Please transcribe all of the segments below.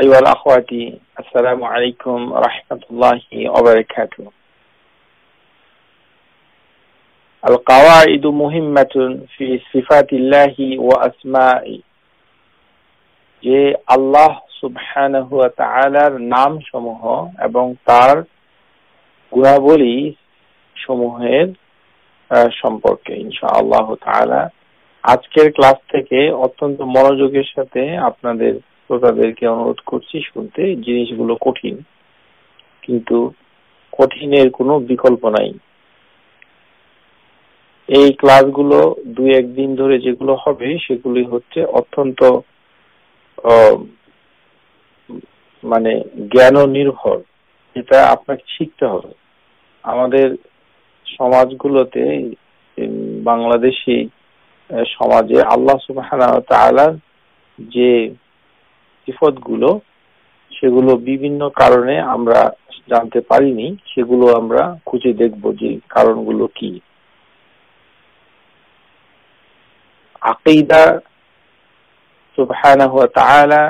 أيها الأخوة السلام عليكم ورحمة الله وبركاته القواعد مهمة في صفات الله وأسمائه যে আল্লাহ নাম সমূহ এবং তার গুণাবলী সমূহের সম্পর্কে ইনশাআল্লাহ তাআলা আজকের ক্লাস থেকে অত্যন্ত মনোযোগের সাথে আপনাদের তো তাদেরকে অনুরোধ করছি শুনতে জিনিসগুলো কঠিন কিন্তু কঠিনের কোনো বিকল্প নাই এই ক্লাসগুলো দুই একদিন ধরে যেগুলো হবে সেগুলি হচ্ছে অত্যন্ত মানে জ্ঞান নির্ভর এটা আপনাকে শিখতে হবে আমাদের সমাজগুলোতে বাংলাদেশি সমাজে আল্লাহ সুবাহ যে সিফতগুলো সেগুলো বিভিন্ন কারণে আমরা জানতে পারিনি সেগুলো আমরা খুঁজে দেখব যে কারণগুলো কি আকিদা সুবহানাহু তাআলা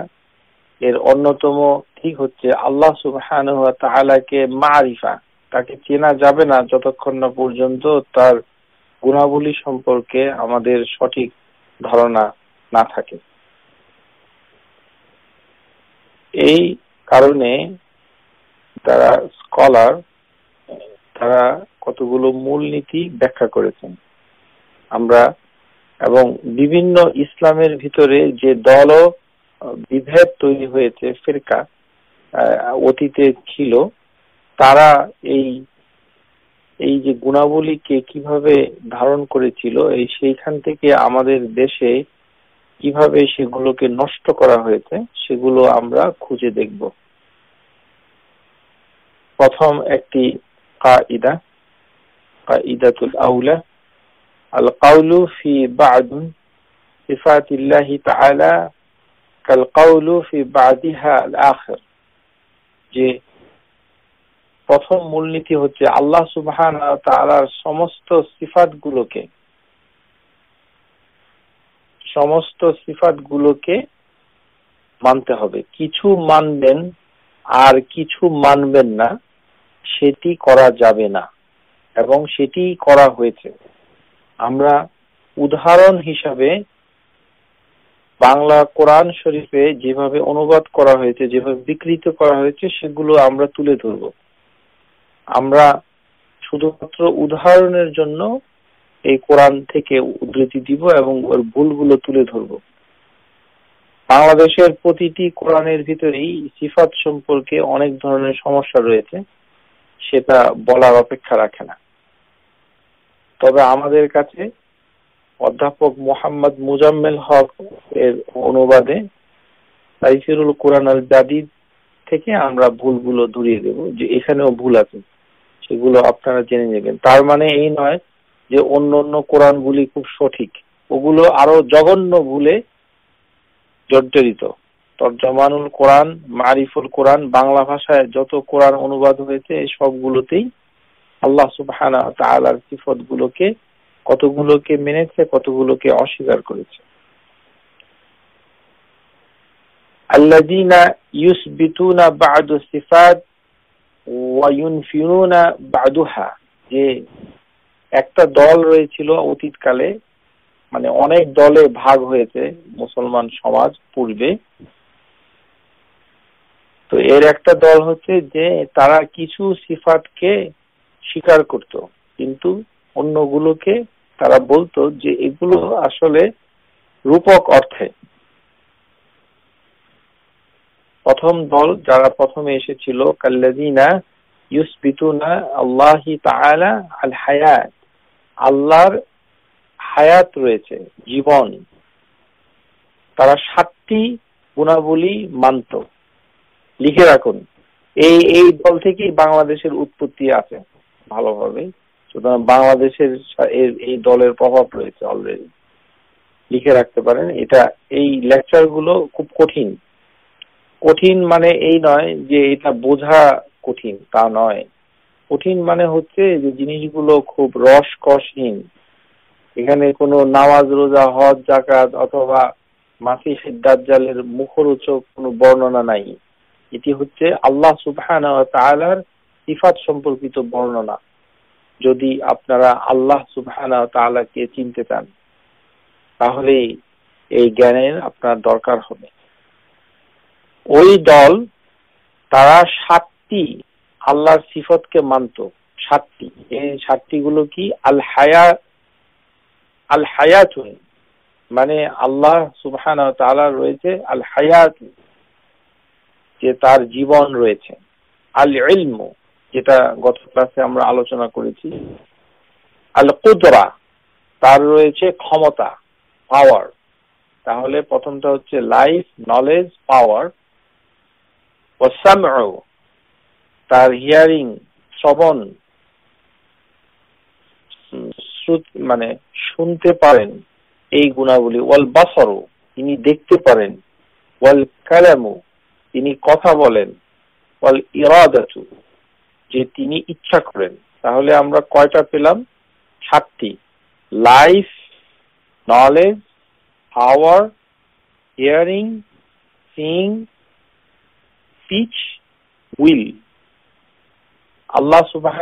এর অন্যতম ঠিক হচ্ছে আল্লাহ সুবহানাহু তাআলাকে মারিফা তাকে চেনা যাবে না যতক্ষণ না পর্যন্ত তার গুণাবলী সম্পর্কে আমাদের সঠিক ধারণা না থাকে এই কারণে তারা স্কলার তারা কতগুলো মূলনীতি ব্যাখ্যা করেছেন আমরা এবং বিভিন্ন ইসলামের ভিতরে যে দল বিভেদ তৈরি হয়েছে ফেরকা অতীতে ছিল তারা এই এই যে গুণাবলীকে কিভাবে ধারণ করেছিল এই সেইখান থেকে আমাদের দেশে কিভাবে সেগুলোকে নষ্ট করা হয়েছে সেগুলো আমরা খুঁজে দেখব প্রথম একটি আউলা আল কাউলু ফি বাদ তাআলা কাল কাউলু ফি বাদিহা আল আখির যে প্রথম মূলনীতি হচ্ছে আল্লাহ সুবহান তাআলার সমস্ত সিফাতগুলোকে গুলোকে সমস্ত সিফাত গুলোকে মানতে হবে কিছু মানবেন আর কিছু মানবেন না সেটি করা যাবে না এবং সেটি করা হয়েছে আমরা উদাহরণ হিসাবে বাংলা কোরআন শরীফে যেভাবে অনুবাদ করা হয়েছে যেভাবে বিকৃত করা হয়েছে সেগুলো আমরা তুলে ধরব আমরা শুধুমাত্র উদাহরণের জন্য এই কোরআন থেকে উদ্ধৃতি দিব এবং ওর ভুলগুলো তুলে ধরব বাংলাদেশের প্রতিটি কোরআনের ভিতরেই সিফাত সম্পর্কে অনেক ধরনের সমস্যা রয়েছে সেটা বলার অপেক্ষা রাখে না তবে আমাদের কাছে অধ্যাপক মোহাম্মদ মুজাম্মেল হক এর অনুবাদে তাইফিরুল কোরআন আল জাদিদ থেকে আমরা ভুলগুলো ধরিয়ে দেব যে এখানেও ভুল আছে সেগুলো আপনারা জেনে নেবেন তার মানে এই নয় যে অন্য অন্য কোরআনগুলি খুব সঠিক ওগুলো আরো জঘন্য ভুলে জর্জরিত তর্জমানুল কোরআন মারিফুল কোরআন বাংলা ভাষায় যত কোরআন অনুবাদ হয়েছে এই সবগুলোতেই আল্লাহ সুবহানা তাআলার সিফত গুলোকে কতগুলোকে মেনেছে কতগুলোকে অস্বীকার করেছে আল্লাযীনা ইউসবিতুনা বা'দু সিফাত ওয়া ইউনফিরুনা বা'দুহা যে একটা দল রয়েছিল অতীতকালে মানে অনেক দলে ভাগ হয়েছে মুসলমান সমাজ পূর্বে তো এর একটা দল হচ্ছে যে তারা কিছু সিফাতকে স্বীকার করত কিন্তু অন্যগুলোকে তারা বলতো যে এগুলো আসলে রূপক অর্থে প্রথম দল যারা প্রথমে এসেছিল কাল্লাদিনা ইউসবিতুনা আল্লাহি তাআলা আল হায়াত আল্লাহর হায়াত রয়েছে জীবন তারা সাতটি গুণাবলী মানত লিখে রাখুন এই এই দল থেকেই বাংলাদেশের উৎপত্তি আছে ভালোভাবে সুতরাং বাংলাদেশের এই দলের প্রভাব রয়েছে অলরেডি লিখে রাখতে পারেন এটা এই লেকচার গুলো খুব কঠিন কঠিন মানে এই নয় যে এটা বোঝা কঠিন তা নয় কঠিন মানে হচ্ছে যে জিনিসগুলো খুব রসকসহীন এখানে কোনো নামাজ রোজা হজ জাকাত অথবা মাসি সিদ্দাজ্জালের মুখরোচক কোনো বর্ণনা নাই এটি হচ্ছে আল্লাহ সুবহান তালার সিফাত সম্পর্কিত বর্ণনা যদি আপনারা আল্লাহ সুবহান তালাকে চিনতে চান তাহলে এই জ্ঞানের আপনার দরকার হবে ওই দল তারা সাতটি আল্লাহর সিফতকে মানত সাতটি এই সাতটি গুলো কি আল হায়া আল হায়াত মানে আল্লাহ সুবহান রয়েছে আল হায়াত যে তার জীবন রয়েছে আল ইলম যেটা গত ক্লাসে আমরা আলোচনা করেছি আল কুদরা তার রয়েছে ক্ষমতা পাওয়ার তাহলে প্রথমটা হচ্ছে লাইফ নলেজ পাওয়ার ও তার হিয়ারিং শ্রবণ মানে শুনতে পারেন এই গুণাবলী ওয়াল বাসরও তিনি দেখতে পারেন ওয়াল কালামু তিনি কথা বলেন ওয়াল ইরাদাতু যে তিনি ইচ্ছা করেন তাহলে আমরা কয়টা পেলাম সাতটি life knowledge power hearing seeing speech will আল্লাহ সুবাহ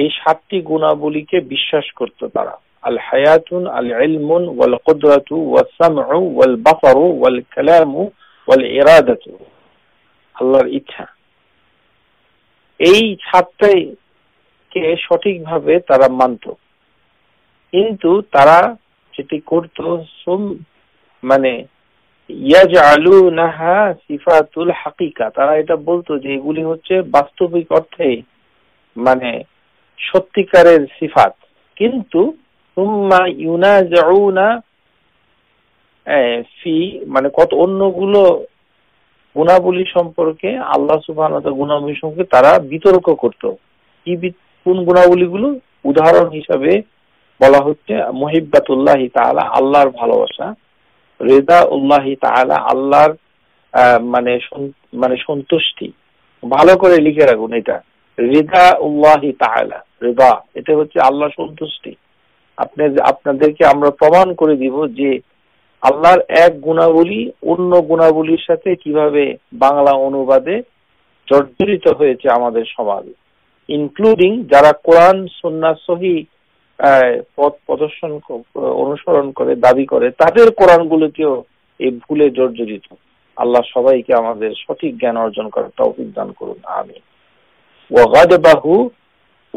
এই সাতটি গুণাবলীকে বিশ্বাস করত তারা আল হায়াতুন আল ইলমুন ওয়াল কুদরাতু ওয়াল সামউ ওয়াল বাসারু ওয়াল কালামু ওয়াল ইরাদাতু আল্লাহর ইচ্ছা এই সাতটাই কে সঠিকভাবে তারা মানত কিন্তু তারা যেটি করত সুম মানে ইয়াজআলুনাহা সিফাতুল হাকিকা তারা এটা বলতো যে এগুলি হচ্ছে বাস্তবিক অর্থে মানে সত্যিকারের সিফাত কিন্তু হুম্মা ইউনাজাউনা ফি মানে কত অন্যগুলো গুণাবলী সম্পর্কে আল্লাহ সুবাহ গুণাবলী সম্পর্কে তারা বিতর্ক করত কি কোন গুণাবলীগুলো উদাহরণ হিসাবে বলা হচ্ছে মহিব্বাতুল্লাহ তাহলে আল্লাহর ভালোবাসা রেদা উল্লাহি তাহলে আল্লাহর মানে মানে সন্তুষ্টি ভালো করে লিখে রাখুন এটা রেদা উল্লাহি তাহলে রেদা এটা হচ্ছে আল্লাহ সন্তুষ্টি আপনি আপনাদেরকে আমরা প্রমাণ করে দিব যে আল্লাহর এক গুণাবলী অন্য গুণাবলীর সাথে কিভাবে বাংলা অনুবাদে জর্জরিত হয়েছে আমাদের সমাজে ইনক্লুডিং যারা কোরআন সন্ন্যাসহী পথ প্রদর্শন অনুসরণ করে দাবি করে তাদের কোরআনগুলোকেও এই ভুলে জর্জরিত আল্লাহ সবাইকে আমাদের সঠিক জ্ঞান অর্জন করার তৌফিক দান করুন আমি ওয়াগাদ ওয়াকারি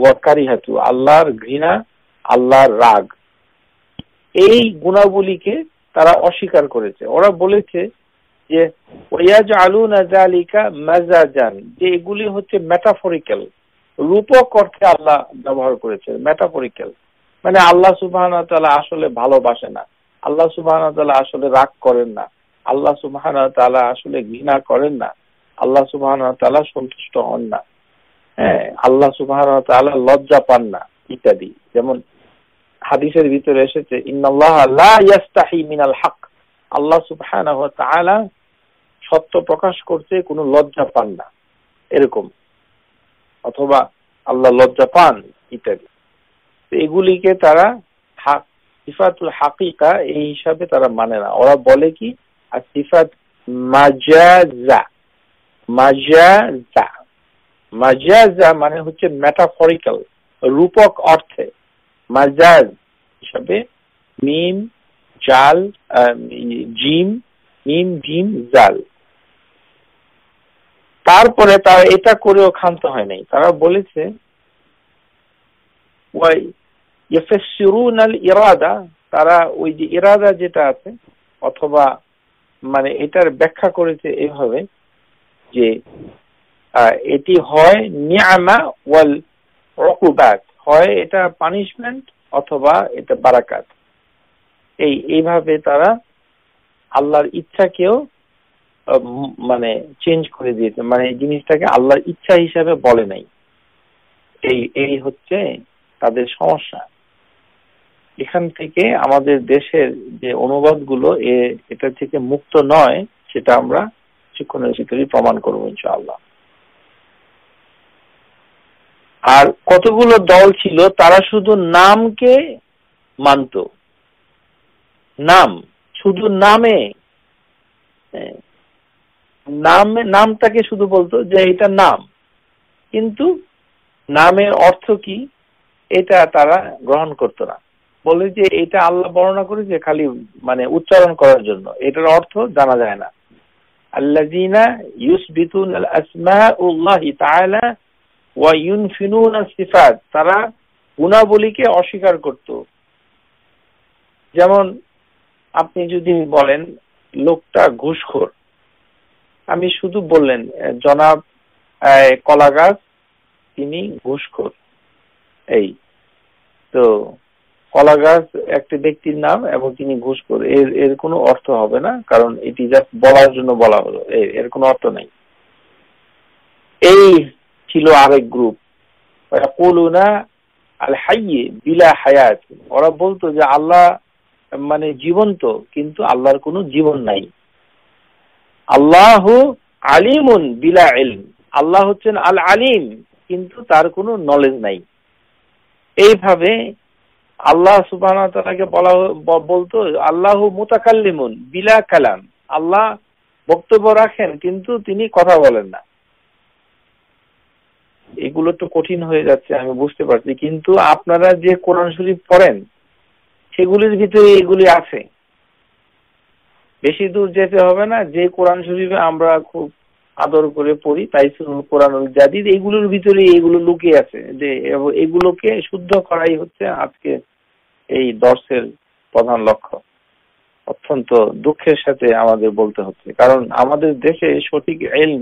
ওয়াকারিহাতু আল্লাহর ঘৃণা আল্লাহর রাগ এই গুণাবলীকে তারা অস্বীকার করেছে ওরা বলেছে যে ওয়াজ আলু নাজালিকা মাজাজান যে এগুলি হচ্ছে মেটাফরিক্যাল রূপক অর্থে আল্লাহ ব্যবহার করেছে মেটাফরিক্যাল মানে আল্লাহ সুবাহ আসলে ভালোবাসে না আল্লাহ সুবাহ আসলে রাগ করেন না আল্লাহ সুবাহ আসলে ঘৃণা করেন না আল্লাহ সুবাহ সন্তুষ্ট হন না হ্যাঁ আল্লাহ সুবাহ লজ্জা পান না ইত্যাদি যেমন হাদিসের ভিতরে এসেছে মিনাল হক আল্লাহ সুবাহ সত্য প্রকাশ করতে কোনো লজ্জা পান না এরকম অথবা আল্লাহ লজ্জা পান ইত্যাদি এগুলিকে তারা সিফাতুল হাকিকা এই হিসাবে তারা মানে না ওরা বলে কি আর সিফাত মাজাজা মাজাজা মাজাজা মানে হচ্ছে মেটাফরিক্যাল রূপক অর্থে মাজাজ হিসাবে মিম জাল জিম মিম জিম জাল তারপরে তারা এটা করেও ক্ষান্ত হয় নাই তারা বলেছে ওয়াই ইয়েফেসিরুন আল ইরাদা তারা ওই যে ইরাদা যেটা আছে অথবা মানে এটার ব্যাখ্যা করেছে এভাবে যে এটি হয় নিয়ামা ওয়াল অকুবাত হয় এটা পানিশমেন্ট অথবা এটা বারাকাত এই এইভাবে তারা আল্লাহর ইচ্ছাকেও মানে চেঞ্জ করে দিয়েছে মানে জিনিসটাকে আল্লাহর ইচ্ছা হিসাবে বলে নাই এই এই হচ্ছে তাদের সমস্যা এখান থেকে আমাদের দেশের যে অনুবাদগুলো এ এটা থেকে মুক্ত নয় সেটা আমরা কিছুক্ষণের ভিতরেই প্রমাণ করবো ইনশাআল্লাহ আর কতগুলো দল ছিল তারা শুধু নামকে মানত নাম শুধু নামে হ্যাঁ। নামে নামটাকে শুধু বলতো যে এটা নাম কিন্তু নামের অর্থ কি এটা তারা গ্রহণ করতো না বলে যে এটা আল্লাহ বর্ণনা করেছে খালি মানে উচ্চারণ করার জন্য এটার অর্থ জানা যায় না ইউসবিতুন আল তাআলা ওয়া সিফাত তারা গুণাবলীকে অস্বীকার করত যেমন আপনি যদি বলেন লোকটা ঘুষখোর আমি শুধু বললেন জনাব কলাগাছ তিনি ঘুষখোর এই তো কলা গাছ একটি ব্যক্তির নাম এবং তিনি ঘুষখোর এর এর কোনো অর্থ হবে না কারণ এটি জাস্ট বলার জন্য বলা হলো এর কোনো অর্থ নেই এই ছিল আরেক গ্রুপ কুলুনা আল হাইয়ে বিলা হায়াত ওরা বলতো যে আল্লাহ মানে জীবন্ত কিন্তু আল্লাহর কোনো জীবন নাই আল্লাহ আলিমুন বিলা এলম আল্লাহ হচ্ছেন আল আলিম কিন্তু তার কোনো নলেজ নাই এইভাবে আল্লাহ সুবাহ বলা বলতো আল্লাহ মুতাকাল্লিমুন বিলা কালাম আল্লাহ বক্তব্য রাখেন কিন্তু তিনি কথা বলেন না এগুলো তো কঠিন হয়ে যাচ্ছে আমি বুঝতে পারছি কিন্তু আপনারা যে কোরআন শরীফ পড়েন সেগুলির ভিতরে এগুলি আছে বেশি দূর যেতে হবে না যে কোরআন শরীফে আমরা খুব আদর করে পড়ি তাই কোরআন জাদিদ এগুলোর ভিতরে এগুলো লুকিয়ে আছে যে এগুলোকে শুদ্ধ করাই হচ্ছে আজকে এই দর্শের প্রধান লক্ষ্য অত্যন্ত দুঃখের সাথে আমাদের বলতে হচ্ছে কারণ আমাদের দেশে সঠিক এল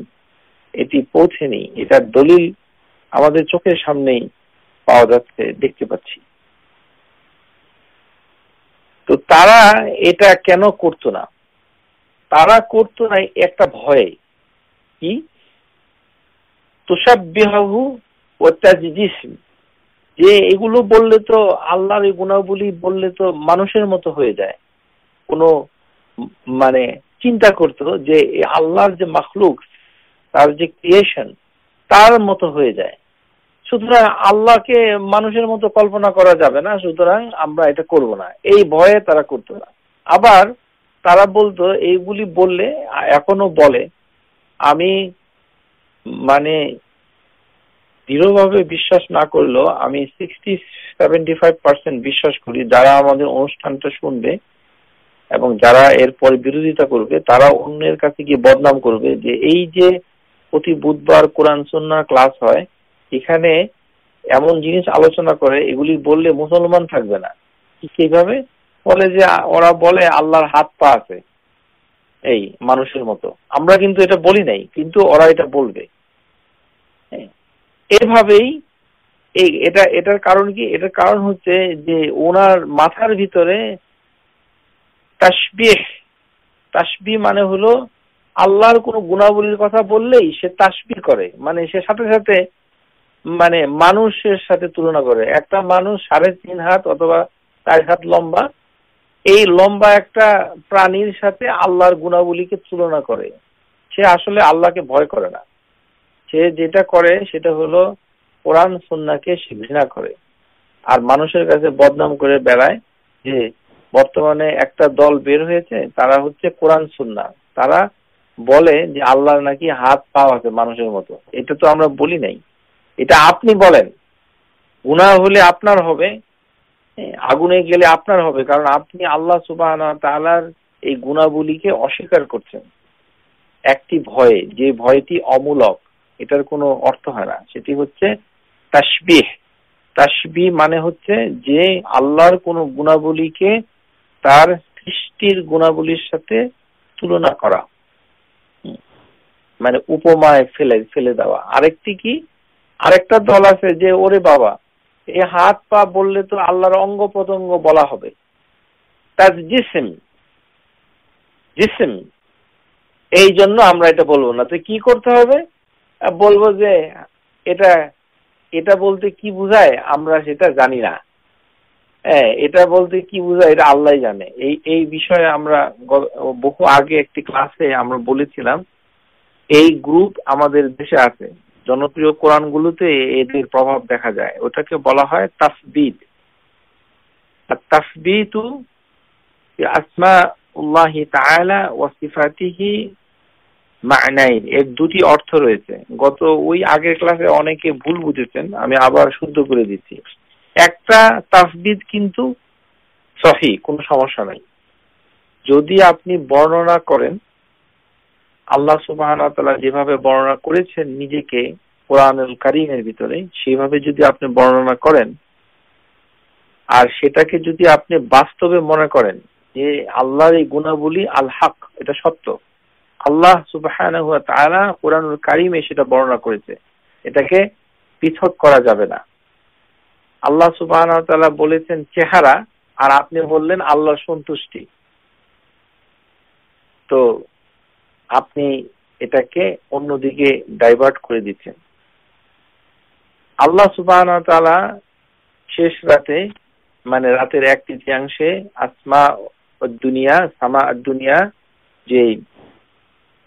এটি পৌঁছেনি এটার দলিল আমাদের চোখের সামনেই পাওয়া যাচ্ছে দেখতে পাচ্ছি তো তারা এটা কেন করতো না তারা করতো না একটা ভয়ে কি তুষাব্বিহাহু ও তাজিজিসমি যে এগুলো বললে তো আল্লাহর এই গুণাবলী বললে তো মানুষের মতো হয়ে যায় কোনো মানে চিন্তা করত যে আল্লাহর যে মাখলুক তার যে ক্রিয়েশন তার মতো হয়ে যায় সুতরাং আল্লাহকে মানুষের মতো কল্পনা করা যাবে না সুতরাং আমরা এটা করব না এই ভয়ে তারা করতো না আবার তারা বলতো এইগুলি বললে এখনো বলে আমি মানে দৃঢ়ভাবে বিশ্বাস না করলেও আমি সিক্সটি সেভেন্টি ফাইভ পার্সেন্ট বিশ্বাস করি যারা আমাদের অনুষ্ঠানটা শুনবে এবং যারা এরপর বিরোধিতা করবে তারা অন্যের কাছে গিয়ে বদনাম করবে যে এই যে প্রতি বুধবার কোরআন সন্না ক্লাস হয় এখানে এমন জিনিস আলোচনা করে এগুলি বললে মুসলমান থাকবে না কিভাবে বলে যে ওরা বলে আল্লাহর হাত পা আছে এই মানুষের মতো আমরা কিন্তু এটা বলি নাই কিন্তু ওরা এটা বলবে এভাবেই এই এটা এটার কারণ কি এটার কারণ হচ্ছে যে ওনার মাথার ভিতরে তাসবিহ তাসবি মানে হলো আল্লাহর কোন গুণাবলীর কথা বললেই সে তাসবি করে মানে সে সাথে সাথে মানে মানুষের সাথে তুলনা করে একটা মানুষ সাড়ে তিন হাত অথবা চার হাত লম্বা এই লম্বা একটা প্রাণীর সাথে আল্লাহর গুণাবলীকে তুলনা করে সে আসলে আল্লাহকে ভয় করে না সে যেটা করে সেটা হলো কোরআন সন্নাকে সে ঘৃণা করে আর মানুষের কাছে বদনাম করে বেড়ায় যে বর্তমানে একটা দল বের হয়েছে তারা হচ্ছে কোরআন সুন্না তারা বলে যে আল্লাহ নাকি হাত পাওয়া আছে মানুষের মতো এটা তো আমরা বলি নাই এটা আপনি বলেন গুণা হলে আপনার হবে হ্যাঁ, আগুনে গেলে আপনার হবে কারণ আপনি আল্লাহ সুবাহ তালার এই গুণাবলীকে অস্বীকার করছেন একটি ভয়ে যে ভয়টি অমূলক এটার কোনো অর্থ হয় না সেটি হচ্ছে তাসবিহ তাসবি মানে হচ্ছে যে আল্লাহর কোনো গুণাবলীকে তার সৃষ্টির গুণাবলীর সাথে তুলনা করা মানে উপমায় ফেলে ফেলে দেওয়া আরেকটি কি আরেকটা দল আছে যে ওরে বাবা এই হাত পা বললে তো আল্লাহর অঙ্গ প্রত্যঙ্গ বলা হবে জিসিম এই জন্য আমরা এটা বলবো না তো কি করতে হবে বলবো যে এটা এটা বলতে কি বোঝায় আমরা সেটা জানি না হ্যাঁ, এটা বলতে কি বোঝায় এটা আল্লাহ জানে এই এই বিষয়ে আমরা বহু আগে একটি ক্লাসে আমরা বলেছিলাম এই গ্রুপ আমাদের দেশে আছে জনপ্রিয় কোরআনগুলোতে এদের প্রভাব দেখা যায় ওটাকে বলা হয় তাসবিদ আর তাসবিদু আসমা উল্লাহি তাআলা ওয়া মানাইন এর দুটি অর্থ রয়েছে গত ওই আগের ক্লাসে অনেকে ভুল বুঝেছেন আমি আবার শুদ্ধ করে দিচ্ছি একটা তাফবিদ কিন্তু সহি কোনো সমস্যা নাই যদি আপনি বর্ণনা করেন আল্লাহ সুবাহ যেভাবে বর্ণনা করেছেন নিজেকে কোরআনুল কারিমের ভিতরে সেভাবে যদি আপনি বর্ণনা করেন আর সেটাকে যদি আপনি বাস্তবে মনে করেন যে আল্লাহর এই গুণাবলী আল হক এটা সত্য আল্লাহ সুবাহ কোরআনুল কারিমে সেটা বর্ণনা করেছে এটাকে পৃথক করা যাবে না আল্লাহ সুবাহ বলেছেন চেহারা আর আপনি বললেন আল্লাহর সন্তুষ্টি তো আপনি এটাকে অন্যদিকে ডাইভার্ট করে দিচ্ছেন আল্লাহ সুবাহ শেষ রাতে মানে রাতের এক তৃতীয়াংশে আসমা দুনিয়া সামা দুনিয়া যে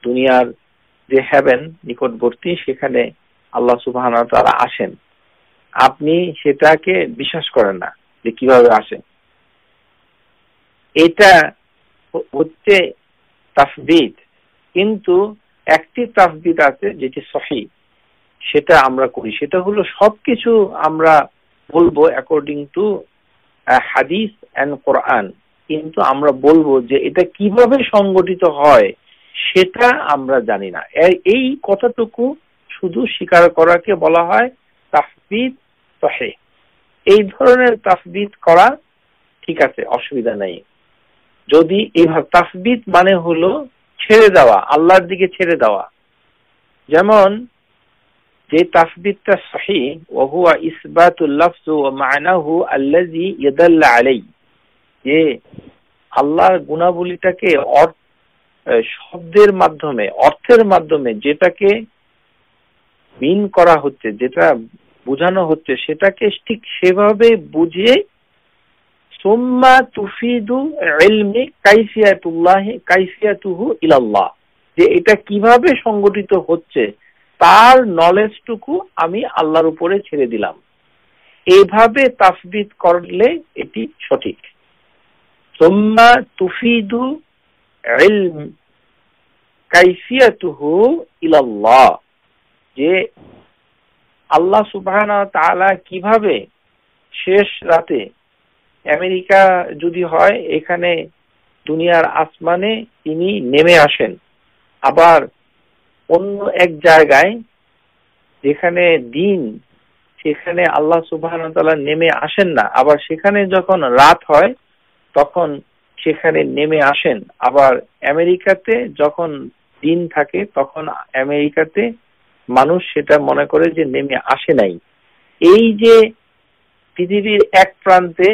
দুনিয়ার যে হ্যাভেন নিকটবর্তী সেখানে আল্লাহ সুবাহ তারা আসেন আপনি সেটাকে বিশ্বাস করেন না যে কিভাবে আসে এটা হচ্ছে তাফবিদ কিন্তু একটি তাফবিদ আছে যেটি সহি সেটা আমরা করি সেটা হলো সবকিছু আমরা বলবো অ্যাকর্ডিং টু হাদিস অ্যান্ড কোরআন কিন্তু আমরা বলবো যে এটা কিভাবে সংগঠিত হয় সেটা আমরা জানি না এই কথাটুকু শুধু স্বীকার করাকে বলা হয় তাফবিদ তহে এই ধরনের তাফবিদ করা ঠিক আছে অসুবিধা নেই যদি এইভাবে তাফবিদ মানে হলো ছেড়ে দেওয়া আল্লাহর দিকে ছেড়ে দেওয়া যেমন যে তাফবিদটা সহি ওহুয়া ইসবাতুল্লাহ ও মায়নাহু ইয়াদাল্লা আলাই যে আল্লাহর গুণাবলীটাকে অর্থ শব্দের মাধ্যমে অর্থের মাধ্যমে যেটাকে মিন করা হচ্ছে যেটা বোঝানো হচ্ছে সেটাকে ঠিক সেভাবে বুঝে সোম্মা তুফিদু এলমে কাইফিয়াতুল্লাহ কাইফিয়াতুহু ইলাল্লাহ যে এটা কিভাবে সংগঠিত হচ্ছে তার নলেজটুকু আমি আল্লাহর উপরে ছেড়ে দিলাম এভাবে তাফবিদ করলে এটি সঠিক সোম্মা তুফিদু কাইফিয়াতুহু ইলাল্লাহ যে আল্লাহ সুবহান তাআলা কিভাবে শেষ রাতে আমেরিকা যদি হয় এখানে দুনিয়ার আসমানে তিনি নেমে আসেন আবার অন্য এক জায়গায় যেখানে দিন সেখানে আল্লাহ সুবাহ নেমে আসেন না আবার সেখানে যখন রাত হয় তখন সেখানে নেমে আসেন আবার আমেরিকাতে যখন দিন থাকে তখন আমেরিকাতে মানুষ সেটা মনে করে যে নেমে আসে নাই এই যে পৃথিবীর এক প্রান্তে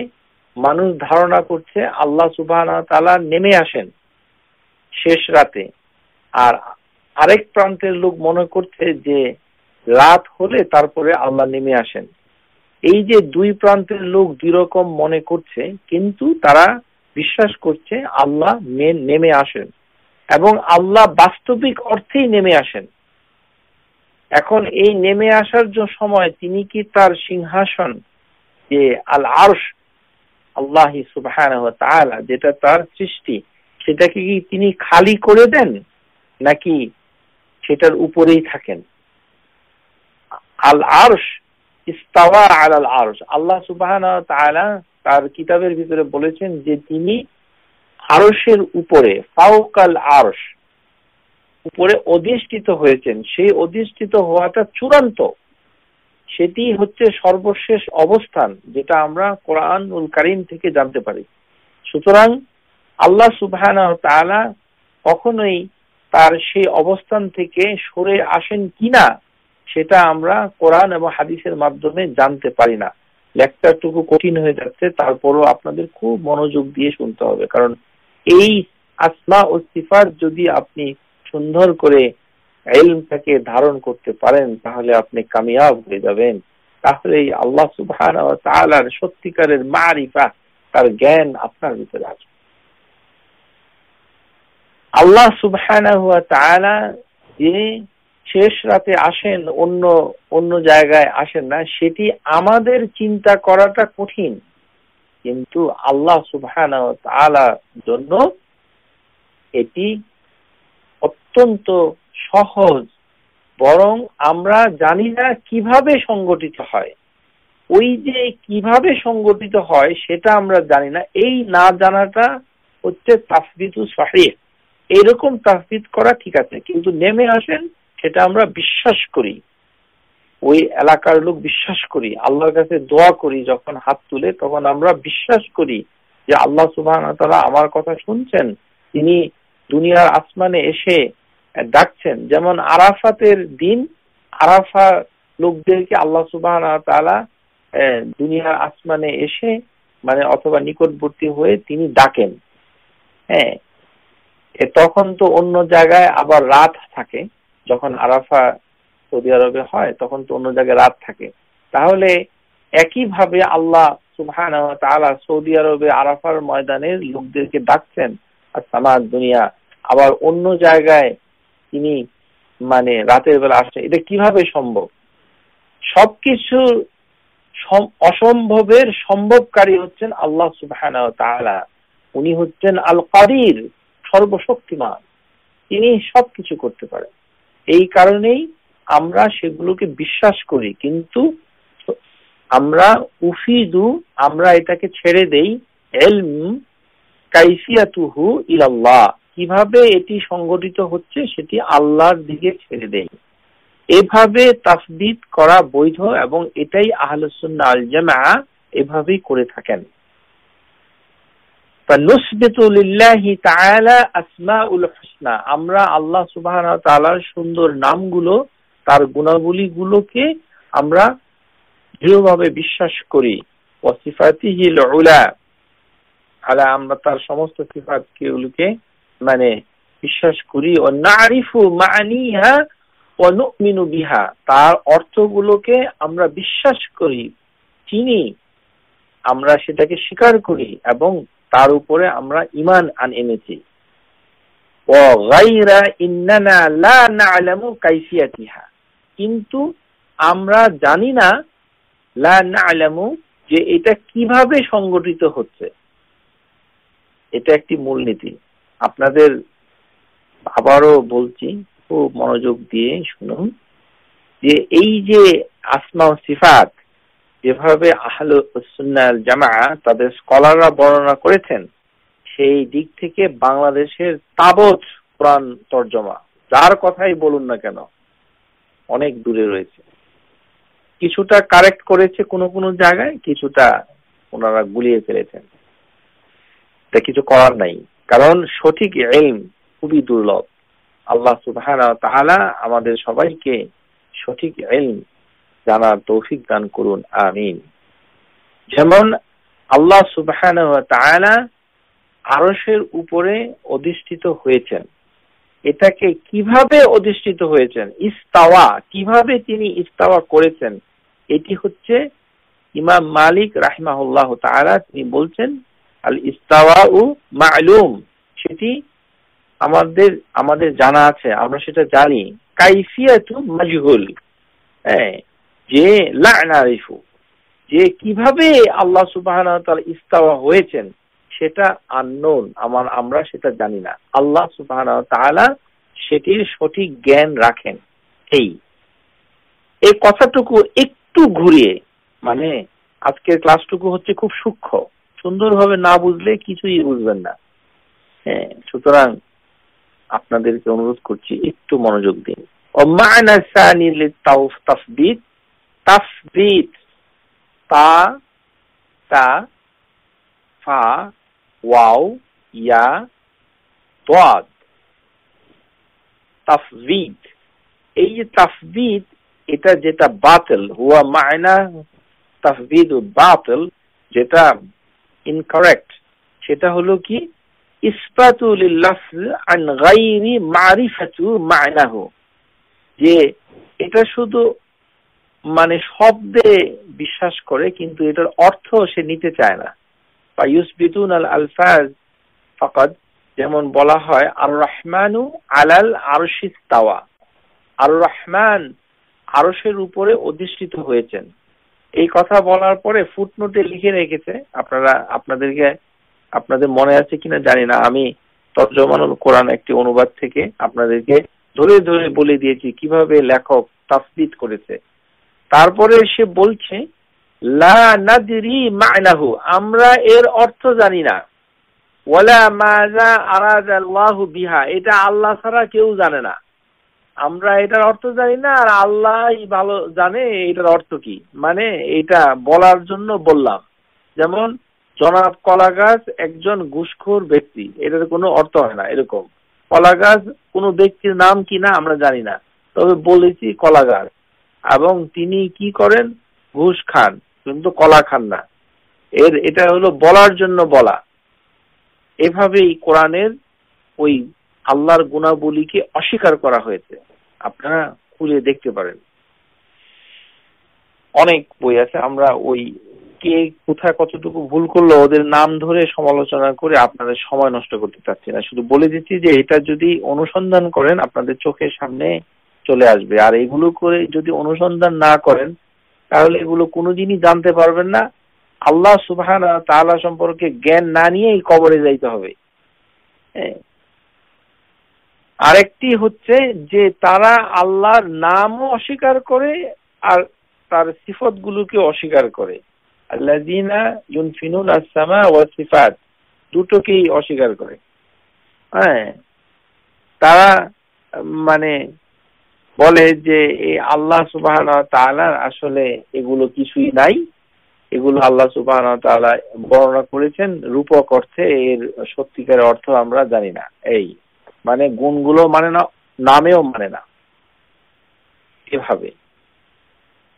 মানুষ ধারণা করছে আল্লাহ সুবাহ তালা নেমে আসেন শেষ রাতে আর আরেক প্রান্তের লোক মনে করছে যে রাত হলে তারপরে আল্লাহ নেমে আসেন এই যে দুই প্রান্তের লোক দুই রকম মনে করছে কিন্তু তারা বিশ্বাস করছে আল্লাহ নেমে আসেন এবং আল্লাহ বাস্তবিক অর্থেই নেমে আসেন এখন এই নেমে আসার যে সময় তিনি কি তার সিংহাসন যে আল আরশ আল্লাহ সুবাহ যেটা তার সৃষ্টি সেটাকে কি তিনি খালি করে দেন নাকি সেটার উপরেই থাকেন আল আরশ ইস্তাওয়া আল আল আরশ আল্লাহ সুবাহ তার কিতাবের ভিতরে বলেছেন যে তিনি আরসের উপরে ফাউকাল আরস উপরে অধিষ্ঠিত হয়েছেন সেই অধিষ্ঠিত হওয়াটা চূড়ান্ত সেটি হচ্ছে সর্বশেষ অবস্থান যেটা আমরা কোরআনুল করিম থেকে জানতে পারি সুতরাং আল্লাহ সুবহান তাআলা কখনোই তার সেই অবস্থান থেকে সরে আসেন কিনা সেটা আমরা কোরআন এবং হাদিসের মাধ্যমে জানতে পারি না লেকচারটুকু কঠিন হয়ে যাচ্ছে তারপরও আপনাদের খুব মনোযোগ দিয়ে শুনতে হবে কারণ এই আসমা ও সিফার যদি আপনি সুন্দর করে এলমটাকে ধারণ করতে পারেন তাহলে আপনি কামিয়াব হয়ে যাবেন তাহলে এই আল্লাহ সুবাহ সত্যিকারের মারিফা তার জ্ঞান আপনার ভিতরে আসবে আল্লাহ সুবাহ যে শেষ রাতে আসেন অন্য অন্য জায়গায় আসেন না সেটি আমাদের চিন্তা করাটা কঠিন কিন্তু আল্লাহ সুবহান জন্য এটি অত্যন্ত সহজ বরং আমরা জানি না কিভাবে সংগঠিত হয় ওই যে কিভাবে সংগঠিত হয় সেটা আমরা জানি না এই না জানাটা হচ্ছে তাফবিদু সাহেব এরকম তাফবিদ করা ঠিক আছে কিন্তু নেমে আসেন সেটা আমরা বিশ্বাস করি ওই এলাকার লোক বিশ্বাস করি আল্লাহর কাছে দোয়া করি যখন হাত তুলে তখন আমরা বিশ্বাস করি যে আল্লাহ সুবাহ তারা আমার কথা শুনছেন তিনি দুনিয়ার আসমানে এসে ডাকছেন যেমন আরাফাতের দিন আরাফা লোকদেরকে আল্লাহ সুবাহ তারা দুনিয়ার আসমানে এসে মানে অথবা নিকটবর্তী হয়ে তিনি ডাকেন হ্যাঁ তখন তো অন্য জায়গায় আবার রাত থাকে যখন আরাফা সৌদি আরবে হয় তখন তো অন্য জায়গায় রাত থাকে তাহলে একইভাবে আল্লাহ সুহান সৌদি আরবে আরাফার ময়দানের লোকদেরকে ডাকছেন আর সামাজ দুনিয়া আবার অন্য জায়গায় তিনি মানে রাতের বেলা আসছেন এটা কিভাবে সম্ভব সবকিছু অসম্ভবের সম্ভবকারী হচ্ছেন আল্লাহ সুবহান তালা উনি হচ্ছেন আল কাদির সর্বশক্তিমান তিনি সবকিছু করতে পারেন এই কারণেই আমরা সেগুলোকে বিশ্বাস করি কিন্তু আমরা উফিদু আমরা এটাকে ছেড়ে দেই এলম কাইফিয়াতুহু ইলাল্লাহ কিভাবে এটি সংগঠিত হচ্ছে সেটি আল্লাহর দিকে ছেড়ে দেই এভাবে তাফদিদ করা বৈধ এবং এটাই আহলসুন্না আল জামা এভাবেই করে থাকেন আমরা আল্লাহ সুবাহ তালার সুন্দর নামগুলো তার গুণাবলী গুলোকে আমরা দৃঢ়ভাবে বিশ্বাস করি ওয়াসিফাতিহিল আমরা তার সমস্ত সিফাত গুলোকে মানে বিশ্বাস করি ও নারিফু মানিহা অনুমিনু বিহা তার অর্থগুলোকে আমরা বিশ্বাস করি চিনি আমরা সেটাকে স্বীকার করি এবং তার উপরে আমরা ইমান আন এনেছি কিন্তু আমরা জানি না আলামু যে এটা কিভাবে সংগঠিত হচ্ছে এটা একটি মূলনীতি আপনাদের আবারও বলছি খুব মনোযোগ দিয়ে শুনুন যে এই যে আসমা সিফাত যেভাবে আহলে সুন্নাল জামা তাদের স্কলাররা বর্ণনা করেছেন সেই দিক থেকে বাংলাদেশের তাবৎ প্রাণ তর্জমা যার কথাই বলুন না কেন অনেক দূরে রয়েছে কিছুটা কারেক্ট করেছে কোনো কোনো জায়গায় কিছুটা ওনারা গুলিয়ে ফেলেছেন তা কিছু করার নাই কারণ সঠিক এলম খুবই দুর্লভ আল্লাহ সুবাহ আমাদের সবাইকে সঠিক এলম জানার তৌফিক দান করুন আমিন যেমন আল্লাহ সুবাহান আরসের উপরে অধিষ্ঠিত হয়েছেন এটাকে কিভাবে অধিষ্ঠিত হয়েছেন ইস্তাওয়া কিভাবে তিনি ইস্তাওয়া করেছেন এটি হচ্ছে ইমাম মালিক রাহিমাহুল্লাহ তারা তিনি বলছেন আল ইস্তাওয়া ও মালুম সেটি আমাদের আমাদের জানা আছে আমরা সেটা জানি কাইফিয়া কাইফিয়াতু মাজহুল হ্যাঁ যে লারিফু যে কিভাবে আল্লাহ সুবাহান ইস্তাওয়া হয়েছেন সেটা আননোন আমার আমরা সেটা জানি না আল্লাহ সুবাহান তাহলা সেটির সঠিক জ্ঞান রাখেন এই এই কথাটুকু একটু ঘুরিয়ে মানে আজকের ক্লাসটুকু হচ্ছে খুব সূক্ষ্ম সুন্দরভাবে না বুঝলে কিছুই বুঝবেন না হ্যাঁ সুতরাং আপনাদেরকে অনুরোধ করছি একটু মনোযোগ দিন ও মায়না সানি তাফবিদ تثبيت طا تا فا واو يا ضاد تثبيت এই তাফবিদ এটা যেটা বাতিল হুয়া মায়না তাফবিদ বাতিল যেটা ইনকারেক্ট সেটা হলো কি ইসপাতু লিল্লাফজ আন গাইরি মারিফাতু মায়নাহু যে এটা শুধু মানে শব্দে বিশ্বাস করে কিন্তু এটার অর্থ সে নিতে চায় না বা ইউসবিতুন আল আলফাজ ফকদ যেমন বলা হয় আর রহমানু আলাল আর রহমান আরশের উপরে অধিষ্ঠিত হয়েছেন এই কথা বলার পরে ফুটনোটে লিখে রেখেছে আপনারা আপনাদেরকে আপনাদের মনে আছে কিনা জানি না আমি তর্জমানুল কোরআন একটি অনুবাদ থেকে আপনাদেরকে ধরে ধরে বলে দিয়েছি কিভাবে লেখক তাসবিদ করেছে তারপরে সে বলছে আমরা এর অর্থ জানি না বিহা এটা আল্লাহ ছাড়া কেউ জানে না আমরা এটার অর্থ জানি না আর ভালো জানে এটার অর্থ কি মানে এটা বলার জন্য বললাম যেমন জনাব কলা গাছ একজন ঘুষখোর ব্যক্তি এটার কোনো অর্থ হয় না এরকম কলা গাছ কোনো ব্যক্তির নাম কি না আমরা জানি না তবে বলেছি কলা গাছ এবং তিনি কি করেন ঘুষ খান কিন্তু কলা খান না এর এটা হলো বলার জন্য বলা এভাবেই কোরআনের ওই আল্লাহর গুণাবলীকে অস্বীকার করা হয়েছে আপনারা খুলে দেখতে পারেন অনেক বই আছে আমরা ওই কে কোথায় কতটুকু ভুল করলো ওদের নাম ধরে সমালোচনা করে আপনাদের সময় নষ্ট করতে চাচ্ছি না শুধু বলে দিচ্ছি যে এটা যদি অনুসন্ধান করেন আপনাদের চোখের সামনে চলে আসবে আর এগুলো করে যদি অনুসন্ধান না করেন তাহলে এগুলো কোনো জিনিস জানতে পারবেন না আল্লাহ সুবাহ তাহলা সম্পর্কে জ্ঞান না নিয়েই কবরে যাইতে হবে হ্যাঁ। আরেকটি হচ্ছে যে তারা আল্লাহর নামও অস্বীকার করে আর তার সিফত গুলোকে অস্বীকার করে সিফাত দুটোকেই অস্বীকার করে হ্যাঁ তারা মানে বলে যে আল্লাহ সুবাহান তালার আসলে এগুলো কিছুই নাই এগুলো আল্লাহ সুবাহান তালা বর্ণনা করেছেন রূপক অর্থে এর সত্যিকার অর্থ আমরা জানি না এই মানে গুণগুলো মানে না নামেও মানে না এভাবে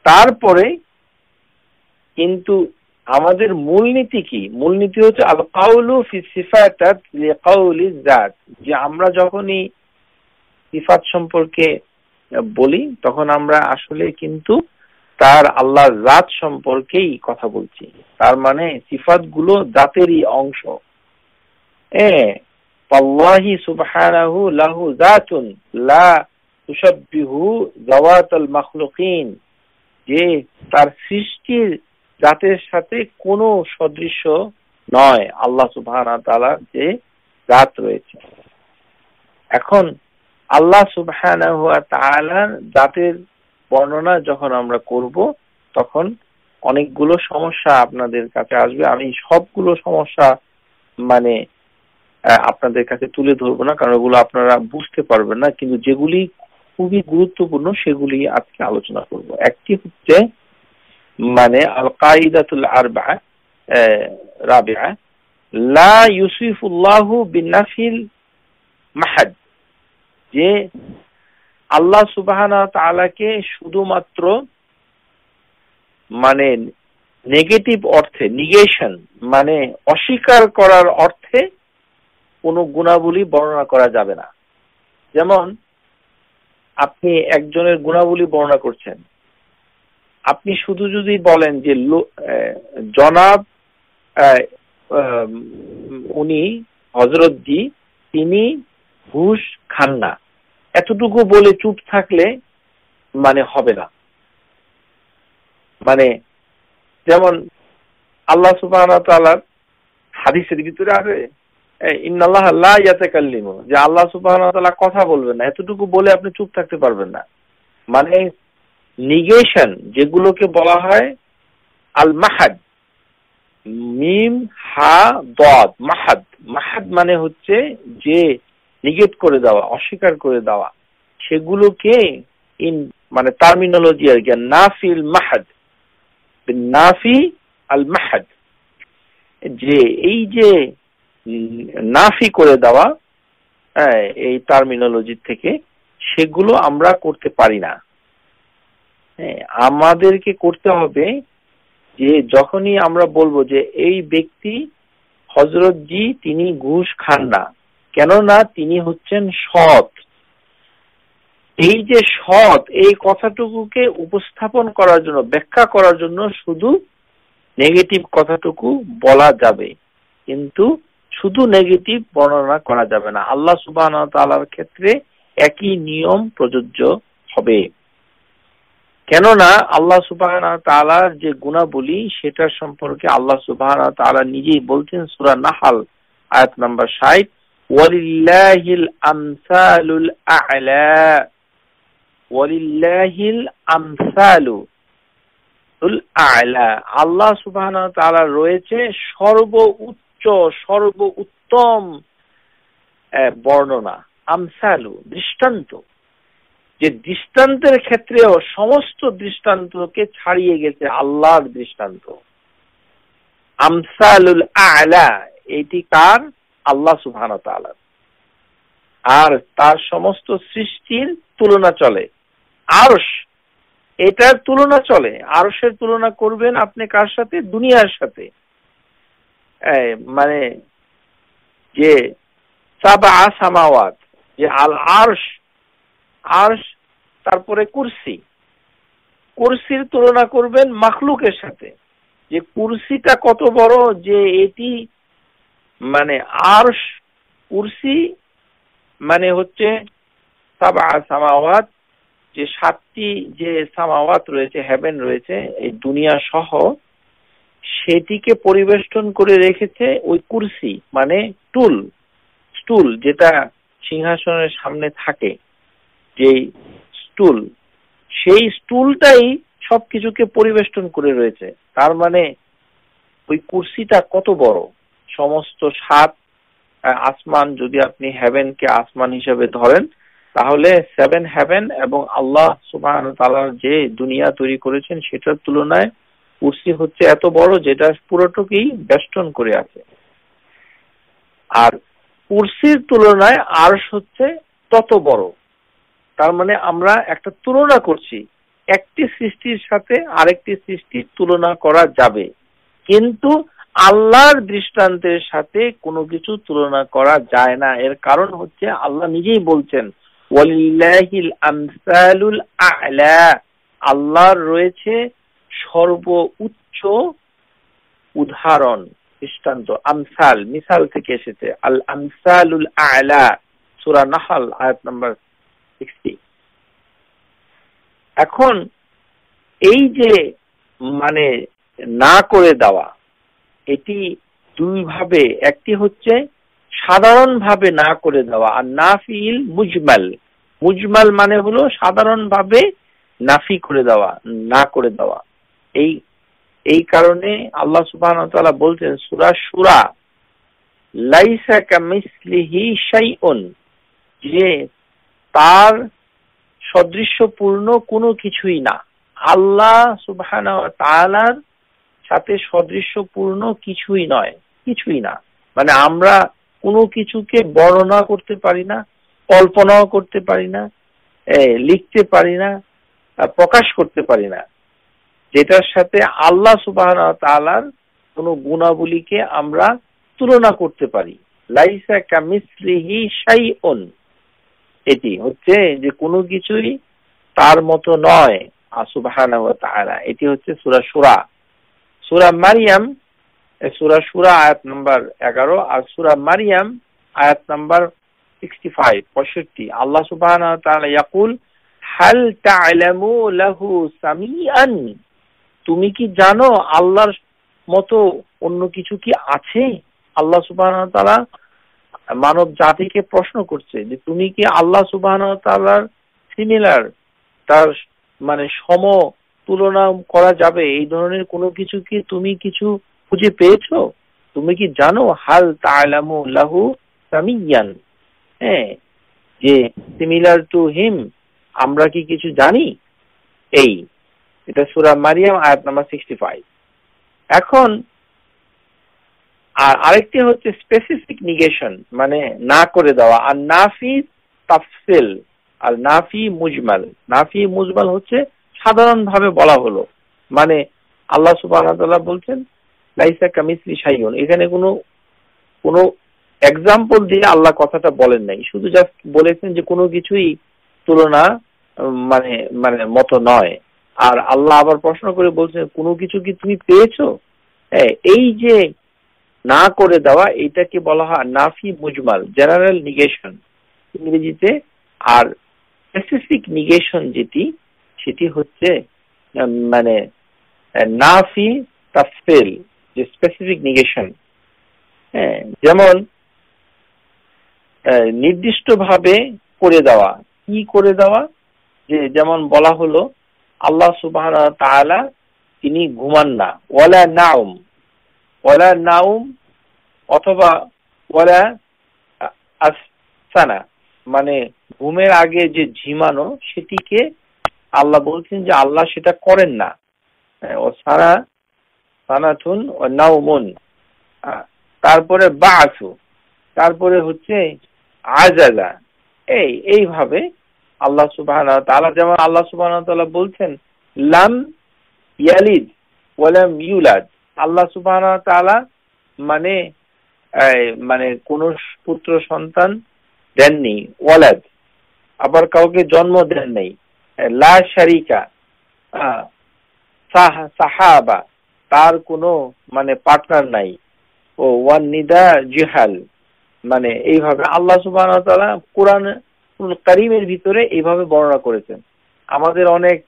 তারপরে কিন্তু আমাদের মূলনীতি কি মূলনীতি হচ্ছে আল কাউলু ফি জাত যে আমরা যখনই সিফাত সম্পর্কে বলি তখন আমরা আসলে কিন্তু তার আল্লাহ জাত সম্পর্কেই কথা বলছি তার মানে সিফাত গুলো জাতেরই অংশ পাল্লাহি সুবহানাহু লাহু জাতুন লা তুশাব্বিহু জাওয়াতাল মাখলুকিন যে তার সৃষ্টির জাতের সাথে কোনো সদৃশ্য নয় আল্লাহ সুবহানাহু তাআলা যে জাত রয়েছে এখন আল্লাহ সুবহান জাতের বর্ণনা যখন আমরা করব তখন অনেকগুলো সমস্যা আপনাদের কাছে আসবে আমি সবগুলো সমস্যা মানে আপনাদের কাছে তুলে ধরবো না কারণ ওগুলো আপনারা বুঝতে পারবেন না কিন্তু যেগুলি খুবই গুরুত্বপূর্ণ সেগুলি আজকে আলোচনা করব একটি হচ্ছে মানে আল কায়দাতুল আরবা রাবিয়া লা ইউসিফুল্লাহু বিনাফিল মাহাদ যে আল্লাহ সুবাহানা তালাকে শুধুমাত্র মানে নেগেটিভ অর্থে নিগেশন মানে অস্বীকার করার অর্থে কোনো গুণাবলী বর্ণনা করা যাবে না যেমন আপনি একজনের গুণাবলী বর্ণনা করছেন আপনি শুধু যদি বলেন যে জনাব উনি হজরত জি তিনি ঘুষ খান না এতটুকু বলে চুপ থাকলে মানে হবে না মানে যেমন আল্লাহ সুবাহ হাদিসের ভিতরে আছে যে আল্লাহ সুবাহ কথা বলবেন না এতটুকু বলে আপনি চুপ থাকতে পারবেন না মানে নিগেশন যেগুলোকে বলা হয় আল মাহাদ মিম হা দদ মাহাদ মাহাদ মানে হচ্ছে যে নিগেট করে দেওয়া অস্বীকার করে দেওয়া সেগুলোকে ইন মানে টার্মিনোলজি আর কি নাফি মাহাদ নাফি আল মাহাদ যে এই যে নাফি করে দেওয়া হ্যাঁ, এই টার্মিনোলজি থেকে সেগুলো আমরা করতে পারি না হ্যাঁ, আমাদেরকে করতে হবে যে যখনই আমরা বলবো যে এই ব্যক্তি হজরতজি তিনি ঘুষ খান না কেননা তিনি হচ্ছেন সৎ এই যে সৎ এই কথাটুকুকে উপস্থাপন করার জন্য ব্যাখ্যা করার জন্য শুধু নেগেটিভ কথাটুকু বলা যাবে কিন্তু শুধু নেগেটিভ বর্ণনা করা যাবে না আল্লাহ সুবাহ তালার ক্ষেত্রে একই নিয়ম প্রযোজ্য হবে কেননা আল্লাহ সুবাহ তালার যে গুণাবলী সেটার সম্পর্কে আল্লাহ সুবাহ তালা নিজেই বলছেন সুরা নাহাল আয়াত নাম্বার ষাট ওয়ালিল্লাহিল আমসালুল আ'লা ওয়ালিল্লাহিল আমসালু আ'লা আল্লাহ সুবহানাহু ওয়া রয়েছে সর্ব উচ্চ সর্ব উত্তম বর্ণনা আমসালু দৃষ্টান্ত যে দৃষ্টান্তের ক্ষেত্রেও সমস্ত দৃষ্টান্তকে ছাড়িয়ে গেছে আল্লাহর দৃষ্টান্ত আমসালুল আলা এটি কার আল্লাহ সুহান আর তার সমস্ত সৃষ্টির তুলনা চলে আরস এটার তুলনা চলে আরসের তুলনা করবেন আপনি কার সাথে দুনিয়ার সাথে মানে যে সামাওয়াত যে আল আরস আরস তারপরে কুরসি কুরসির তুলনা করবেন মাখলুকের সাথে যে কুরসিটা কত বড় যে এটি মানে আর কুরসি মানে হচ্ছে সামাওয়াত যে সাতটি যে সামাওয়াত রয়েছে হেভেন রয়েছে এই দুনিয়া সহ সেটিকে পরিবেষ্টন করে রেখেছে ওই কুরসি মানে টুল স্টুল যেটা সিংহাসনের সামনে থাকে যেই স্টুল সেই স্টুলটাই সবকিছুকে পরিবেষ্টন করে রয়েছে তার মানে ওই কুর্সিটা কত বড় সমস্ত সাত আসমান যদি আপনি হ্যাভেন কে আসমান হিসেবে ধরেন তাহলে সেভেন হ্যাভেন এবং আল্লাহ সুবাহ তালার যে দুনিয়া তৈরি করেছেন সেটার তুলনায় কুর্সি হচ্ছে এত বড় যেটা পুরোটুকুই বেষ্টন করে আছে আর কুর্সির তুলনায় আরশ হচ্ছে তত বড় তার মানে আমরা একটা তুলনা করছি একটি সৃষ্টির সাথে আরেকটি সৃষ্টির তুলনা করা যাবে কিন্তু আল্লাহর দৃষ্টান্তের সাথে কোনো কিছু তুলনা করা যায় না এর কারণ হচ্ছে আল্লাহ নিজেই বলছেন ওয়ালিল্লাহিল আল্লাহর রয়েছে সর্ব উচ্চ উদাহরণ দৃষ্টান্ত আমসাল মিসাল থেকে এসেছে আল আমসালুল আলা সুরা নাহাল আয়াত নাম্বার সিক্সটি এখন এই যে মানে না করে দেওয়া এটি দুইভাবে একটি হচ্ছে সাধারণভাবে না করে দেওয়া আর নাফিল মুজমাল মুজমাল মানে হলো সাধারণভাবে নাফি করে দেওয়া না করে দেওয়া এই এই কারণে আল্লাহ সুবাহ বলছেন সুরা সুরা লাইসা কামিসলিহি শাইউন যে তার সদৃশ্যপূর্ণ কোনো কিছুই না আল্লাহ সুবহান তাআলার সাথে সদৃশ্যপূর্ণ কিছুই নয় কিছুই না মানে আমরা কোনো কিছুকে বর্ণনা করতে পারি না কল্পনাও করতে পারি না লিখতে পারি না প্রকাশ করতে পারি না যেটার সাথে আল্লাহ সুবাহর তালার কোনো গুণাবলীকে আমরা তুলনা করতে পারি লাইসা কামিসলিহি সাই অন এটি হচ্ছে যে কোনো কিছুই তার মতো নয় আসুবাহ এটি হচ্ছে সুরা সুরা সুরা মারিয়াম সুরা সুরা আয়াত নাম্বার এগারো আর সুরা মারিয়াম আয়াত নাম্বার সিক্সটি ফাইভ পঁয়ষট্টি আল্লাহ সুবাহ ইয়াকুল হাল লাহু তুমি কি জানো আল্লাহর মতো অন্য কিছু কি আছে আল্লাহ সুবাহ তালা মানব জাতিকে প্রশ্ন করছে যে তুমি কি আল্লাহ সুবাহ তালার সিমিলার তার মানে সম তুলনা করা যাবে এই ধরনের কোনো কিছু কি তুমি কিছু খুঁজে পেয়েছ তুমি কি জানো হাল তালামু লাহু সামিয়ান হ্যাঁ যে সিমিলার টু হিম আমরা কি কিছু জানি এই এটা সুরা মারিয়াম আয়াত নাম্বার সিক্সটি ফাইভ এখন আর আরেকটি হচ্ছে স্পেসিফিক নিগেশন মানে না করে দেওয়া আর নাফি তাফসিল আর নাফি মুজমাল নাফি মুজমাল হচ্ছে সাধারণভাবে বলা হলো মানে আল্লাহ সুবাহ বলছেন লাইসা কামিসি সাইয়ন এখানে কোনো কোনো এক্সাম্পল দিয়ে আল্লাহ কথাটা বলেন নাই শুধু জাস্ট বলেছেন যে কোনো কিছুই তুলনা মানে মানে মত নয় আর আল্লাহ আবার প্রশ্ন করে বলছেন কোনো কিছু কি তুমি পেয়েছো হ্যাঁ এই যে না করে দেওয়া এইটাকে বলা হয় নাফি মুজমাল জেনারেল নিগেশন ইংরেজিতে আর স্পেসিফিক নিগেশন যেটি সেটি হচ্ছে মানে নাফি তাফসিল যে স্পেসিফিক নিগেশন হ্যাঁ যেমন নির্দিষ্টভাবে করে দেওয়া কি করে দেওয়া যে যেমন বলা হলো আল্লাহ সুবাহ তালা তিনি ঘুমান না ওয়ালা নাউম ওয়ালা নাউম অথবা ওয়ালা আসানা মানে ঘুমের আগে যে ঝিমানো সেটিকে আল্লাহ বলছেন যে আল্লাহ সেটা করেন না ও সারা সানাথুন ও নাওমুন তারপরে বাসু তারপরে হচ্ছে আজালা এই এইভাবে আল্লাহ সুবাহ তালা যেমন আল্লাহ সুবাহ তালা বলছেন লাম ইয়ালিদ ওয়ালাম ইউলাদ আল্লাহ সুবাহ তালা মানে মানে কোন পুত্র সন্তান দেননি ওয়ালাদ আবার কাউকে জন্ম দেন নাই লা শারিকা সাহাবা তার কোনো মানে পার্টনার নাই ও ওয়ান নিদা জিহাল মানে এইভাবে আল্লাহ সুবাহ কোরআন করিমের ভিতরে এইভাবে বর্ণনা করেছেন আমাদের অনেক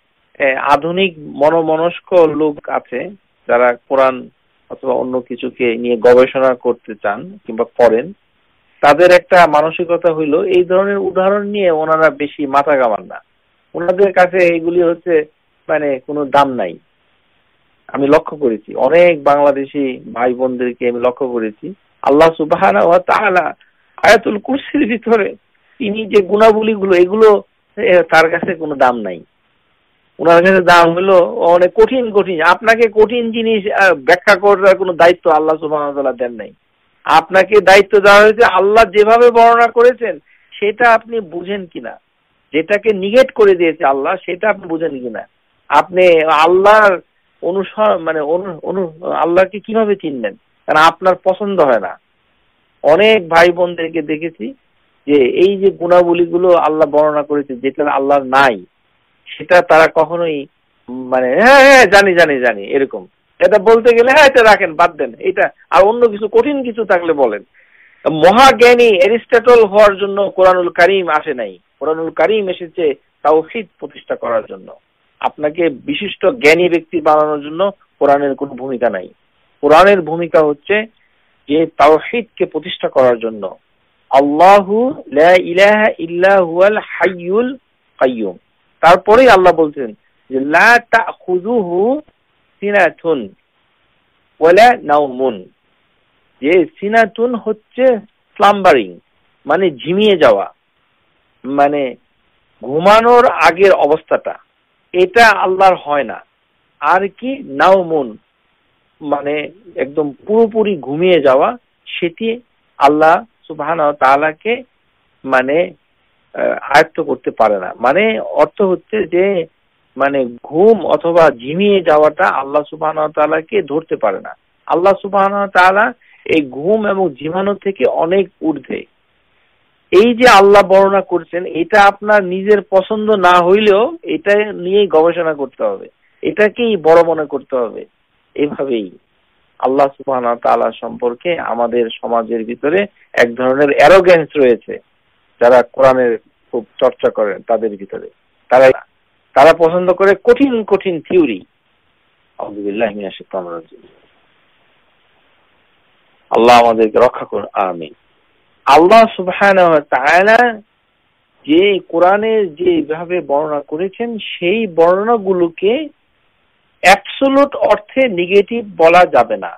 আধুনিক মনোমনস্ক লোক আছে যারা কোরআন অথবা অন্য কিছুকে নিয়ে গবেষণা করতে চান কিংবা করেন তাদের একটা মানসিকতা হইল এই ধরনের উদাহরণ নিয়ে ওনারা বেশি মাথা গামান না ওনাদের কাছে এইগুলি হচ্ছে মানে কোনো দাম নাই আমি লক্ষ্য করেছি অনেক বাংলাদেশি ভাই বোনদেরকে আমি লক্ষ্য করেছি আল্লাহ সুবাহ আয়াতুল কুরসির ভিতরে তিনি যে গুণাবলী গুলো এগুলো তার কাছে কোনো দাম নাই ওনার কাছে দাম হলো অনেক কঠিন কঠিন আপনাকে কঠিন জিনিস ব্যাখ্যা করার কোনো দায়িত্ব আল্লাহ সুবাহ দেন নাই আপনাকে দায়িত্ব দেওয়া হয়েছে আল্লাহ যেভাবে বর্ণনা করেছেন সেটা আপনি বুঝেন কিনা যেটাকে নিগেট করে দিয়েছে আল্লাহ সেটা আপনি বুঝেন কিনা আপনি আল্লাহর অনুসরণ মানে অনু আল্লাহকে কিভাবে চিনবেন কারণ আপনার পছন্দ হয় না অনেক ভাই বোনদেরকে দেখেছি যে এই যে গুণাবলীগুলো আল্লাহ বর্ণনা করেছে যেটা আল্লাহর নাই সেটা তারা কখনোই মানে হ্যাঁ হ্যাঁ জানি জানি জানি এরকম এটা বলতে গেলে হ্যাঁ এটা রাখেন বাদ দেন এটা আর অন্য কিছু কঠিন কিছু থাকলে বলেন মহাজ্ঞানী এরিস্টাটল হওয়ার জন্য কোরআনুল কারিম আসে নাই কোরআনুল কারিম এসেছে তাওহিদ প্রতিষ্ঠা করার জন্য আপনাকে বিশিষ্ট জ্ঞানী ব্যক্তি বানানোর জন্য কোরআনের কোনো ভূমিকা নাই কোরআনের ভূমিকা হচ্ছে যে তাওহিদকে প্রতিষ্ঠা করার জন্য আল্লাহু লা ইলাহা ইল্লা হাইয়ুল কাইয়ুম তারপরেই আল্লাহ বলছেন যে লা তাখুযুহু সিনাতুন ওয়ালা নাওমুন যে সিনাতুন হচ্ছে স্লাম্বারিং মানে ঝিমিয়ে যাওয়া মানে ঘুমানোর আগের অবস্থাটা এটা আল্লাহর হয় না আর কি নাও মন মানে একদম পুরোপুরি ঘুমিয়ে যাওয়া সেটি আল্লাহ সুবাহ তালাকে মানে আয়ত্ত করতে পারে না মানে অর্থ হচ্ছে যে মানে ঘুম অথবা ঝিমিয়ে যাওয়াটা আল্লাহ সুবাহ তালাকে ধরতে পারে না আল্লাহ সুবাহ তালা এই ঘুম এবং ঝিমানো থেকে অনেক ঊর্ধ্বে এই যে আল্লাহ বর্ণনা করছেন এটা আপনার নিজের পছন্দ না হইলেও এটা নিয়েই গবেষণা করতে হবে এটাকেই বড় মনে করতে হবে এভাবেই আল্লাহ সুবাহ তালা সম্পর্কে আমাদের সমাজের ভিতরে এক ধরনের অ্যারোগেন্স রয়েছে যারা কোরআনের খুব চর্চা করেন তাদের ভিতরে তারা তারা পছন্দ করে কঠিন কঠিন থিওরি আলহামদুলিল্লাহ আল্লাহ আমাদেরকে রক্ষা করুন আমিন আল্লাহ যে কোরআনে যেভাবে বর্ণনা করেছেন সেই বর্ণনাগুলোকে অ্যাবসোলুট অর্থে নেগেটিভ বলা যাবে না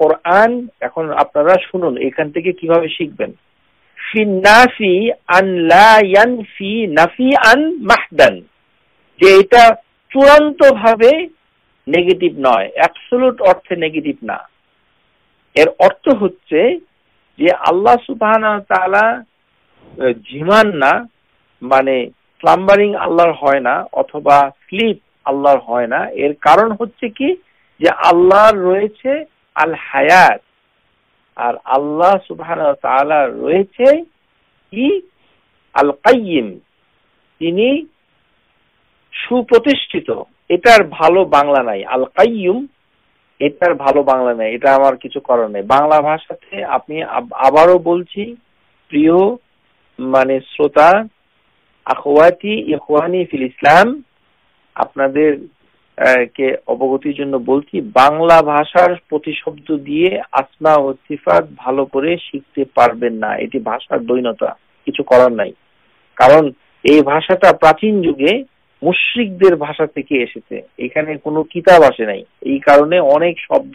কোরআন এখন আপনারা শুনুন এখান থেকে কিভাবে শিখবেন ফি নাফি আন লা নাফি আন মাহদান যে এটা চূড়ান্ত ভাবে নেগেটিভ নয় অ্যাবসোলুট অর্থে নেগেটিভ না এর অর্থ হচ্ছে যে আল্লাহ সুবাহ ঝিমান না মানে প্লাম্বারিং আল্লাহর হয় না অথবা স্লিপ আল্লাহর হয় না এর কারণ হচ্ছে কি যে আল্লাহর রয়েছে আল হায়াত আর আল্লাহ সুবহান রয়েছে কি আল কাইম তিনি সুপ্রতিষ্ঠিত এটার ভালো বাংলা নাই আল কাইম এটার ভালো বাংলা নেই এটা আমার কিছু করার নেই বাংলা ভাষাতে আপনি আবারও বলছি প্রিয় মানে শ্রোতা আখওয়াতি ইখওয়ানি ফিল ইসলাম আপনাদের কে অবগতির জন্য বলছি বাংলা ভাষার প্রতিশব্দ দিয়ে আসমা ও সিফাত ভালো করে শিখতে পারবেন না এটি ভাষার দৈনতা কিছু করার নাই কারণ এই ভাষাটা প্রাচীন যুগে মুশ্রিকদের ভাষা থেকে এসেছে এখানে কোনো কিতাব আসে নাই এই কারণে অনেক শব্দ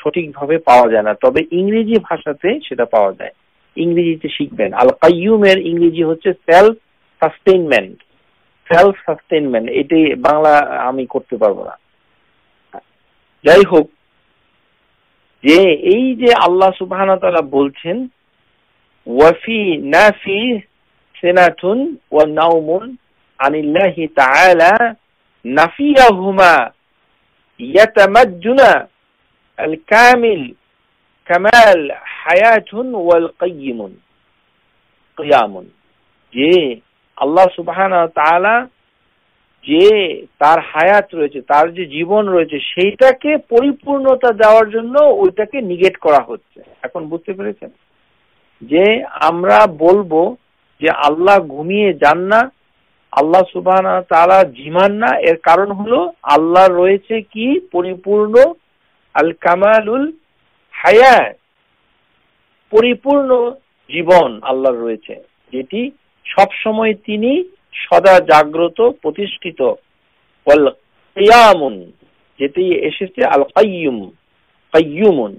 সঠিকভাবে পাওয়া যায় না তবে ইংরেজি ভাষাতে সেটা পাওয়া যায় ইংরেজিতে শিখবেন আল কাইয়ুমের ইংরেজি হচ্ছে সেলফ সাস্টেনমেন্ট সেলফ সাস্টেনমেন্ট এটি বাংলা আমি করতে পারবো না যাই হোক যে এই যে আল্লাহ সুবাহ তারা বলছেন ওয়াফি নাফি সেনাথুন ওয়া নাউমুন আনিল্লাহি তাআলা নাফিয়াহুমা ইয়াতামাজ্জুনা আল কামিল কামাল হায়াতুন ওয়াল কাইয়িমুন কিয়ামুন যে আল্লাহ সুবহানাহু তাআলা যে তার হায়াত রয়েছে তার যে জীবন রয়েছে সেইটাকে পরিপূর্ণতা দেওয়ার জন্য ওইটাকে নিগেট করা হচ্ছে এখন বুঝতে পেরেছেন যে আমরা বলবো যে আল্লাহ ঘুমিয়ে যান না আল্লাহ সুবাহ তারা জিমান না এর কারণ হলো আল্লাহ রয়েছে কি পরিপূর্ণ আল কামালুল হায়া পরিপূর্ণ জীবন আল্লাহর রয়েছে যেটি সব সময় তিনি সদা জাগ্রত প্রতিষ্ঠিত যেটি এসেছে আল কাইম কাইয়ুমুন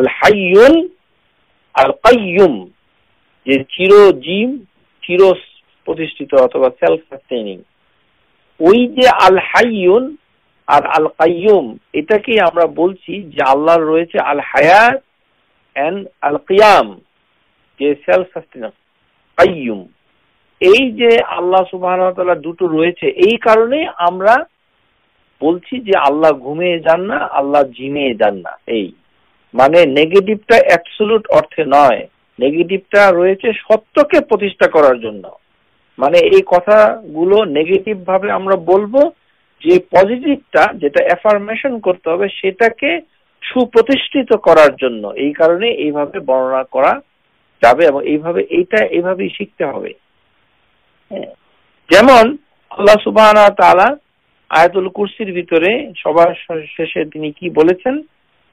আল হাইয়ুন আল কাইম যে চিরজীব চির প্রতিষ্ঠিত অথবা সেলফ সাস্টেনিং ওই যে আল হাইয়ুন আর আল কাইয়ুম এটাকেই আমরা বলছি যে আল্লাহর রয়েছে আল হায়াত অ্যান্ড আল কিয়াম যে সেলফ সাস্টেন কাইয়ুম এই যে আল্লাহ সুবাহ দুটো রয়েছে এই কারণে আমরা বলছি যে আল্লাহ ঘুমিয়ে যান না আল্লাহ জিমিয়ে যান না এই মানে নেগেটিভটা অ্যাবসোলুট অর্থে নয় নেগেটিভটা রয়েছে সত্যকে প্রতিষ্ঠা করার জন্য মানে এই কথাগুলো নেগেটিভ ভাবে আমরা বলবো যে পজিটিভটা যেটা অ্যাফার্মেশন করতে হবে সেটাকে সুপ্রতিষ্ঠিত করার জন্য এই কারণে এইভাবে বর্ণনা করা যাবে এবং এইভাবে এইটা এইভাবেই শিখতে হবে হ্যাঁ। যেমন আল্লাহ সুবাহ তালা আয়াতুল কুরসির ভিতরে সবার শেষে তিনি কি বলেছেন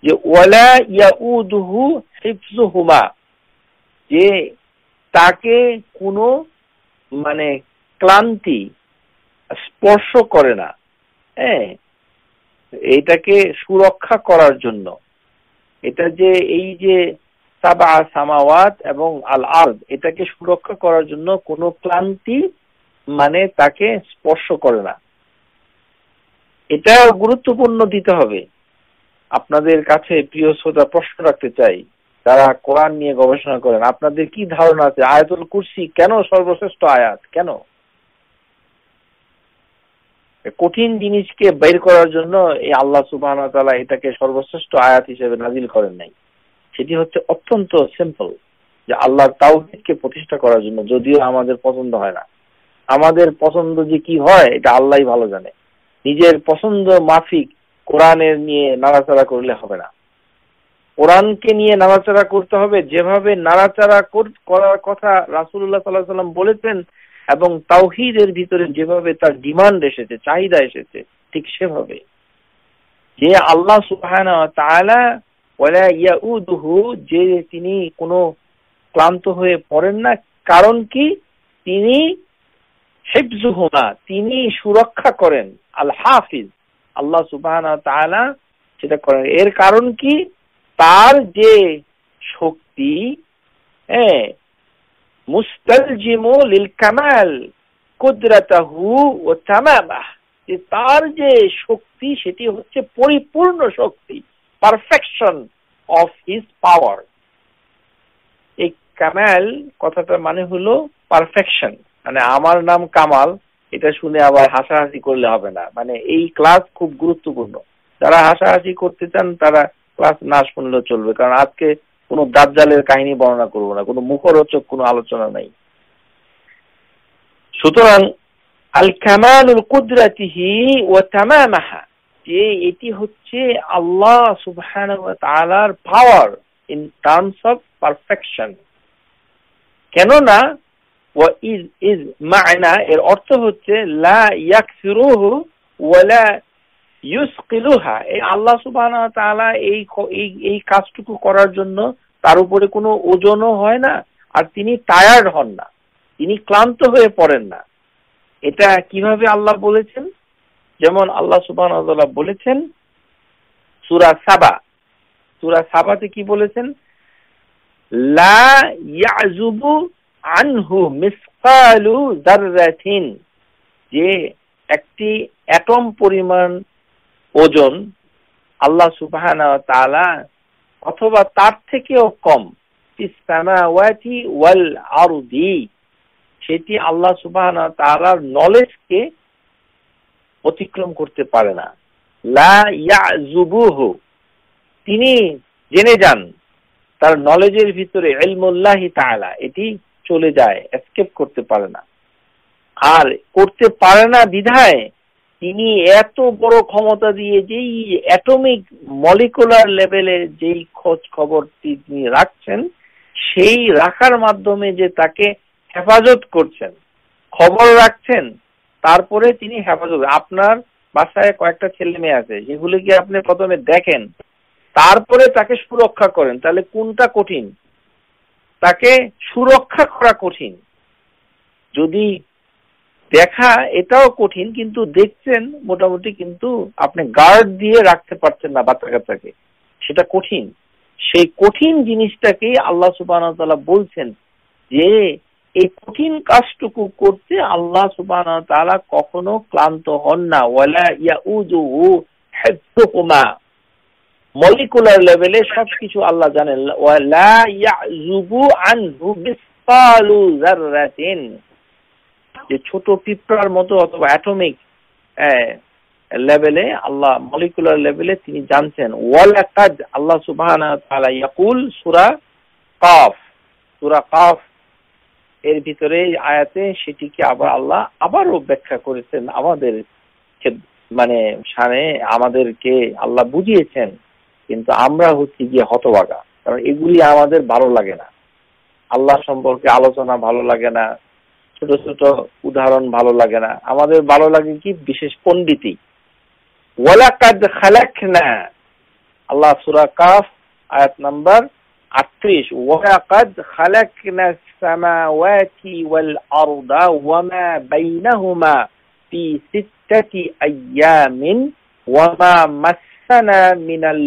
যে ওয়ালা ইয়াউদুহু হিফজুহুমা যে তাকে কোনো মানে ক্লান্তি স্পর্শ করে না হ্যাঁ এটাকে সুরক্ষা করার জন্য এটা যে এই যে সাবা সামাওয়াত এবং আল আল এটাকে সুরক্ষা করার জন্য কোনো ক্লান্তি মানে তাকে স্পর্শ করে না এটা গুরুত্বপূর্ণ দিতে হবে আপনাদের কাছে প্রিয় শ্রোতা প্রশ্ন রাখতে চাই তারা কোরআন নিয়ে গবেষণা করেন আপনাদের কি ধারণা আছে আয়াতুল কুরসি কেন সর্বশ্রেষ্ঠ আয়াত কেন কঠিন জিনিসকে বের করার জন্য এই আল্লাহ সুবাহ এটাকে সর্বশ্রেষ্ঠ আয়াত হিসেবে নাজিল করেন নাই সেটি হচ্ছে অত্যন্ত সিম্পল যে আল্লাহ তাওহিদকে প্রতিষ্ঠা করার জন্য যদিও আমাদের পছন্দ হয় না আমাদের পছন্দ যে কি হয় এটা আল্লাহ ভালো জানে নিজের পছন্দ মাফিক কোরআনের নিয়ে নাড়াচাড়া করলে হবে না কোরআনকে নিয়ে নাড়াচাড়া করতে হবে যেভাবে নাড়াচাড়া করার কথা রাসুল্লাহ সাল্লাহ সাল্লাম বলেছেন এবং তাওহিদের ভিতরে যেভাবে তার ডিমান্ড এসেছে চাহিদা এসেছে ঠিক সেভাবে যে আল্লাহ সুবাহ যে তিনি কোনো ক্লান্ত হয়ে পড়েন না কারণ কি তিনি তিনি সুরক্ষা করেন আল হাফিজ আল্লাহ সুবাহ সেটা করেন এর কারণ কি তার যে শক্তি হ্যাঁ মুস্তালজিমু লিল কামাল কুদরতাহু ও তামামাহ যে তার যে শক্তি সেটি হচ্ছে পরিপূর্ণ শক্তি পারফেকশন অফ হিজ পাওয়ার এই কামাল কথাটার মানে হলো পারফেকশন মানে আমার নাম কামাল এটা শুনে আবার হাসাহাসি করলে হবে না মানে এই ক্লাস খুব গুরুত্বপূর্ণ যারা হাসাহাসি করতে চান তারা ক্লাস না শুনলেও চলবে কারণ আজকে কোনো দাজ্জালের কাহিনী বর্ণনা করব না কোনো মুখরোচক কোনো আলোচনা নাই সুতরাং আল কামালুল কুদরাতিহি ওয়া তামামাহা যে এটি হচ্ছে আল্লাহ সুবহানাহু ওয়া তাআলার power in terms of perfection কেননা ওয়া ইজ ইজ মানা এর অর্থ হচ্ছে লা ইয়াকসিরুহু ওয়া লা ইউসকিলুহা এই আল্লাহ সুবাহ এই এই কাজটুকু করার জন্য তার উপরে কোনো ওজনও হয় না আর তিনি টায়ার্ড হন না তিনি ক্লান্ত হয়ে পড়েন না এটা কিভাবে আল্লাহ বলেছেন যেমন আল্লাহ বলেছেন সুরা সাবা সুরা সাবাতে কি বলেছেন লা ইয়াজুবু আনহু মিসকালু যে একটি অ্যাটম পরিমাণ ওজন আল্লাহ সুবাহ অথবা তার থেকেও কম ওয়াল আরদি সেটি আল্লাহ সুবাহ তালার নলেজকে অতিক্রম করতে পারে না লা ইয়াজুবুহু তিনি জেনে যান তার নলেজের ভিতরে এলমুল্লাহি তাআলা এটি চলে যায় এসকেপ করতে পারে না আর করতে পারে না বিধায় তিনি এত বড় ক্ষমতা দিয়ে যেই অ্যাটমিক মলিকুলার লেভেলে যেই খোঁজ খবর তিনি রাখছেন সেই রাখার মাধ্যমে যে তাকে হেফাজত করছেন খবর রাখছেন তারপরে তিনি হেফাজত আপনার বাসায় কয়েকটা ছেলে মেয়ে আছে যেগুলি কি আপনি প্রথমে দেখেন তারপরে তাকে সুরক্ষা করেন তাহলে কোনটা কঠিন তাকে সুরক্ষা করা কঠিন যদি দেখা এটাও কঠিন কিন্তু দেখছেন মোটামুটি কিন্তু আপনি গার্ড দিয়ে রাখতে পারছেন না বাচ্চা কাচ্চাকে সেটা কঠিন সেই কঠিন জিনিসটাকেই আল্লাহ সুবাহ বলছেন যে এই কঠিন কাজটুকু করতে আল্লাহ সুবাহ তালা কখনো ক্লান্ত হন না ওয়ালা ইয়াউজুহুমা মলিকুলার লেভেলে সবকিছু আল্লাহ জানেন ওয়ালা ইয়াজুবু আনহু বিসফালু যাররাতিন যে ছোট পিঁপড়ার মতো অথবা অ্যাটমিক লেভেলে আল্লাহ মলিকুলার লেভেলে তিনি জানছেন ওয়াল একটা আল্লাহ সুবাহ ইয়াকুল সুরা কফ সুরা কফ এর ভিতরে আয়াতে সেটিকে আবার আল্লাহ আবারও ব্যাখ্যা করেছেন আমাদের মানে সামনে আমাদেরকে আল্লাহ বুঝিয়েছেন কিন্তু আমরা হচ্ছি গিয়ে হতবাগা কারণ এগুলি আমাদের ভালো লাগে না আল্লাহ সম্পর্কে আলোচনা ভালো লাগে না ছোট ছোট উদাহরণ ভালো লাগে না আমাদের ভালো লাগে কি বিশেষ পন্ডিতি ওয়ালাকাদ খালাকনা আল্লাহ সুরা কাফ আয়াত নাম্বার খালাকনা সামাওয়াতি ওয়াল আরদা বাইনাহুমা ফি সিত্তাতি আইয়ামিন মিনাল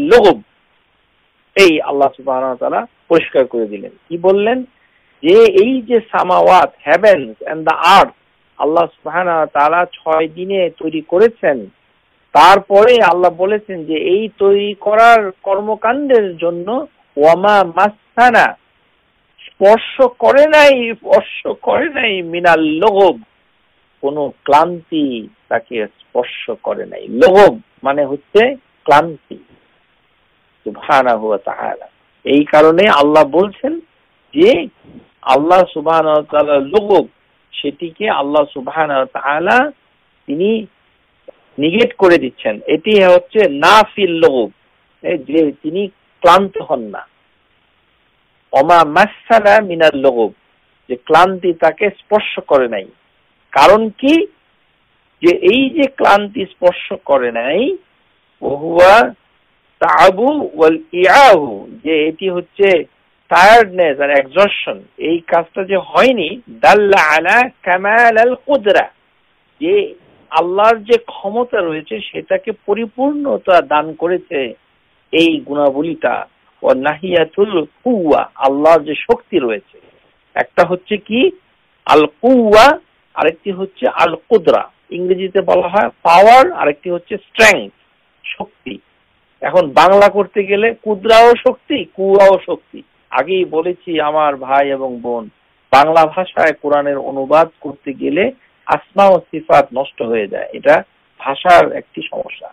এই আল্লাহ সুবহানাহু ওয়া তাআলা পরিষ্কার করে দিলেন কি বললেন যে এই যে সামাওয়াত হেভেন্স অ্যান্ড দ্য আর্থ আল্লাহ সুহানা তারা ছয় দিনে তৈরি করেছেন তারপরে আল্লাহ বলেছেন যে এই তৈরি করার কর্মকাণ্ডের জন্য ওয়ামা মাসানা স্পর্শ করে নাই স্পর্শ করে নাই মিনাল লোভ কোন ক্লান্তি তাকে স্পর্শ করে নাই লোভ মানে হচ্ছে ক্লান্তি এই কারণে আল্লাহ বলছেন যে আল্লাহ সুবাহ লোক সেটিকে আল্লাহ সুবাহ তিনি নিগেট করে দিচ্ছেন এটি হচ্ছে না ফিল লোক যে তিনি ক্লান্ত হন না অমা মাসালা মিনার লোক যে ক্লান্তি তাকে স্পর্শ করে নাই কারণ কি যে এই যে ক্লান্তি স্পর্শ করে নাই বহুয়া তাবু ওয়াল ইয়াহু যে এটি হচ্ছে টায়ার্ডনেস আর এক্সশন এই কাজটা যে হয়নি দাল্লা আলা কামাল আল কুদরা যে আল্লাহর যে ক্ষমতা রয়েছে সেটাকে পরিপূর্ণতা দান করেছে এই গুণাবলীটা ও নাহিয়াতুল কুয়া আল্লাহর যে শক্তি রয়েছে একটা হচ্ছে কি আল কুয়া আরেকটি হচ্ছে আল কুদরা ইংরেজিতে বলা হয় পাওয়ার আরেকটি হচ্ছে স্ট্রেংথ শক্তি এখন বাংলা করতে গেলে কুদরাও শক্তি কুয়াও শক্তি আগেই বলেছি আমার ভাই এবং বোন বাংলা ভাষায় কোরআনের অনুবাদ করতে গেলে আসমা ও সিফাত নষ্ট হয়ে যায় এটা ভাষার একটি সমস্যা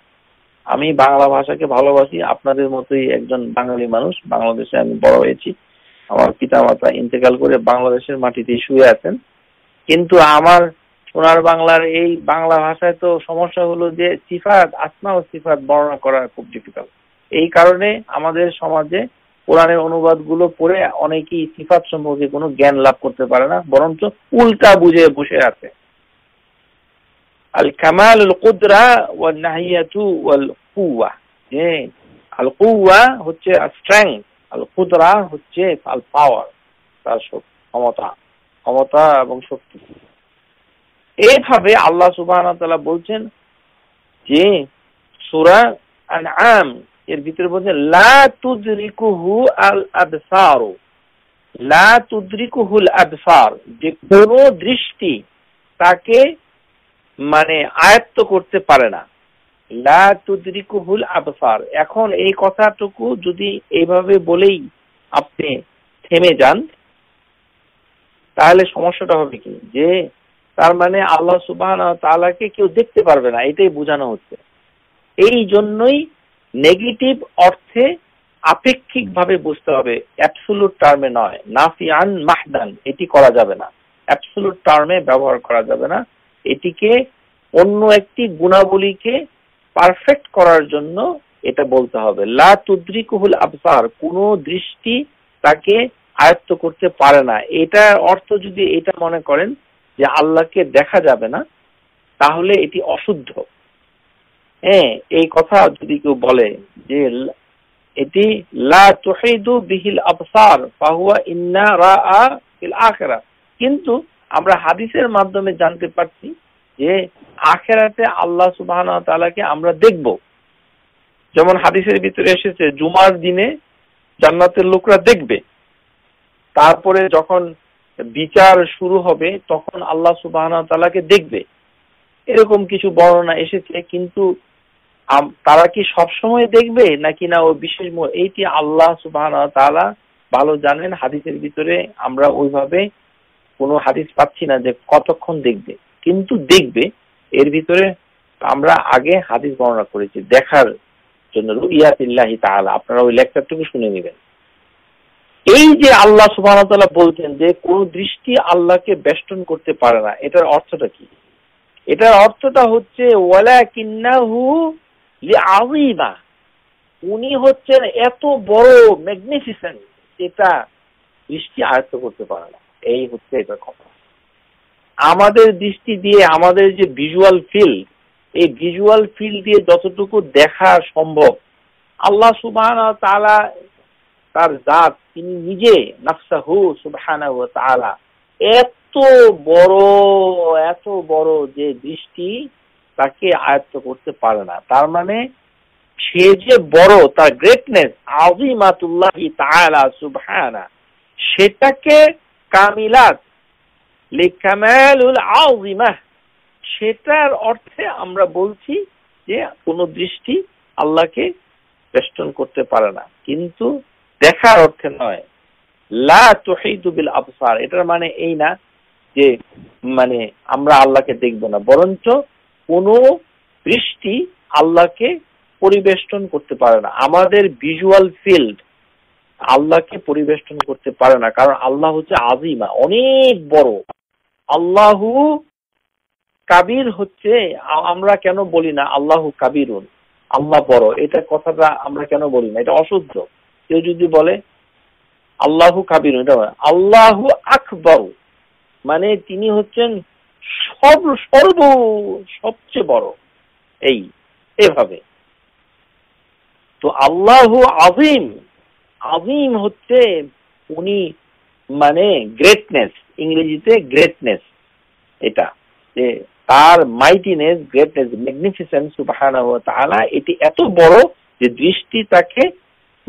আমি বাংলা ভাষাকে ভালোবাসি আপনাদের মতোই একজন বাঙালি মানুষ বাংলাদেশে আমি বড় হয়েছি আমার পিতা মাতা ইন্তেকাল করে বাংলাদেশের মাটিতে শুয়ে আছেন কিন্তু আমার সোনার বাংলার এই বাংলা ভাষায় তো সমস্যা হলো যে সিফাত আসমা ও সিফাত বর্ণনা করা খুব ডিফিকাল্ট এই কারণে আমাদের সমাজে কোরআনের অনুবাদগুলো পড়ে অনেকেই ইস্তিফাত সম্পর্কে কোনো জ্ঞান লাভ করতে পারে না বরঞ্চ উল্টা বুঝে বসে আছে আল কামাল কুদরা নাহিয়াতু ওয়াল কুয়া আল কুয়া হচ্ছে স্ট্রেংথ আল কুদরা হচ্ছে আল পাওয়ার তার ক্ষমতা ক্ষমতা এবং শক্তি এইভাবে আল্লাহ সুবাহ বলছেন যে সুরা আম এর ভিতরে বলছে লা তুদরিকুহু আল আবসারু লা তুদরিকুহুল আবসার যে কোন দৃষ্টি তাকে মানে আয়ত্ত করতে পারে না লা তুদরিকুহুল আবসার এখন এই কথাটুকু যদি এইভাবে বলেই আপনি থেমে যান তাহলে সমস্যাটা হবে কি যে তার মানে আল্লাহ সুবাহ তালাকে কেউ দেখতে পারবে না এটাই বোঝানো হচ্ছে এই জন্যই নেগেটিভ অর্থে আপেক্ষিক ভাবে বুঝতে হবে অ্যাবসুলুট টার্মে নয় নাফিয়ান মাহদান এটি করা যাবে না অ্যাবসুলুট টার্মে ব্যবহার করা যাবে না এটিকে অন্য একটি গুণাবলীকে পারফেক্ট করার জন্য এটা বলতে হবে লা তুদ্রিকুহুল আবসার কোন দৃষ্টি তাকে আয়ত্ত করতে পারে না এটা অর্থ যদি এটা মনে করেন যে আল্লাহকে দেখা যাবে না তাহলে এটি অশুদ্ধ হ্যাঁ এই কথা যদি কেউ বলে যে এটি লা তুহিদু বিহিল আবসার ফাহুয়া ইন্না রা ফিল আখেরা কিন্তু আমরা হাদিসের মাধ্যমে জানতে পারছি যে আখেরাতে আল্লাহ সুবাহান তালাকে আমরা দেখব যেমন হাদিসের ভিতরে এসেছে জুমার দিনে জান্নাতের লোকরা দেখবে তারপরে যখন বিচার শুরু হবে তখন আল্লাহ সুবাহান তালাকে দেখবে এরকম কিছু বর্ণনা এসেছে কিন্তু তারা কি সবসময় দেখবে নাকি না ও বিশেষ এইটি আল্লাহ সুবাহ তারা ভালো জানেন হাদিসের ভিতরে আমরা ওইভাবে কোনো হাদিস পাচ্ছি না যে কতক্ষণ দেখবে কিন্তু দেখবে এর ভিতরে আমরা আগে হাদিস বর্ণনা করেছি দেখার জন্য রুইয়াতিল্লাহি তাআলা আপনারা ওই লেকচারটুকু শুনে নেবেন এই যে আল্লাহ সুবাহ বলছেন যে কোন দৃষ্টি আল্লাহকে বেষ্টন করতে পারে না এটার অর্থটা কি এটার অর্থটা হচ্ছে ওয়ালা কিন্নাহু লিআযীমা উনি হচ্ছেন এত বড় ম্যাগনিফিসেন্ট এটা দৃষ্টি আয়ত্ত করতে পারে না এই হচ্ছে এটা কথা আমাদের দৃষ্টি দিয়ে আমাদের যে ভিজুয়াল ফিল্ড এই ভিজুয়াল ফিল্ড দিয়ে যতটুকু দেখা সম্ভব আল্লাহ সুবাহ তালা তার জাত তিনি নিজে নাফসাহু সুবাহ তালা এত বড় এত বড় যে দৃষ্টি তাকে আয়ত্ত করতে পারে না তার মানে সে যে বড় তার গ্রেটনেস আজিমাতুল্লাহি তাআলা সুবহানা সেটাকে কামিলাত লিকামালুল আজিমাহ সেটার অর্থে আমরা বলছি যে কোনো দৃষ্টি আল্লাহকে বেষ্টন করতে পারে না কিন্তু দেখার অর্থে নয় লা তুহিদু বিল আবসার এটার মানে এই না যে মানে আমরা আল্লাহকে দেখব না বরঞ্চ কোনো বৃষ্টি আল্লাহকে পরিবেষ্টন করতে পারে না আমাদের ভিজুয়াল ফিল্ড আল্লাহকে পরিবেষ্টন করতে পারে না কারণ আল্লাহ হচ্ছে আজিমা অনেক বড় আল্লাহ কাবির হচ্ছে আমরা কেন বলি না আল্লাহ কাবিরুন আল্লাহ বড় এটা কথাটা আমরা কেন বলি না এটা অশুদ্ধ কেউ যদি বলে আল্লাহু কাবিরুন এটা আল্লাহ আকবর মানে তিনি হচ্ছেন সর্ব সর্ব সবচেয়ে বড় এই এভাবে তো আল্লাহ আজিম আজিম হচ্ছে উনি মানে গ্রেটনেস ইংরেজিতে গ্রেটনেস এটা যে তার মাইটিনেস গ্রেটনেস ম্যাগনিফিসেন্স সুবাহানা তাহলে এটি এত বড় যে দৃষ্টি তাকে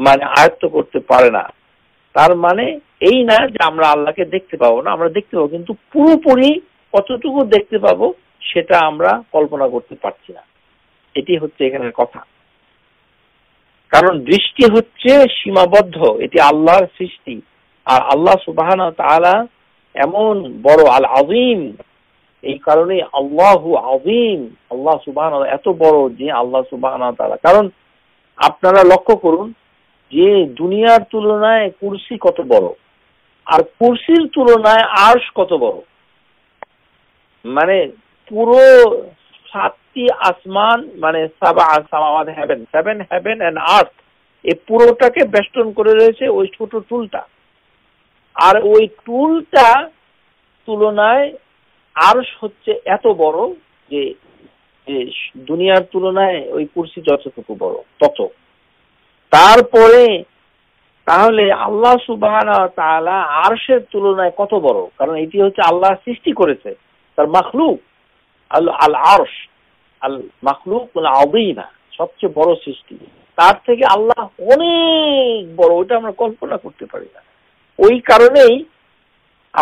মানে আয়ত্ত করতে পারে না তার মানে এই না যে আমরা আল্লাহকে দেখতে পাবো না আমরা দেখতে পাবো কিন্তু পুরোপুরি কতটুকু দেখতে পাবো সেটা আমরা কল্পনা করতে পারছি না এটি হচ্ছে এখানে কথা কারণ দৃষ্টি হচ্ছে সীমাবদ্ধ এটি আল্লাহর সৃষ্টি আর আল্লাহ সুবাহান তালা এমন বড় আল আজিম এই কারণে আল্লাহ আজিম আল্লাহ সুবাহান এত বড় যে আল্লাহ সুবাহান তালা কারণ আপনারা লক্ষ্য করুন যে দুনিয়ার তুলনায় কুরসি কত বড় আর কুরসির তুলনায় আর্শ কত বড় মানে পুরো সাতটি আসমান মানে heaven seven heaven and earth এই পুরোটাকে বেষ্টন করে রয়েছে ওই ছোট টুলটা আর ওই টুলটা তুলনায় আরস হচ্ছে এত বড় যে দুনিয়ার তুলনায় ওই কুর্সি যতটুকু বড় তত তারপরে তাহলে আল্লাহ সুবাহ আরশের তুলনায় কত বড় কারণ এটি হচ্ছে আল্লাহ সৃষ্টি করেছে তার মখলুক আল আল আরশ আল মখলুক আদিমা সবচেয়ে বড় সৃষ্টি তার থেকে আল্লাহ অনেক বড় ওটা আমরা কল্পনা করতে পারি না ওই কারণেই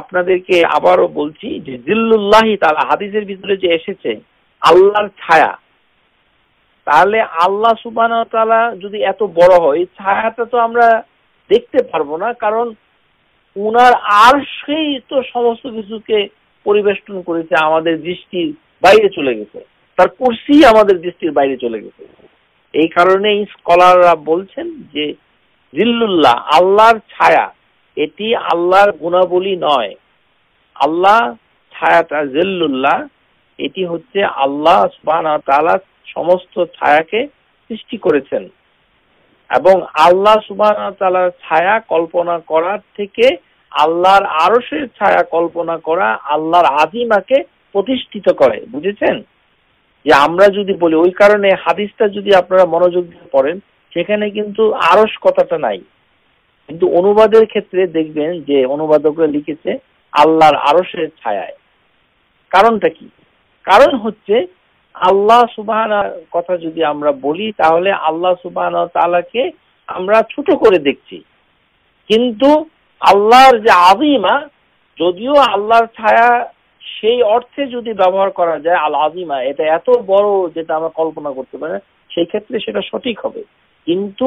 আপনাদেরকে আবারও বলছি যে জিল্লুল্লাহি তার হাদিসের ভিতরে যে এসেছে আল্লাহর ছায়া তাহলে আল্লাহ সুবান তালা যদি এত বড় হয় ছায়াটা তো আমরা দেখতে পারবো না কারণ উনার আর সেই তো সমস্ত কিছুকে পরিবেষ্টন করেছে আমাদের দৃষ্টির বাইরে চলে গেছে তার কুর্সি আমাদের দৃষ্টির বাইরে চলে গেছে এই কারণেই স্কলাররা বলছেন যে জিল্লুল্লাহ আল্লাহর ছায়া এটি আল্লাহর গুণাবলী নয় আল্লাহ ছায়াটা জিল্লুল্লাহ এটি হচ্ছে আল্লাহ তালা সমস্ত ছায়াকে সৃষ্টি করেছেন এবং আল্লাহ সুবাহ ছায়া কল্পনা করার থেকে আল্লাহর আরসের ছায়া কল্পনা করা আল্লাহর আদিমাকে প্রতিষ্ঠিত করে বুঝেছেন যে আমরা যদি বলি ওই কারণে হাদিসটা যদি আপনারা মনোযোগ দিয়ে পড়েন সেখানে কিন্তু আরস কথাটা নাই কিন্তু অনুবাদের ক্ষেত্রে দেখবেন যে অনুবাদকরা লিখেছে আল্লাহর আরসের ছায়ায় কারণটা কি কারণ হচ্ছে আল্লাহ সুবাহানার কথা যদি আমরা বলি তাহলে আল্লাহ সুবাহ তালাকে আমরা ছোট করে দেখছি কিন্তু আল্লাহর যে আজিমা যদিও আল্লাহর ছায়া সেই অর্থে যদি ব্যবহার করা যায় আল আজিমা এটা এত বড় যেটা আমরা কল্পনা করতে পারি সেই ক্ষেত্রে সেটা সঠিক হবে কিন্তু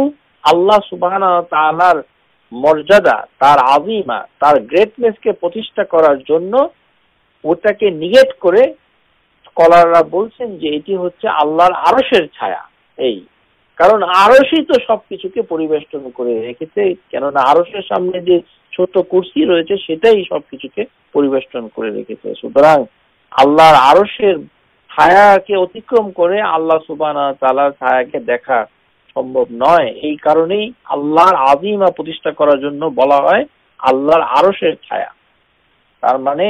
আল্লাহ সুবাহ তালার মর্যাদা তার আজিমা তার গ্রেটনেস কে প্রতিষ্ঠা করার জন্য ওটাকে নিগেট করে কলাররা বলছেন যে এটি হচ্ছে আল্লাহর আরসের ছায়া এই কারণ আরসই তো সবকিছুকে পরিবেষ্টন করে রেখেছে কেননা আরসের সামনে যে ছোট কুর্সি রয়েছে সেটাই সবকিছুকে পরিবেষ্টন করে রেখেছে সুতরাং আল্লাহর আরসের ছায়াকে অতিক্রম করে আল্লাহ সুবানা তালার ছায়াকে দেখা সম্ভব নয় এই কারণেই আল্লাহর আজিমা প্রতিষ্ঠা করার জন্য বলা হয় আল্লাহর আরসের ছায়া তার মানে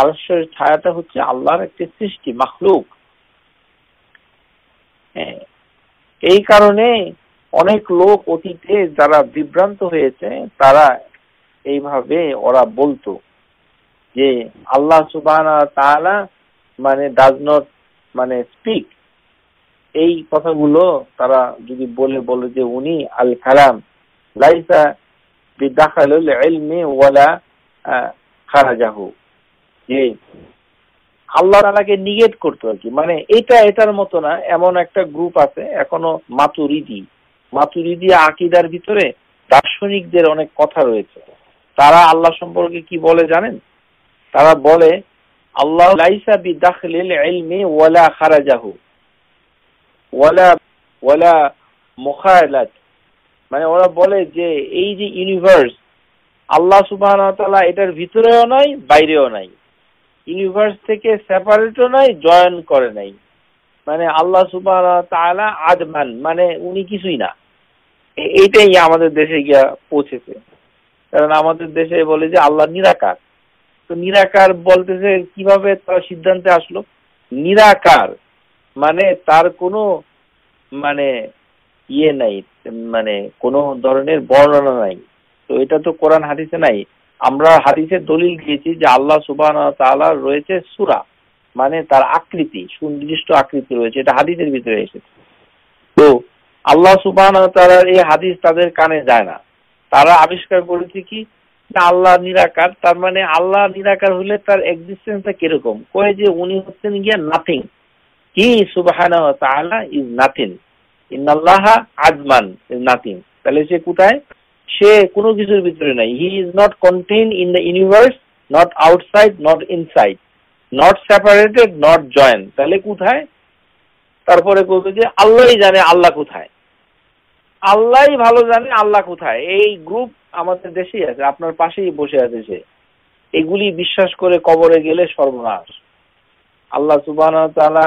আরসের ছায়াটা হচ্ছে আল্লাহর একটি সৃষ্টি মাখলুক হ্যাঁ, এই কারণে অনেক লোক অতীতে যারা বিভ্রান্ত হয়েছে তারা এইভাবে ওরা বলতো যে আল্লাহ সুবাহ মানে ডাজ নট মানে স্পিক এই কথাগুলো তারা যদি বলে বলে যে উনি আল কালাম লাইসা বিদাখালুল ইলমি ওয়ালা খারাজাহু যে আল্লাহ নিগেট করতো আর কি মানে এটা এটার মতো না এমন একটা গ্রুপ আছে এখনো মাতুরিদি মাতুরিদি আকিদার ভিতরে দার্শনিকদের অনেক কথা রয়েছে তারা আল্লাহ সম্পর্কে কি বলে জানেন তারা বলে আল্লাহ লাইসা বি দাখলিল ইলমি ওয়ালা খারাজাহু ওয়ালা ওয়ালা মুখায়লাত মানে ওরা বলে যে এই যে ইউনিভার্স আল্লাহ সুবাহ এটার ভিতরেও নাই বাইরেও নাই ইউনিভার্স থেকে সেপারেটও নাই জয়েন করে নাই মানে আল্লাহ সুবাহ আদমান মানে উনি কিছুই না এইটাই আমাদের দেশে গিয়া পৌঁছেছে কারণ আমাদের দেশে বলে যে আল্লাহ নিরাকার তো নিরাকার বলতেছে কিভাবে তার সিদ্ধান্তে আসলো নিরাকার মানে তার কোনো মানে ইয়ে নাই মানে কোনো ধরনের বর্ণনা নাই তো এটা তো কোরআন হাদিসে নাই আমরা হাদিসে দলিল দিয়েছি যে আল্লাহ সুবাহ তালা রয়েছে সুরা মানে তার আকৃতি সুনির্দিষ্ট আকৃতি রয়েছে এটা হাদিসের ভিতরে এসেছে তো আল্লাহ সুবাহ তালার এই হাদিস তাদের কানে যায় না তারা আবিষ্কার করেছে কি আল্লাহ নিরাকার তার মানে আল্লাহ নিরাকার হলে তার এক্সিস্টেন্সটা কিরকম কয়ে যে উনি হচ্ছেন গিয়া নাথিং কি সুবাহানা তাহলা ইজ নাথিং ইন্নাল্লাহ আজমান ইজ নাথিং তাহলে সে কোথায় সে কোনো কিছুর ভিতরে নাই he is not contain in the universe not outside not inside not separated not join তাহলে কোথায় তারপরে বলবে যে আল্লাহই জানে আল্লাহ কোথায় আল্লাহ ভালো জানে আল্লাহ কোথায় এই গ্রুপ আমাদের দেশেই আছে আপনার পাশেই বসে আছে সে এগুলি বিশ্বাস করে কবরে গেলে সর্বনাশ আল্লাহ সুবাহ তালা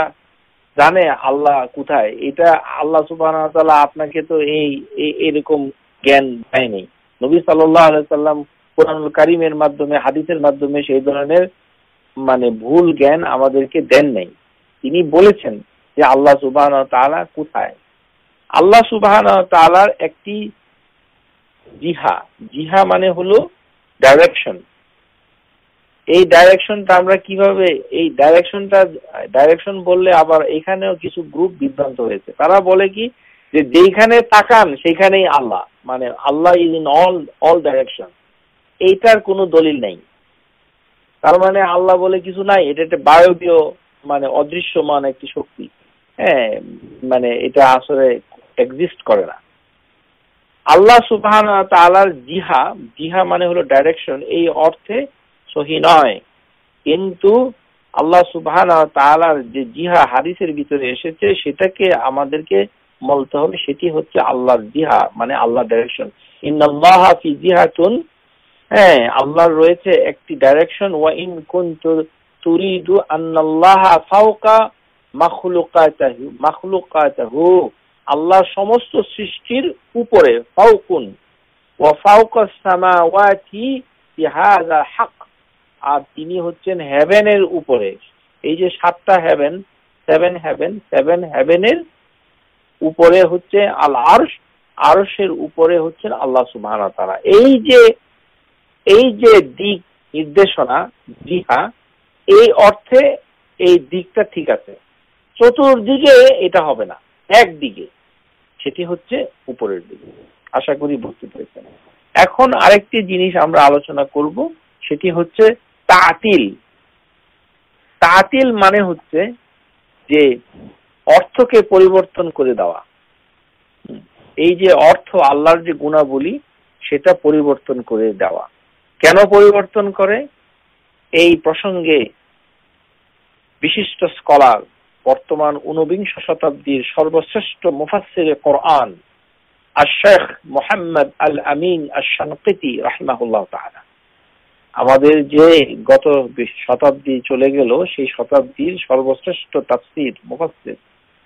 জানে আল্লাহ কোথায় এটা আল্লাহ সুবাহ তালা আপনাকে তো এই এরকম জ্ঞান দেয়নি নবী সাল্লাম কোরআনুল কারিমের মাধ্যমে হাদিসের মাধ্যমে সেই ধরনের মানে ভুল জ্ঞান আমাদেরকে দেন নাই তিনি বলেছেন যে আল্লাহ সুবাহ তালা কোথায় আল্লাহ সুবাহান তালার একটি জিহা জিহা মানে হলো ডাইরেকশন এই ডাইরেকশনটা আমরা কিভাবে এই ডাইরেকশনটা ডাইরেকশন বললে আবার এখানেও কিছু গ্রুপ বিভ্রান্ত হয়েছে তারা বলে কি যে যেইখানে তাকান সেইখানেই আল্লাহ মানে আল্লাহ is in all all direction এইটার কোনো দলিল নেই তার মানে আল্লাহ বলে কিছু নাই এটা একটা বায়বীয় মানে অদৃশ্যমান একটি শক্তি হ্যাঁ মানে এটা আসলে এক্সিস্ট করে না আল্লাহ সুবাহান তালার জিহা জিহা মানে হলো ডাইরেকশন এই অর্থে সহি নয় কিন্তু আল্লাহ সুবাহান তালার যে জিহা হাদিসের ভিতরে এসেছে সেটাকে আমাদেরকে বলতে হবে সেটি হচ্ছে আল্লাহর জিহা মানে আল্লাহ ডাইরেকশন ইন্নাল্লাহ জিহাতুন হ্যাঁ আল্লাহর রয়েছে একটি ডাইরেকশন ওয়া ইন কুনতু তুরিদু আন্নাল্লাহ ফাওকা মাখলুকাতাহু মাখলুকাতাহু আল্লাহ সমস্ত সৃষ্টির উপরে ফাউকুন ও আর তিনি হচ্ছেন হেভেনের উপরে এই যে সাতটা হেভেন সেভেন হেভেন সেভেন হেভেনের উপরে হচ্ছে আল আরস আরসের উপরে হচ্ছেন আল্লাহ সুবহানাহু তারা এই যে এই যে দিক নির্দেশনা দিহা এই অর্থে এই দিকটা ঠিক আছে চতুর্দিকে এটা হবে না একদিকে সেটি হচ্ছে উপরের দিকে আশা করি বুঝতে পেরেছেন এখন আরেকটি জিনিস আমরা আলোচনা করব সেটি হচ্ছে তাতিল তাতিল মানে হচ্ছে যে অর্থকে পরিবর্তন করে দেওয়া এই যে অর্থ আল্লাহর যে গুণাবলী সেটা পরিবর্তন করে দেওয়া কেন পরিবর্তন করে এই প্রসঙ্গে বিশিষ্ট স্কলার বর্তমান ঊনবিংশ শতাব্দীর সর্বশ্রেষ্ঠ মুফাসির কোরআন আশেখ মোহাম্মদ আল আমিন আশানকিতি রাহিমাহুল্লাহ তাহারা আমাদের যে গত শতাব্দী চলে গেল সেই শতাব্দীর সর্বশ্রেষ্ঠ তাফসির মুফাসির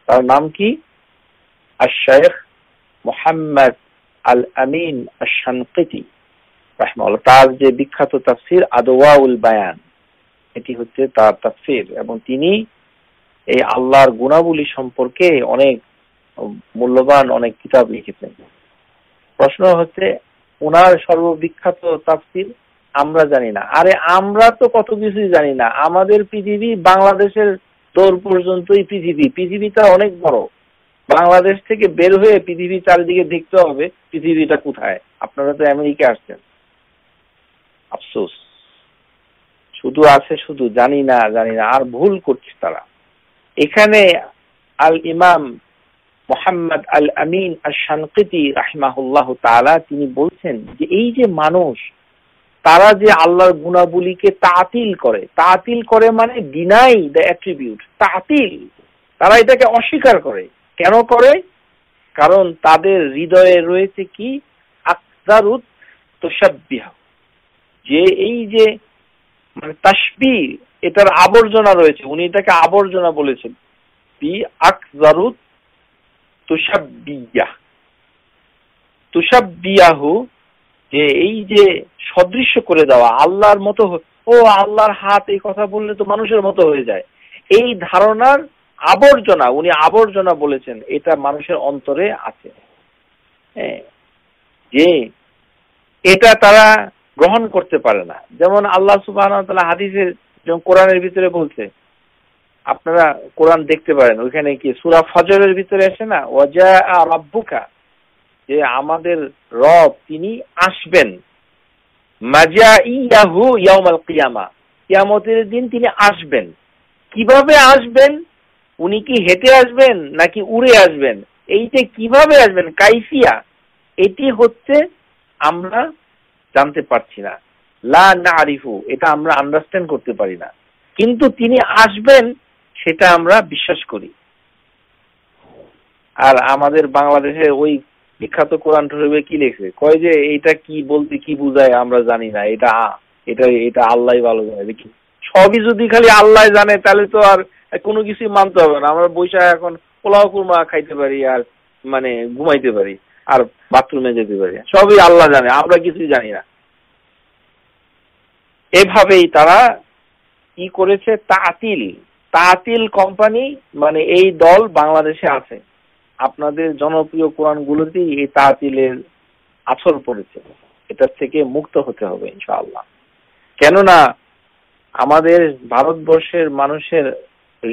তার নাম কি আশেখ মোহাম্মদ আল আমিন আশানকিতি রাহমাউল্লাহ তার যে বিখ্যাত তাফসির উল বায়ান এটি হচ্ছে তার তাফসির এবং তিনি এই আল্লাহর গুণাবলী সম্পর্কে অনেক মূল্যবান অনেক কিতাব লিখেছেন প্রশ্ন হচ্ছে ওনার সর্ববিখ্যাত তাফসির আমরা জানি না আরে আমরা তো কত কিছুই জানি না আমাদের পৃথিবী বাংলাদেশের তোর পর্যন্তই পৃথিবী পৃথিবীটা অনেক বড় বাংলাদেশ থেকে বের হয়ে পৃথিবী চারিদিকে দেখতে হবে পৃথিবীটা কোথায় আপনারা তো আমেরিকা আসছেন আফসোস শুধু আছে শুধু জানি না জানি না আর ভুল করছে তারা এখানে আল ইমাম মোহাম্মদ আল আমিন আর শানকিতি রাহমাহুল্লাহ তালা তিনি বলছেন যে এই যে মানুষ তারা যে আল্লাহর গুণাবলীকে তাতিল করে তাতিল করে মানে ডিনাই দ্য অ্যাট্রিবিউট তাতিল তারা এটাকে অস্বীকার করে কেন করে কারণ তাদের হৃদয়ে রয়েছে কি আক্তারুত তোষাবিহ যে এই যে মানে তাসবির এটার আবর্জনা রয়েছে উনি এটাকে আবর্জনা বলেছেন বি আকজারু তুষাবিয়া তুষাবিয়াহু যে এই যে সদৃশ্য করে দেওয়া আল্লাহর মতো ও আল্লাহর হাত এই কথা বললে তো মানুষের মতো হয়ে যায় এই ধারণার আবর্জনা উনি আবর্জনা বলেছেন এটা মানুষের অন্তরে আছে হ্যাঁ, যে এটা তারা গ্রহণ করতে পারে না যেমন আল্লাহ সুবাহ হাদিসের যেমন কোরআনের ভিতরে বলছে আপনারা কোরআন দেখতে পারেন ওইখানে কি সুরা ফজরের ভিতরে আসে না ওয়াজা রাব্বুকা যে আমাদের রব তিনি আসবেন মাজা ইয়াহু ইয়ামাল কিয়ামা কিয়ামতের দিন তিনি আসবেন কিভাবে আসবেন উনি কি হেঁটে আসবেন নাকি উড়ে আসবেন এই কিভাবে আসবেন কাইফিয়া এটি হচ্ছে আমরা জানতে পারছি না লা না আরিফু এটা আমরা আন্ডারস্ট্যান্ড করতে পারি না কিন্তু তিনি আসবেন সেটা আমরা বিশ্বাস করি আর আমাদের বাংলাদেশে ওই বিখ্যাত কোরআন শরীফে কি লেখে কয় যে এটা কি বলতে কি বুঝায় আমরা জানি না এটা এটা এটা আল্লাহ ভালো জানে দেখি সবই যদি খালি আল্লাহ জানে তাহলে তো আর কোনো কিছুই মানতে হবে না আমরা বৈশাখ এখন পোলাও কুরমা খাইতে পারি আর মানে ঘুমাইতে পারি আর বাথরুমে যেতে পারি সবই আল্লাহ জানে আমরা কিছুই জানি না এভাবেই তারা কি করেছে তাতিল তাতিল কোম্পানি মানে এই দল বাংলাদেশে আছে আপনাদের জনপ্রিয় কোরআনগুলোতেই এই তাতিলের আসর পড়েছে এটার থেকে মুক্ত হতে হবে ইনশাআল্লাহ কেননা আমাদের ভারতবর্ষের মানুষের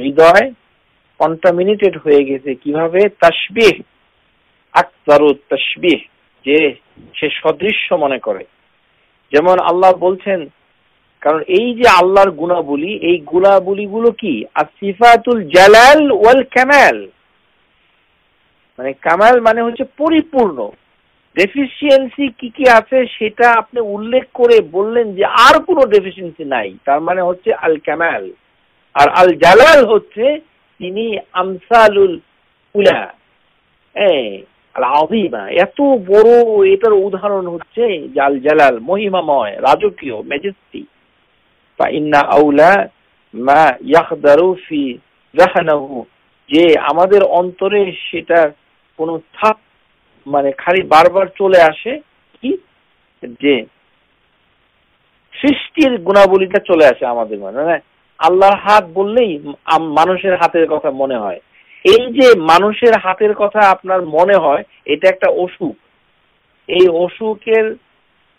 হৃদয় কন্টামিনেটেড হয়ে গেছে কিভাবে তাসবিহ আকতারু তাসবিহ যে সে সদৃশ্য মনে করে যেমন আল্লাহ বলছেন কারণ এই যে আল্লাহর গুণাবলী এই গুলো কি আর সিফাতুল জালাল ওয়াল ক্যামাল মানে কামাল মানে হচ্ছে পরিপূর্ণ ডেফিসিয়েন্সি কি কি আছে সেটা আপনি উল্লেখ করে বললেন যে আর কোনো ডেফিসিয়েন্সি নাই তার মানে হচ্ছে আল ক্যামাল আর আল জালাল হচ্ছে তিনি আমসালুল উলা হ্যাঁ, আল এত বড় এটার উদাহরণ হচ্ছে জাল জালাল মহিমাময় রাজকীয় ম্যাজেস্টিক فإن أولى মা ইয়াহদারু ফি রাহানাহু যে আমাদের অন্তরে সেটা কোনো থাপ মানে খালি বারবার চলে আসে কি যে সৃষ্টির গুণাবলীটা চলে আসে আমাদের মনে মানে আল্লাহর হাত বললেই মানুষের হাতের কথা মনে হয় এই যে মানুষের হাতের কথা আপনার মনে হয় এটা একটা অসুখ এই অসুখের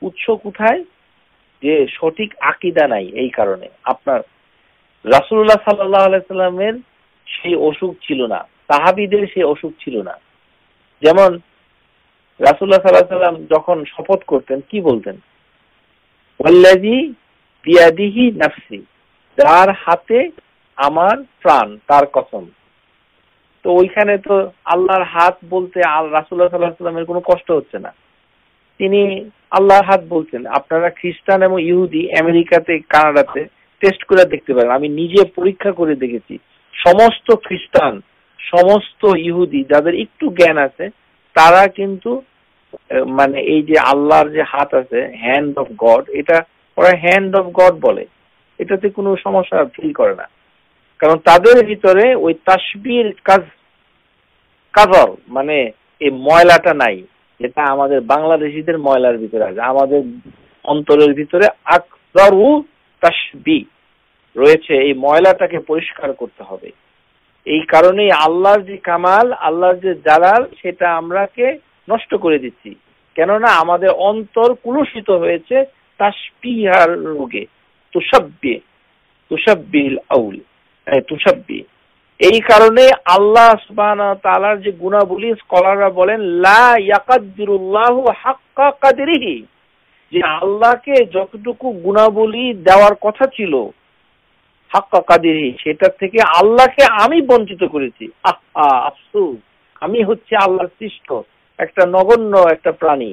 উৎস কোথায় যে সঠিক আকিদা নাই এই কারণে আপনার রাসুল্লাহ সাল্লাহ আলাইসাল্লামের সেই অসুখ ছিল না তাহাবিদের সেই অসুখ ছিল না যেমন রাসুল্লাহ সাল্লাহ সাল্লাম যখন শপথ করতেন কি বলতেন ওয়াল্লাজি বিয়াদিহি নাফসি যার হাতে আমার প্রাণ তার কসম তো ওইখানে তো আল্লাহর হাত বলতে আল রাসুল্লাহ সাল্লাহ সাল্লামের কোনো কষ্ট হচ্ছে না তিনি আল্লাহর হাত বলছেন আপনারা খ্রিস্টান এবং ইহুদি আমেরিকাতে কানাডাতে টেস্ট করে দেখতে পারেন আমি নিজে পরীক্ষা করে দেখেছি সমস্ত খ্রিস্টান সমস্ত ইহুদি যাদের একটু জ্ঞান আছে তারা কিন্তু মানে এই যে আল্লাহর যে হাত আছে হ্যান্ড অফ গড এটা ওরা হ্যান্ড অফ গড বলে এটাতে কোনো সমস্যা ফিল করে না কারণ তাদের ভিতরে ওই তাসবির কাজ কাজল মানে এই ময়লাটা নাই যেটা আমাদের বাংলাদেশিদের ময়লার ভিতরে আছে আমাদের অন্তরের ভিতরে আকদারু তাসবি রয়েছে এই ময়লাটাকে পরিষ্কার করতে হবে এই কারণেই আল্লাহর যে কামাল আল্লাহর যে জালাল সেটা আমরাকে নষ্ট করে দিচ্ছি কেননা আমাদের অন্তর কুলুষিত হয়েছে তাসপিহার রোগে তুষাব্বি তুষাব্বিল আউল তুষাব্বি এই কারণে আল্লাহ তালার যে গুণাবলী স্কলাররা বলেন লা হাক্কা যে আল্লাহকে যতটুকু গুণাবলী দেওয়ার কথা ছিল হাক্কা কাদেরিহি সেটার থেকে আল্লাহকে আমি বঞ্চিত করেছি আহা আমি হচ্ছে আল্লাহর সৃষ্ট একটা নগণ্য একটা প্রাণী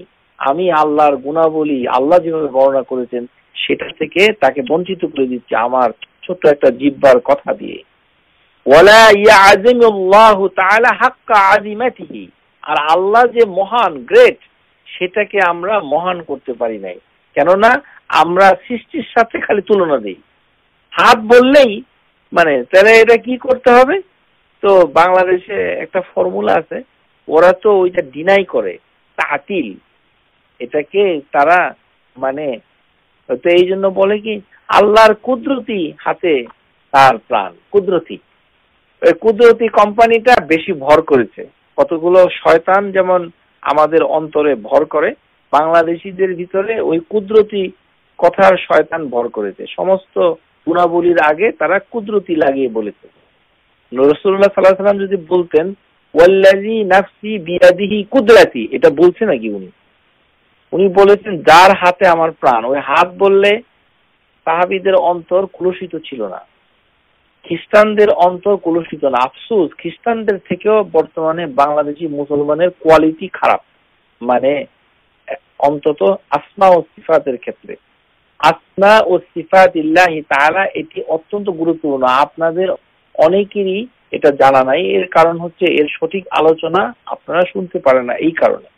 আমি আল্লাহর গুণাবলী আল্লাহ যেভাবে বর্ণনা করেছেন সেটা থেকে তাকে বঞ্চিত করে দিচ্ছে আমার ছোট্ট একটা জিব্বার কথা দিয়ে ওয়ালা ইয়া আজিমুল্লাহ তাআলা হাক্কা আর আল্লাহ যে মহান গ্রেট সেটাকে আমরা মহান করতে পারি নাই কেননা আমরা সৃষ্টির সাথে খালি তুলনা দিই হাত বললেই মানে তাহলে এটা কি করতে হবে তো বাংলাদেশে একটা ফর্মুলা আছে ওরা তো ওইটা ডিনাই করে তাতিল এটাকে তারা মানে তো এই জন্য বলে কি আল্লাহর কুদরতি হাতে তার প্রাণ কুদরতি ওই কুদরতি কোম্পানিটা বেশি ভর করেছে কতগুলো শয়তান যেমন আমাদের অন্তরে ভর করে বাংলাদেশিদের ভিতরে ওই কুদরতি কথার শয়তান ভর করেছে সমস্ত গুণাবলীর আগে তারা কুদরতি লাগিয়ে বলেছে রসুল্লাহ সাল্লাহ সাল্লাম যদি বলতেন ওয়াল্লাজি নাফসি বিয়াদিহি কুদরাতি এটা বলছে নাকি উনি উনি বলেছেন যার হাতে আমার প্রাণ ওই হাত বললে সাহাবিদের অন্তর কুলসিত ছিল না খ্রিস্টানদের অন্তর কলুষিত না আফসুস খ্রিস্টানদের থেকেও বর্তমানে বাংলাদেশি মুসলমানের কোয়ালিটি খারাপ মানে অন্তত আসমা ও সিফাতের ক্ষেত্রে আসমা ও সিফাত ইল্লাহি তারা এটি অত্যন্ত গুরুত্বপূর্ণ আপনাদের অনেকেরই এটা জানা নাই এর কারণ হচ্ছে এর সঠিক আলোচনা আপনারা শুনতে পারেন না এই কারণে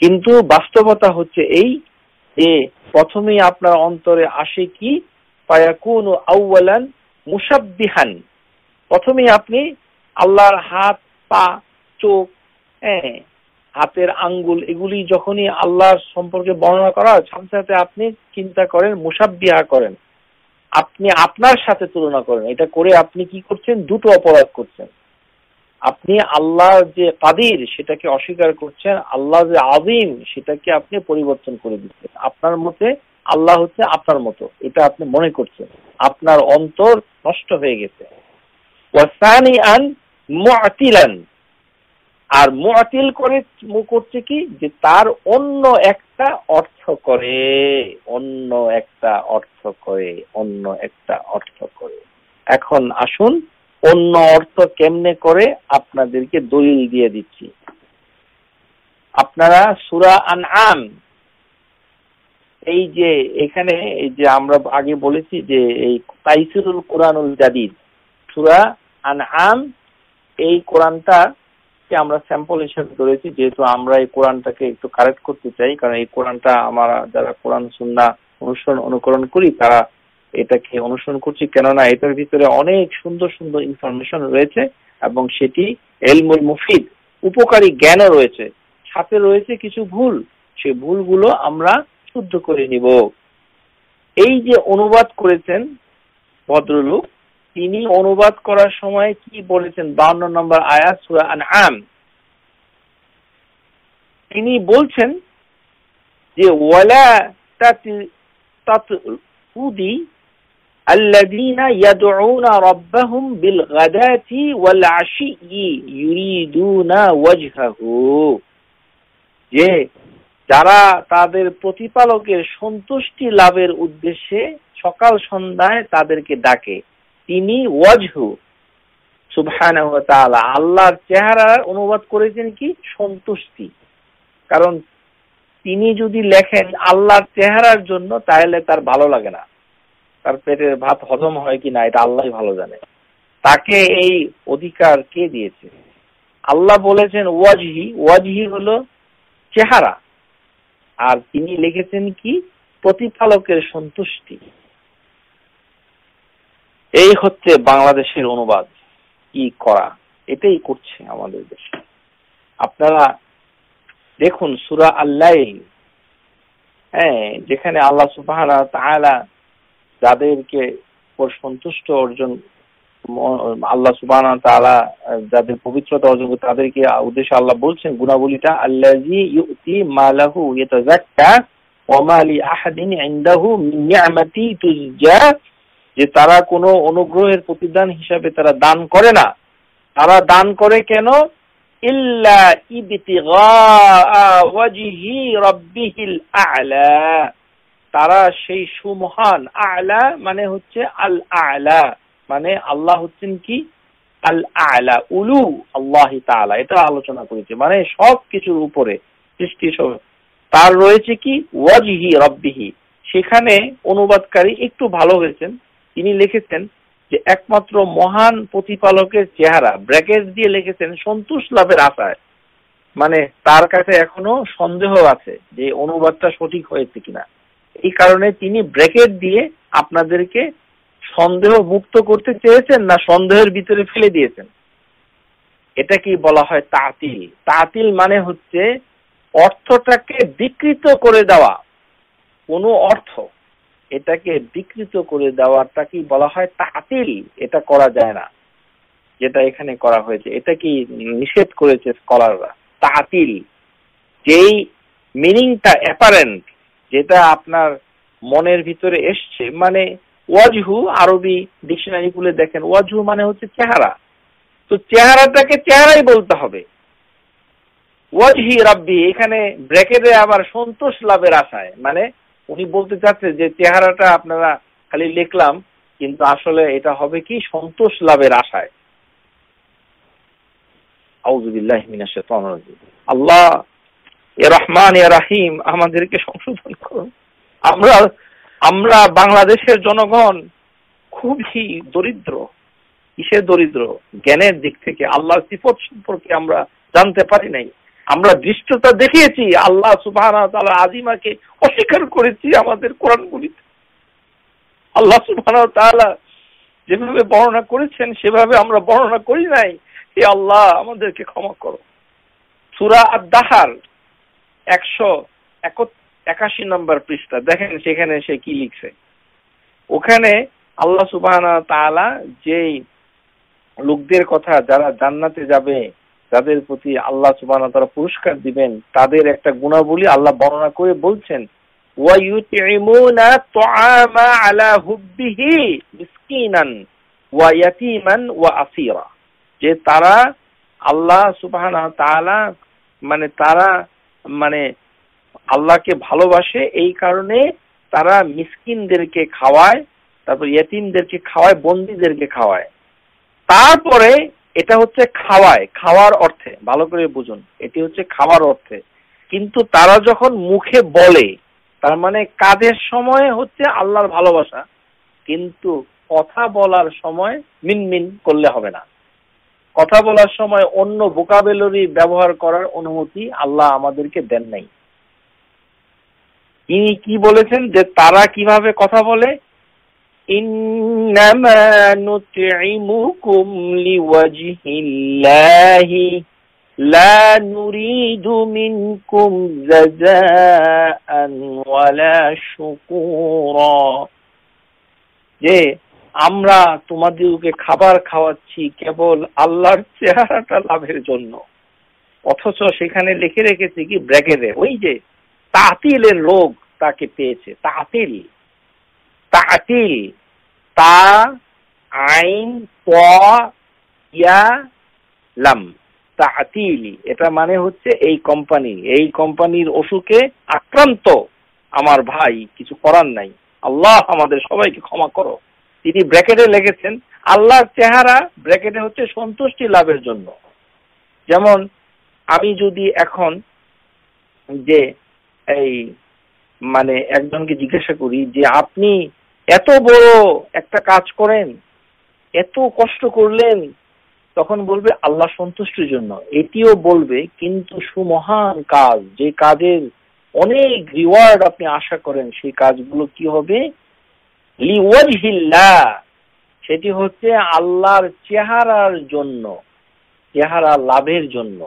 কিন্তু বাস্তবতা হচ্ছে এই যে প্রথমেই আপনার অন্তরে আসে কি পায়াকুন আউ্বালান মুসাব্বিহান প্রথমে আপনি আল্লাহর হাত পা চোখ হ্যাঁ হাতের আঙ্গুল এগুলি যখনই আল্লাহর সম্পর্কে বর্ণনা করা হয় সাথে সাথে আপনি চিন্তা করেন মুসাব্বিহা করেন আপনি আপনার সাথে তুলনা করেন এটা করে আপনি কি করছেন দুটো অপরাধ করছেন আপনি আল্লাহ যে কাদির সেটাকে অস্বীকার করছেন আল্লাহ যে আদিম সেটাকে আপনি পরিবর্তন করে দিচ্ছেন আপনার মতে আল্লাহ হচ্ছে আপনার মতো এটা আপনি মনে করছেন আপনার অন্তর নষ্ট হয়ে গেছে আর মুআতিল করে করছে কি যে তার অন্য একটা অর্থ করে অন্য একটা অর্থ করে অন্য একটা অর্থ করে এখন আসুন অন্য অর্থ কেমনে করে আপনাদেরকে দলিল দিয়ে দিচ্ছি আপনারা সুরা আন আন এই যে এখানে যে আমরা আগে বলেছি যে এই কাইসুল কোরআনুল জাদিদ সুরা আন আম এই কোরআনটা আমরা স্যাম্পল হিসেবে ধরেছি যেহেতু আমরা এই কোরআনটাকে একটু কারেক্ট করতে চাই কারণ এই কোরআনটা আমরা যারা কোরআন সুন্না অনুসরণ অনুকরণ করি তারা এটাকে অনুসরণ করছি কেননা এটার ভিতরে অনেক সুন্দর সুন্দর ইনফরমেশন রয়েছে এবং সেটি এলমুল মুফিদ উপকারী জ্ঞানও রয়েছে সাথে রয়েছে কিছু ভুল সে ভুলগুলো আমরা শুদ্ধ করে নিব এই যে অনুবাদ করেছেন ভদ্রলোক তিনি অনুবাদ করার সময় কি বলেছেন বাউন্ন নম্বর আয়াত সুরা আন তিনি বলছেন যে ওয়ালা তাতুদি الذين يدعون ربهم بالغداة والعشي يريدون وجهه যে যারা তাদের প্রতিপালকের সন্তুষ্টি লাভের উদ্দেশ্যে সকাল সন্ধ্যায় তাদেরকে ডাকে তিনি ওয়াজহু সুভান আল্লাহর চেহারার অনুবাদ করেছেন কি সন্তুষ্টি কারণ তিনি যদি লেখেন আল্লাহর চেহারার জন্য তাহলে তার ভালো লাগে না তার পেটের ভাত হজম হয় কি না এটা আল্লাহ ভালো জানে তাকে এই অধিকার কে দিয়েছে আল্লাহ বলেছেন ওয়াজহি ওয়াজহি হলো চেহারা আর তিনি লিখেছেন কি প্রতিপালকের সন্তুষ্টি এই হচ্ছে বাংলাদেশের অনুবাদ কি করা এটাই করছে আমাদের দেশ আপনারা দেখুন সুরা আল্লাহ হ্যাঁ যেখানে আল্লাহ সুবাহ যাদেরকে সন্তুষ্ট অর্জন আল্লাহ সুবান তারা যাদের পবিত্রতা অর্জন করে তাদেরকে উদ্দেশ্য আল্লাহ বলছেন গুণাবলীটা আল্লাহি ইউতি মালাহু ওয়া আহাদিন ইনদাহু মিন নি'মাতি তুজজা যে তারা কোনো অনুগ্রহের প্রতিদান হিসাবে তারা দান করে না তারা দান করে কেন ইল্লা ইবতিগা ওয়াজহি রাব্বিহিল আ'লা তারা সেই সুমহান আ'লা মানে হচ্ছে আল আ'লা মানে আল্লাহ হচ্ছেন কি আল আলা উলু আল্লাহ তালা এটা আলোচনা করেছে মানে সব কিছুর উপরে সৃষ্টি সব তার রয়েছে কি ওয়াজিহি রব্বিহি সেখানে অনুবাদকারী একটু ভালো হয়েছেন তিনি লিখেছেন যে একমাত্র মহান প্রতিপালকের চেহারা ব্র্যাকেট দিয়ে লিখেছেন সন্তোষ লাভের আশায় মানে তার কাছে এখনো সন্দেহ আছে যে অনুবাদটা সঠিক হয়েছে কিনা এই কারণে তিনি ব্র্যাকেট দিয়ে আপনাদেরকে সন্দেহ মুক্ত করতে চেয়েছেন না সন্দেহের ভিতরে ফেলে দিয়েছেন এটা কি বলা হয় তাতিল তাতিল মানে হচ্ছে অর্থটাকে বিকৃত করে দেওয়া কোনো অর্থ এটাকে বিকৃত করে দেওয়াটা কি বলা হয় তাতিল এটা করা যায় না যেটা এখানে করা হয়েছে এটা কি নিষেধ করেছে স্কলাররা তাতিল যেই মিনিংটা অ্যাপারেন্ট যেটা আপনার মনের ভিতরে এসছে মানে ওয়াজহু আরবি ডিকশনারি খুলে দেখেন ওয়াজহু মানে হচ্ছে চেহারা তো চেহারাটাকে চেহারাই বলতে হবে ওয়াজহি রাব্বি এখানে ব্র্যাকেটে আবার সন্তোষ লাভের আশায় মানে উনি বলতে চাচ্ছে যে চেহারাটা আপনারা খালি লিখলাম কিন্তু আসলে এটা হবে কি সন্তোষ লাভের আশায় আল্লাহ এ রহমান এ রাহিম আমাদেরকে সংশোধন করুন আমরা আমরা বাংলাদেশের জনগণ খুবই দরিদ্র কিসের দরিদ্র জ্ঞানের দিক থেকে আল্লাহর সিফত সম্পর্কে আমরা জানতে পারি নাই আমরা দৃষ্টতা দেখিয়েছি আল্লাহ সুবাহ আজিমাকে অস্বীকার করেছি আমাদের কোরআনগুলিতে আল্লাহ সুবাহ যেভাবে বর্ণনা করেছেন সেভাবে আমরা বর্ণনা করি নাই হে আল্লাহ আমাদেরকে ক্ষমা করো সুরা আর দাহার একশো একত্র একাশি নম্বর পৃষ্ঠা দেখেন সেখানে সে কি লিখছে ওখানে আল্লাহ সুবাহ তালা যেই লোকদের কথা যারা জান্নাতে যাবে যাদের প্রতি আল্লাহ সুবাহ তারা পুরস্কার দিবেন তাদের একটা গুণাবলী আল্লাহ বর্ণনা করে বলছেন যে তারা আল্লাহ সুবাহ মানে তারা মানে আল্লাহকে ভালোবাসে এই কারণে তারা মিসকিনদেরকে খাওয়ায় তারপর ইয়েতিমদেরকে খাওয়ায় বন্দীদেরকে খাওয়ায় তারপরে এটা হচ্ছে খাওয়ায় খাওয়ার অর্থে ভালো করে বুঝুন এটি হচ্ছে খাওয়ার অর্থে কিন্তু তারা যখন মুখে বলে তার মানে কাদের সময় হচ্ছে আল্লাহর ভালোবাসা কিন্তু কথা বলার সময় মিনমিন করলে হবে না কথা বলার সময় অন্য বোকাবেলরি ব্যবহার করার অনুমতি আল্লাহ আমাদেরকে দেন নাই তিনি কি বলেছেন যে তারা কিভাবে কথা বলে যে আমরা তোমাদেরকে খাবার খাওয়াচ্ছি কেবল আল্লাহর চেহারাটা লাভের জন্য অথচ সেখানে লিখে রেখেছি কি ব্র্যাকেটে ওই যে তাতিলের লোক তাকে পেয়েছে তাতিল তাতিল তা আইন প লাম তাতিল এটা মানে হচ্ছে এই কোম্পানি এই কোম্পানির অসুখে আক্রান্ত আমার ভাই কিছু করার নাই আল্লাহ আমাদের সবাইকে ক্ষমা করো তিনি ব্র্যাকেটে লেগেছেন আল্লাহর চেহারা ব্র্যাকেটে হচ্ছে সন্তুষ্টি লাভের জন্য যেমন আমি যদি এখন যে এই মানে একজনকে জিজ্ঞাসা করি যে আপনি এত বড় একটা কাজ করেন এত কষ্ট করলেন তখন বলবে আল্লাহ সন্তুষ্টির জন্য এটিও বলবে কিন্তু সুমহান কাজ যে কাজের অনেক রিওয়ার্ড আপনি আশা করেন সেই কাজগুলো কি হবে সেটি হচ্ছে আল্লাহর চেহারার জন্য চেহারা লাভের জন্য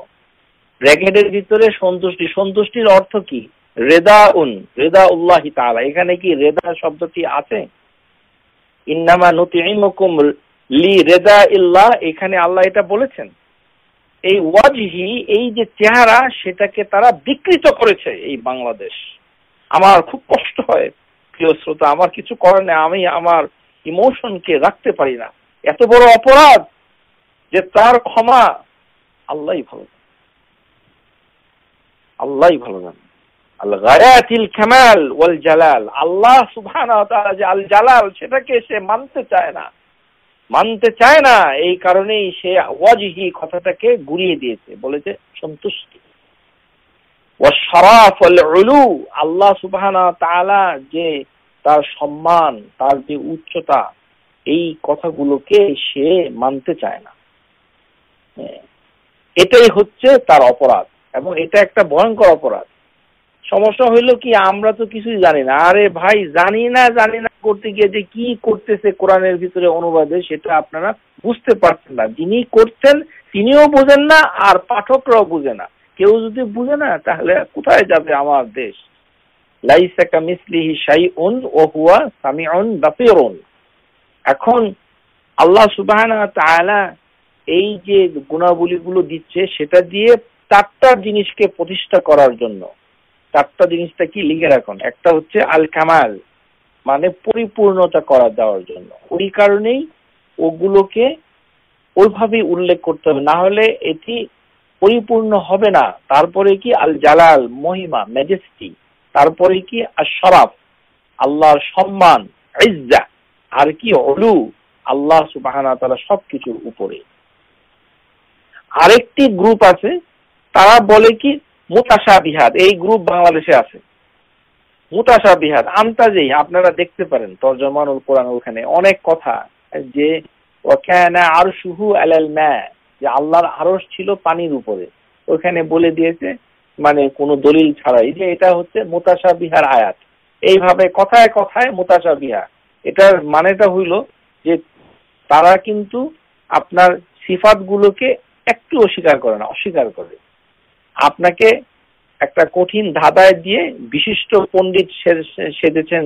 ব্র্যাকেটের ভিতরে সন্তুষ্টি সন্তুষ্টির অর্থ কি রেদা উন রেদা উল্লাহ তালা এখানে কি রেদা শব্দটি আছে ইন্নামা নতিমকুম লি রেদা ইল্লাহ এখানে আল্লাহ এটা বলেছেন এই ওয়াজহি এই যে চেহারা সেটাকে তারা বিকৃত করেছে এই বাংলাদেশ আমার খুব কষ্ট হয় প্রিয় শ্রোতা আমার কিছু করার নেই আমি আমার ইমোশনকে রাখতে পারি না এত বড় অপরাধ যে তার ক্ষমা আল্লাহ ভালো আল্লাহ ভালো জানেন কামাল ওয়াল জালাল আল্লাহ সুবহান যে আল জালাল সেটাকে সে মানতে চায় না মানতে চায় না এই কারণেই সে ওয়াজহি কথাটাকে গুড়িয়ে দিয়েছে বলেছে সন্তুষ্ট ওয়াশরাফ আল উলু আল্লাহ সুবহান তাআলা যে তার সম্মান তার যে উচ্চতা এই কথাগুলোকে সে মানতে চায় না হ্যাঁ, এটাই হচ্ছে তার অপরাধ এবং এটা একটা ভয়ঙ্কর অপরাধ সমস্যা হইলো কি আমরা তো কিছুই জানি না আরে ভাই জানি না জানি না করতে গিয়ে যে কি করতেছে কোরআনের ভিতরে অনুবাদে সেটা আপনারা বুঝতে পারছেন না যিনি করছেন তিনিও বোঝেন না আর পাঠকরাও বুঝে না কেউ যদি বুঝে না তাহলে কোথায় যাবে আমার দেশ লাইসা কামিসলিহি শাই উন ও হুয়া সামি উন এখন আল্লাহ সুবাহ এই যে গুণাবলীগুলো দিচ্ছে সেটা দিয়ে চারটা জিনিসকে প্রতিষ্ঠা করার জন্য চারটা জিনিসটা কি লিখে রাখুন একটা হচ্ছে আল কামাল মানে পরিপূর্ণতা করা দেওয়ার জন্য ওই কারণেই ওগুলোকে ওইভাবেই উল্লেখ করতে হবে না হলে এটি পরিপূর্ণ হবে না তারপরে কি আল জালাল মহিমা ম্যাজেস্টি তারপরে কি আর সরাফ আল্লাহর সম্মান ইজ্জা আর কি হলু আল্লাহ সুবাহানা তারা সবকিছুর উপরে আরেকটি গ্রুপ আছে তারা বলে কি মুতাশা বিহাদ এই গ্রুপ বাংলাদেশে আছে মুতাশা বিহাদ আন্তাজেই আপনারা দেখতে পারেন তর্জমানুল কোরআন ওখানে অনেক কথা যে আর শুহু আলাল মা যে আল্লাহর আরস ছিল পানির উপরে ওখানে বলে দিয়েছে মানে কোনো দলিল ছাড়াই যে এটা হচ্ছে বিহার আয়াত এইভাবে কথায় কথায় মোতাশাবিহা এটার মানেটা হইল যে তারা কিন্তু আপনার সিফাত গুলোকে একটু অস্বীকার করে না অস্বীকার করে আপনাকে একটা কঠিন ধাঁধায় দিয়ে বিশিষ্ট পণ্ডিত সেজেছেন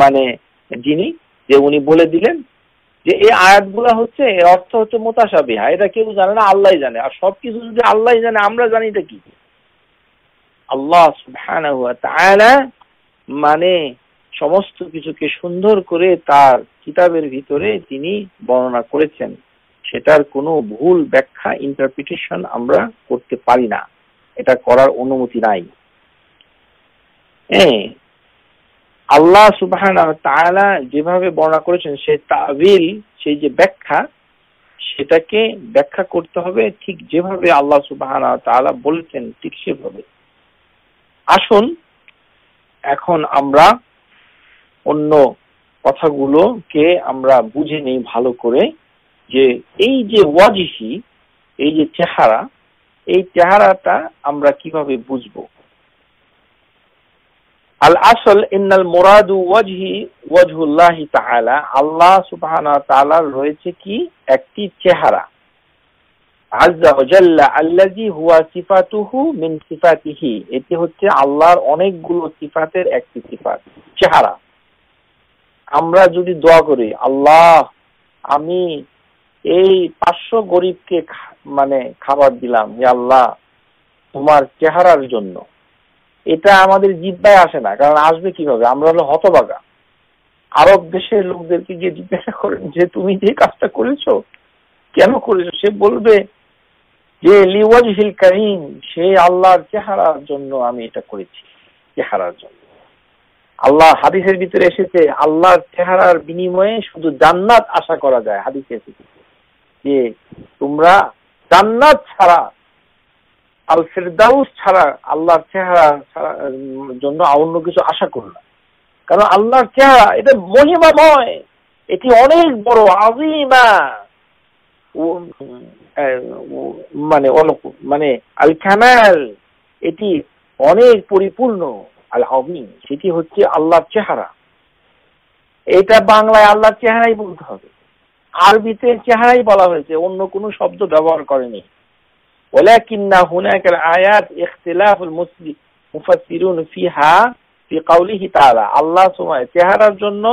মানে যিনি যে উনি বলে দিলেন যে এই আয়াতগুলা হচ্ছে এর অর্থ হচ্ছে মোতাসাবিহা এটা কেউ জানে না আল্লাহ জানে আর সবকিছু যদি আল্লাহ জানে আমরা জানি এটা কি আল্লাহ তাআলা মানে সমস্ত কিছুকে সুন্দর করে তার কিতাবের ভিতরে তিনি বর্ণনা করেছেন সেটার কোনো ভুল ব্যাখ্যা ইন্টারপ্রিটেশন আমরা করতে পারি না এটা করার অনুমতি নাই হ্যাঁ, আল্লাহ সুবাহান সুবাহ যেভাবে বর্ণনা করেছেন সে তাবিল সেই যে ব্যাখ্যা সেটাকে ব্যাখ্যা করতে হবে ঠিক যেভাবে আল্লাহ সুবাহান সুবাহ বলেছেন ঠিক সেভাবে আসুন এখন আমরা অন্য কথাগুলোকে আমরা বুঝে নেই ভালো করে যে এই যে ওয়াজিহি এই যে চেহারা এই চেহারাটা আমরা কিভাবে বুঝব আল আসল ইন্নাল মোরাদু ওয়াজহি ওয়াজহুল্লাহ তাআলা আল্লাহ সুবহানাহু তাআলার রয়েছে কি একটি চেহারা আজ্জা ওয়াজাল্লা আল্লাযী হুয়া সিফাতুহু মিন সিফাতিহি এটি হচ্ছে আল্লাহর অনেকগুলো সিফাতের একটি সিফাত চেহারা আমরা যদি দোয়া করি আল্লাহ আমি এই পাঁচশো গরিবকে মানে খাবার দিলাম যে আল্লাহ তোমার চেহারার জন্য এটা আমাদের জিব্বায় আসে না কারণ আসবে কিভাবে আমরা হলো হতবাগা আরব দেশের লোকদেরকে গিয়ে জিজ্ঞাসা করেন যে তুমি যে কাজটা করেছো কেন করেছো সে বলবে যে লিওয়াজ হিল কারিম সে আল্লাহর চেহারার জন্য আমি এটা করেছি চেহারার জন্য আল্লাহ হাদিসের ভিতরে এসেছে আল্লাহর চেহারার বিনিময়ে শুধু জান্নাত আশা করা যায় হাদিসে এসেছে যে তোমরা জান্নাত ছাড়া আল ফেরদাউস ছাড়া আল্লাহর চেহারা জন্য অন্য কিছু আশা করলাম কারণ আল্লাহর চেহারা এটা মহিমাময় এটি অনেক বড় আজিমা মানে মানে আল কামাল এটি অনেক পরিপূর্ণ আল আমিন সেটি হচ্ছে আল্লাহর চেহারা এটা বাংলায় আল্লাহর চেহারাই বলতে হবে আরবিতে চেহারাই বলা হয়েছে অন্য কোনো শব্দ ব্যবহার করেনি ওলাকিন্না আয়াত ইখতিলাফুল মুসলিম মুফাসসিরুন ফিহা ফি কাউলিহি তাআলা আল্লাহ চেহারার জন্য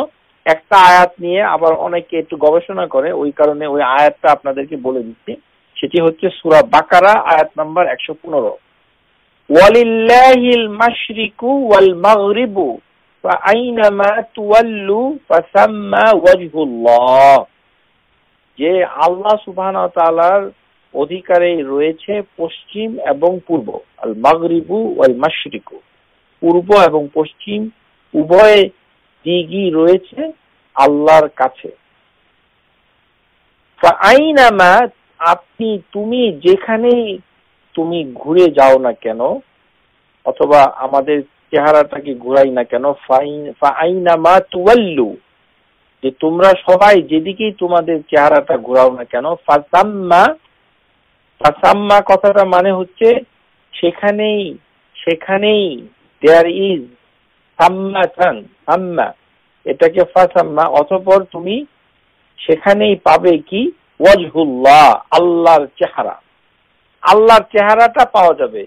একটা আয়াত নিয়ে আবার অনেকে একটু গবেষণা করে ওই কারণে ওই আয়াতটা আপনাদেরকে বলে দিচ্ছি সেটি হচ্ছে সুরা বাকারা আয়াত নাম্বার 115 ওয়ালিল্লাহিল মাশরিকু ওয়াল মাগরিবু فأينما تولوا فثم وجه ওয়াজহুল্লাহ যে আল্লাহ সুবহান তালার অধিকারে রয়েছে পশ্চিম এবং পূর্ব আল মাগরিবু আল মাশরিকু পূর্ব এবং পশ্চিম উভয়ে দিগি রয়েছে আল্লাহর কাছে আইনামা আপনি তুমি যেখানেই তুমি ঘুরে যাও না কেন অথবা আমাদের চেহারাটাকে ঘুরাই না কেন ফাইন ফাইনামা তুয়াল্লু যে তোমরা সবাই যেদিকেই তোমাদের চেহারাটা ঘোরাও না কেন ফাসাম্মা ফাসাম্মা কথাটা মানে হচ্ছে সেখানেই সেখানেই দেয়ার ইজ সাম্মা চান সাম্মা এটাকে ফাসাম্মা অতপর তুমি সেখানেই পাবে কি ওয়াজহুল্লাহ আল্লাহর চেহারা আল্লাহর চেহারাটা পাওয়া যাবে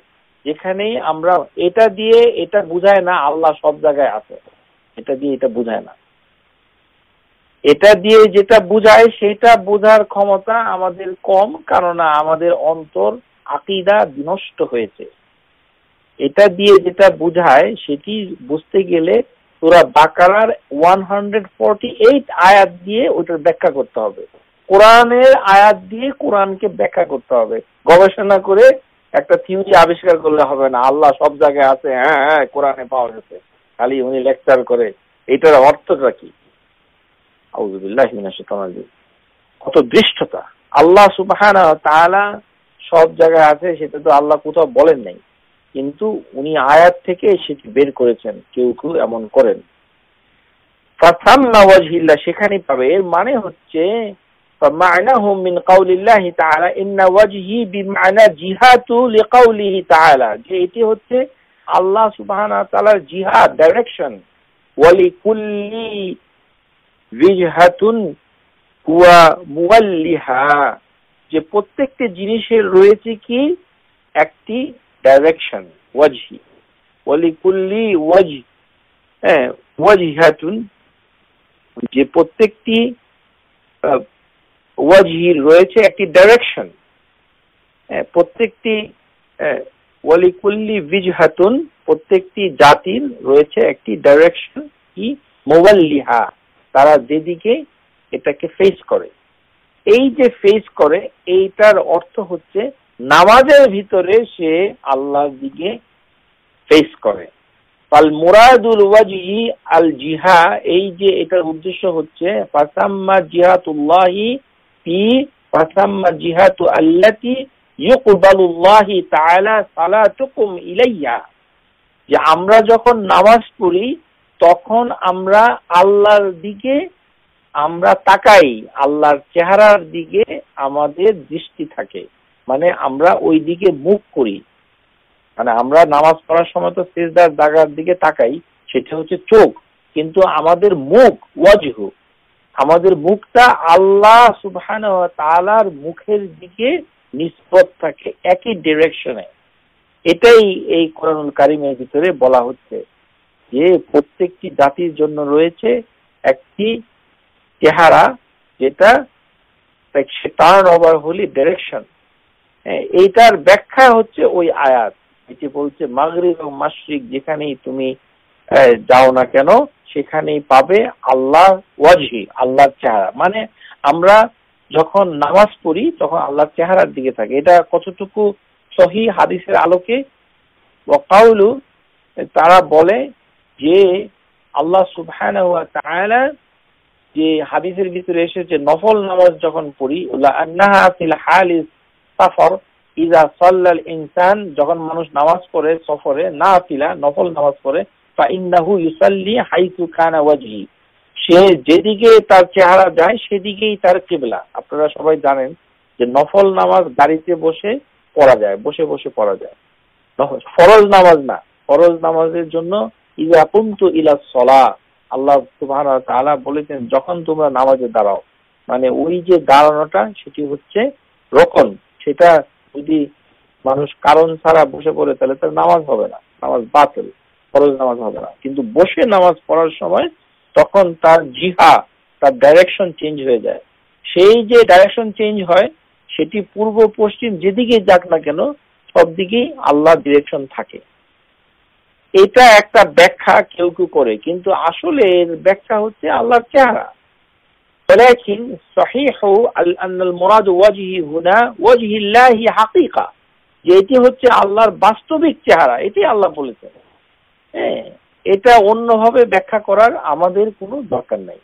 যেখানে আমরা এটা দিয়ে এটা বুঝায় না আল্লাহ সব জায়গায় আছে এটা দিয়ে এটা বুঝায় না এটা দিয়ে যেটা বুঝায় সেটা বোঝার ক্ষমতা আমাদের কম কারণ আমাদের অন্তর আকিদা বিনষ্ট হয়েছে এটা দিয়ে যেটা বুঝায় সেটি বুঝতে গেলে তোরা বাকারার ওয়ান হান্ড্রেড ফর্টি এইট আয়াত দিয়ে ওইটার ব্যাখ্যা করতে হবে কোরআনের আয়াত দিয়ে কোরআনকে ব্যাখ্যা করতে হবে গবেষণা করে একটা থিওরি আবিষ্কার করলে হবে না আল্লাহ সব জায়গায় আছে হ্যাঁ হ্যাঁ কোরআনে পাওয়া গেছে খালি উনি লেকচার করে এটার অর্থটা কি কত দৃষ্টতা আল্লাহ সুবাহান তাহলা সব জায়গায় আছে সেটা তো আল্লাহ কোথাও বলেন নাই কিন্তু উনি আয়াত থেকে সেটি বের করেছেন কেউ কেউ এমন করেন সেখানে পাবে এর মানে হচ্ছে এটি হচ্ছে আল্লাহ সুবাহ জিহাদ ডাইরেকশন ওয়ালি কুল্লি বিজহাতুন হুয়া মুয়াল্লিহা যে প্রত্যেকটি জিনিসের রয়েছে কি একটি ডাইরেকশন ওয়াজহি কুল্লি ওয়াজ হ্যাঁ ওয়াজহাতুন যে প্রত্যেকটি ওয়াজহি রয়েছে একটি ডাইরেকশন হ্যাঁ, প্রত্যেকটি ওয়ালি ওয়ালিকুল্লি হাতুন প্রত্যেকটি জাতির রয়েছে একটি ডাইরেকশন কি লিহা তারা যেদিকে এটাকে ফেস করে এই যে ফেস করে এইটার অর্থ হচ্ছে নামাজের ভিতরে সে আল্লাহর দিকে ফেস করে পাল মুরাদুল ওয়াজি আল জিহা এই যে এটার উদ্দেশ্য হচ্ছে পাসাম্মা জিহাতুল্লাহি ফি পাসাম্মা জিহাতু আল্লাতি ইউকবালুল্লাহি তাআলা সালাতুকুম ইলাইয়া যে আমরা যখন নামাজ পড়ি তখন আমরা আল্লাহর দিকে আমরা তাকাই আল্লাহর চেহারার দিকে আমাদের দৃষ্টি থাকে মানে আমরা ওই দিকে মুখ করি মানে আমরা নামাজ পড়ার সময় তো সেজদার দাগার দিকে তাকাই সেটা হচ্ছে চোখ কিন্তু আমাদের মুখ ওয়াজহ আমাদের মুখটা আল্লাহ সুবহান তালার মুখের দিকে নিষ্পত থাকে একই ডিরেকশনে এটাই এই কোরআনুল কারিমের ভিতরে বলা হচ্ছে যে প্রত্যেকটি জাতির জন্য রয়েছে একটি চেহারা যেটা টার্ন ওভার হলি ডিরেকশন হ্যাঁ, এইটার ব্যাখ্যা হচ্ছে ওই আয়াত এটি বলছে মাগরি এবং মাসরিক যেখানেই তুমি যাও না কেন সেখানেই পাবে আল্লাহ ওয়াজি আল্লাহর চেহারা মানে আমরা যখন নামাজ পড়ি তখন আল্লাহর চেহারার দিকে থাকে এটা কতটুকু সহি হাদিসের আলোকে ওকাউলু তারা বলে যে আল্লাহ সুবহান যে হাদিসের ভিতরে এসেছে নফল নামাজ যখন পড়ি সাফর ইজা সাল্লাল ইনসান যখন মানুষ নামাজ পড়ে সফরে না আসিলা নফল নামাজ পড়ে ফাইন্নাহু ইউসাল্লি হাইতু কানা ওয়াজহি সে যেদিকে তার চেহারা যায় সেদিকেই তার কেবলা আপনারা সবাই জানেন যে নফল নামাজ গাড়িতে বসে পড়া যায় বসে বসে পড়া যায় ফরজ নামাজ না ফরজ নামাজের জন্য ইলা সলা আল্লাহ বলেছেন যখন তোমরা নামাজে দাঁড়াও মানে ওই যে দাঁড়ানোটা সেটি হচ্ছে রকম সেটা যদি মানুষ কারণ ছাড়া বসে পড়ে তাহলে তার নামাজ হবে না নামাজ বাতিল ফরজ নামাজ হবে না কিন্তু বসে নামাজ পড়ার সময় তখন তার জিহা তার ডাইরেকশন চেঞ্জ হয়ে যায় সেই যে ডাইরেকশন চেঞ্জ হয় সেটি পূর্ব পশ্চিম যেদিকে যাক না কেন সব দিকেই আল্লাহ ডিরেকশন থাকে এটা একটা ব্যাখ্যা কেউ কেউ করে কিন্তু আসলে এর ব্যাখ্যা হচ্ছে আল্লাহর চেহারা ولكن صحيح أن المراد وجهه هنا وجه الله حقيقة যে এটি হচ্ছে আল্লাহর বাস্তবিক চেহারা এটি আল্লাহ বলেছেন হ্যাঁ এটা অন্যভাবে ব্যাখ্যা করার আমাদের কোনো দরকার নাই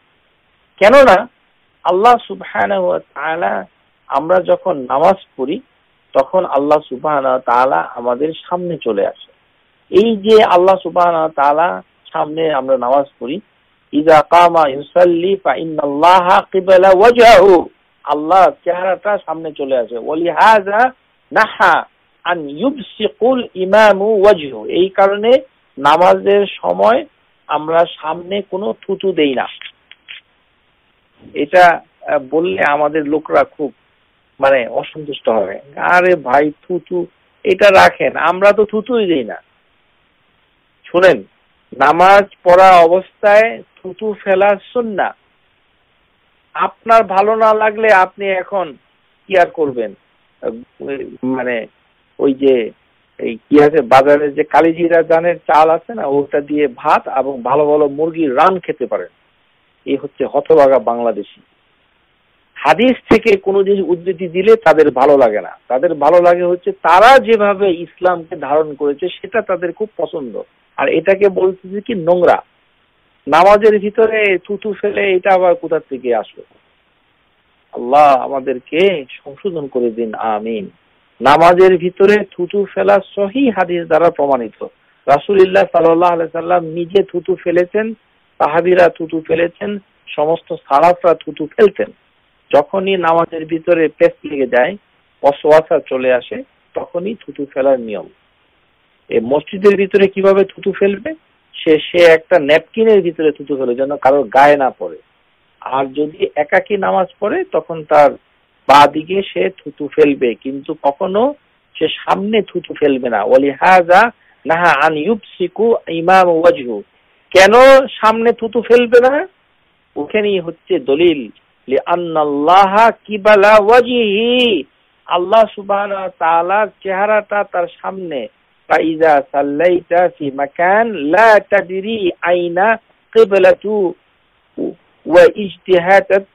কেননা আল্লাহ সুবহান আমরা যখন নামাজ পড়ি তখন আল্লাহ সুবহান তালা আমাদের সামনে চলে আসে এই যে আল্লাহ সুবাহ তালা সামনে আমরা নামাজ পড়ি ইজা কামা ফা ইন্নাল্লাহ ওয়াজহু আল্লাহ চেহারাটা সামনে চলে আসে ওয়ালি হাযা নাহা আন ইউবসিকুল ইমামু ওয়াজহু এই কারণে নামাজের সময় আমরা সামনে কোনো থুতু দেই না এটা বললে আমাদের লোকরা খুব মানে অসন্তুষ্ট হবে আরে ভাই থুতু এটা রাখেন আমরা তো থুতুই দিই না শুনেন নামাজ পড়া অবস্থায় থুতু ফেলা সুন্না আপনার ভালো না লাগলে আপনি এখন কি আর করবেন মানে ওই যে এই কি আছে বাজারে যে কালিজিরা জানের চাল আছে না ওটা দিয়ে ভাত এবং ভালো ভালো মুরগির রান খেতে পারেন এই হচ্ছে হতভাগা বাংলাদেশি হাদিস থেকে কোনো জিনিস উদ্ধৃতি দিলে তাদের ভালো লাগে না তাদের ভালো লাগে হচ্ছে তারা যেভাবে ইসলামকে ধারণ করেছে সেটা তাদের খুব পছন্দ আর এটাকে বলতেছে কি নোংরা নামাজের ভিতরে থুতু ফেলে এটা আবার কোথা থেকে আসলো আল্লাহ আমাদেরকে সংশোধন করে দিন আমিন নামাজের ভিতরে থুতু ফেলা সহি হাদিস দ্বারা প্রমাণিত রাসুলিল্লাহ সাল্লাহ সাল্লাম নিজে থুতু ফেলেছেন তাহাবিরা থুতু ফেলেছেন সমস্ত সারাফরা থুতু ফেলতেন যখনই নামাজের ভিতরে পেস্ট লেগে যায় অসোয়াশা চলে আসে তখনই থুতু ফেলার নিয়ম মসজিদের ভিতরে কিভাবে থুতু ফেলবে সে সে একটা ন্যাপকিনের ভিতরে থুতু ফেলে যেন কারোর গায়ে না পড়ে আর যদি একাকি নামাজ পড়ে তখন তার বা দিকে সে থুতু ফেলবে কিন্তু কখনো সে সামনে থুতু ফেলবে না হাজা নাহা আন সিকু ইমাম ওয়াজহু কেন সামনে থুতু ফেলবে না ওখানেই হচ্ছে দলিল কিবালা ওয়াজিহি আল্লাহ সুবহান তাআলার চেহারাটা তার সামনে فإذا صليت في مكان لا تدري أين قبلة واجتهادت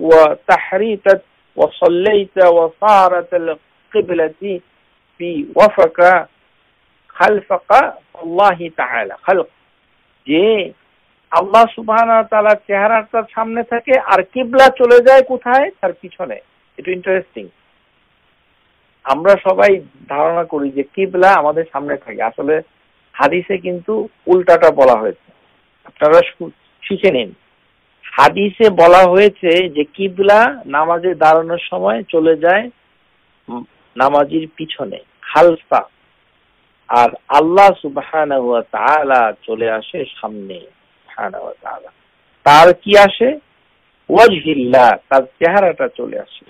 وتحريتت وصليت وصارت القبلة في وفق خلفك الله تعالى خلق جي আল্লাহ সুবাহ তালার চেহারাটা সামনে থাকে আর কিবলা চলে যায় কোথায় তার পিছনে এটা ইন্টারেস্টিং আমরা সবাই ধারণা করি যে কিবলা আমাদের সামনে থাকে আসলে হাদিসে কিন্তু উল্টাটা বলা হয়েছে আপনারা শিখে নিন হাদিসে বলা হয়েছে যে কিবলা নামাজে দাঁড়ানোর সময় চলে যায় নামাজির পিছনে খালসা আর আল্লাহ সুবাহ চলে আসে সামনে তার কি আসে ওয়াজহিল্লা তার চেহারাটা চলে আসে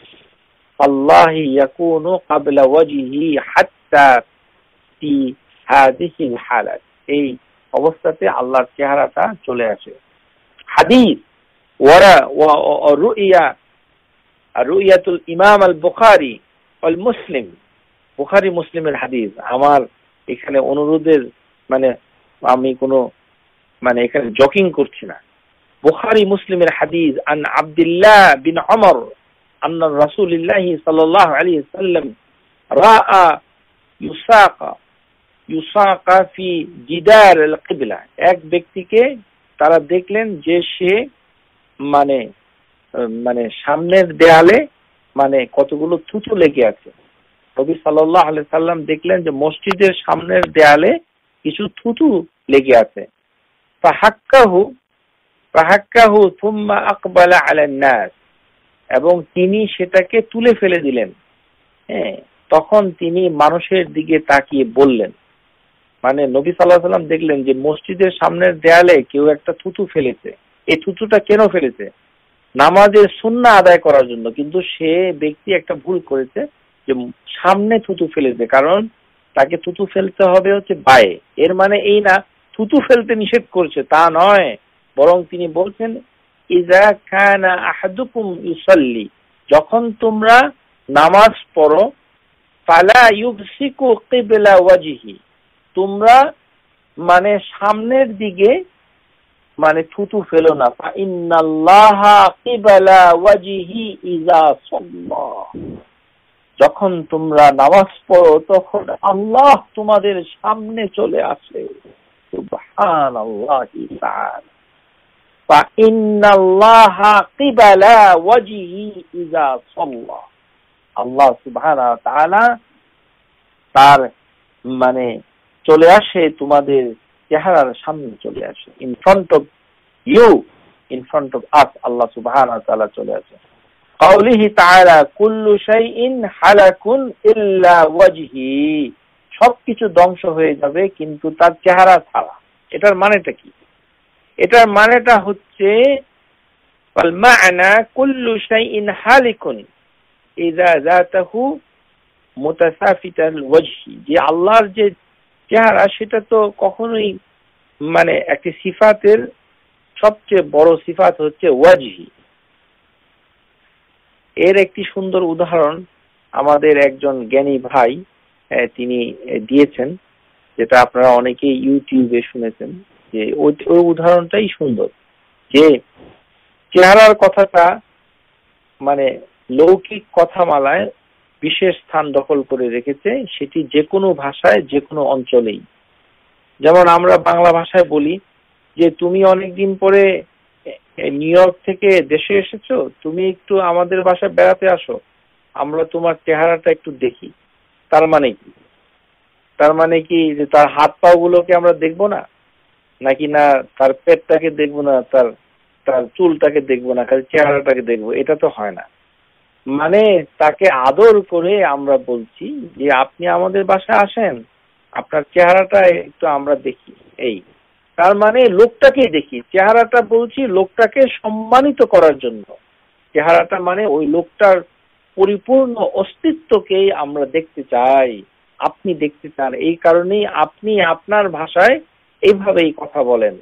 আল্লাহ ইয়াকুনু কাবলা ওয়াজিহি হাত্তা ফি হাদিহিল হালাত এই অবস্থাতে আল্লাহর চেহারাটা চলে আসে হাদিস ওয়ারা ওয়া রুইয়া রুইয়াতুল ইমাম আল বুখারি আল মুসলিম বুখারি মুসলিমের হাদিস আমার এখানে অনুরোধের মানে আমি কোনো মানে এখানে জকিং করছি না বুখারি মুসলিমের হাদিস আন আব্দুল্লাহ বিন অমর أن الرسول الله صلى الله عليه وسلم رأى يساق يساق في جدار القبلة এক ব্যক্তিকে তারা দেখলেন যে সে মানে মানে সামনের দেয়ালে মানে কতগুলো থুতু লেগে আছে নবী সাল্লাহ আলি সাল্লাম দেখলেন যে মসজিদের সামনের দেয়ালে কিছু থুতু লেগে আছে ফাহাক্কাহু ফাহাক্কাহু থুম্মা আকবালা আলান নাস এবং তিনি সেটাকে তুলে ফেলে দিলেন হ্যাঁ তখন তিনি মানুষের দিকে তাকিয়ে বললেন মানে নবী সাল্লাহ সাল্লাম দেখলেন যে মসজিদের সামনের দেয়ালে কেউ একটা থুতু ফেলেছে এই থুতুটা কেন ফেলেছে নামাজের সুন্না আদায় করার জন্য কিন্তু সে ব্যক্তি একটা ভুল করেছে যে সামনে থুতু ফেলেছে কারণ তাকে থুতু ফেলতে হবে হচ্ছে বায়ে এর মানে এই না থুতু ফেলতে নিষেধ করছে তা নয় বরং তিনি বলছেন ইজা কানা আহাদুকুম ইউসাল্লি যখন তোমরা নামাজ পড়ো ফালা ইউবসিকু কিবলা ওয়াজিহি তোমরা মানে সামনের দিকে মানে থুতু ফেলো না ইন্নাল্লাহা কিবলা ওয়াজিহি ইজা সাল্লা যখন তোমরা নামাজ পড়ো তখন আল্লাহ তোমাদের সামনে চলে আসে সুবহানাল্লাহি তাআলা আল্লাহ তার মানে চলে আসে তোমাদের চেহারার সামনে চলে আসে in front of you in front of us আল্লাহ সুবাহ চলে আসে সবকিছু ধ্বংস হয়ে যাবে কিন্তু তার চেহারা ছাড়া এটার মানেটা কি এটার মানেটা হচ্ছে যে আল্লাহর যে চেহারা সেটা তো কখনোই মানে একটি সিফাতের সবচেয়ে বড় সিফাত হচ্ছে ওয়াজহি এর একটি সুন্দর উদাহরণ আমাদের একজন জ্ঞানী ভাই তিনি দিয়েছেন যেটা আপনারা অনেকেই ইউটিউবে শুনেছেন যে ওই উদাহরণটাই সুন্দর যে চেহারার কথাটা মানে লৌকিক কথামালায় বিশেষ স্থান দখল করে রেখেছে সেটি যে কোনো ভাষায় যে কোনো অঞ্চলেই যেমন আমরা বাংলা ভাষায় বলি যে তুমি অনেকদিন পরে নিউ ইয়র্ক থেকে দেশে এসেছো তুমি একটু আমাদের বাসায় বেড়াতে আসো আমরা তোমার চেহারাটা একটু দেখি তার মানে কি তার মানে কি যে তার হাত পা গুলোকে আমরা দেখবো না নাকি না তার পেটটাকে দেখবো না তার তার চুলটাকে দেখবো না খালি চেহারাটাকে দেখবো এটা তো হয় না মানে তাকে আদর করে আমরা বলছি যে আপনি আমাদের বাসায় আসেন আপনার চেহারাটা একটু আমরা দেখি এই তার মানে লোকটাকেই দেখি চেহারাটা বলছি লোকটাকে সম্মানিত করার জন্য চেহারাটা মানে ওই লোকটার পরিপূর্ণ অস্তিত্বকেই আমরা দেখতে চাই আপনি দেখতে চান এই কারণেই আপনি আপনার ভাষায় এইভাবেই কথা বলেন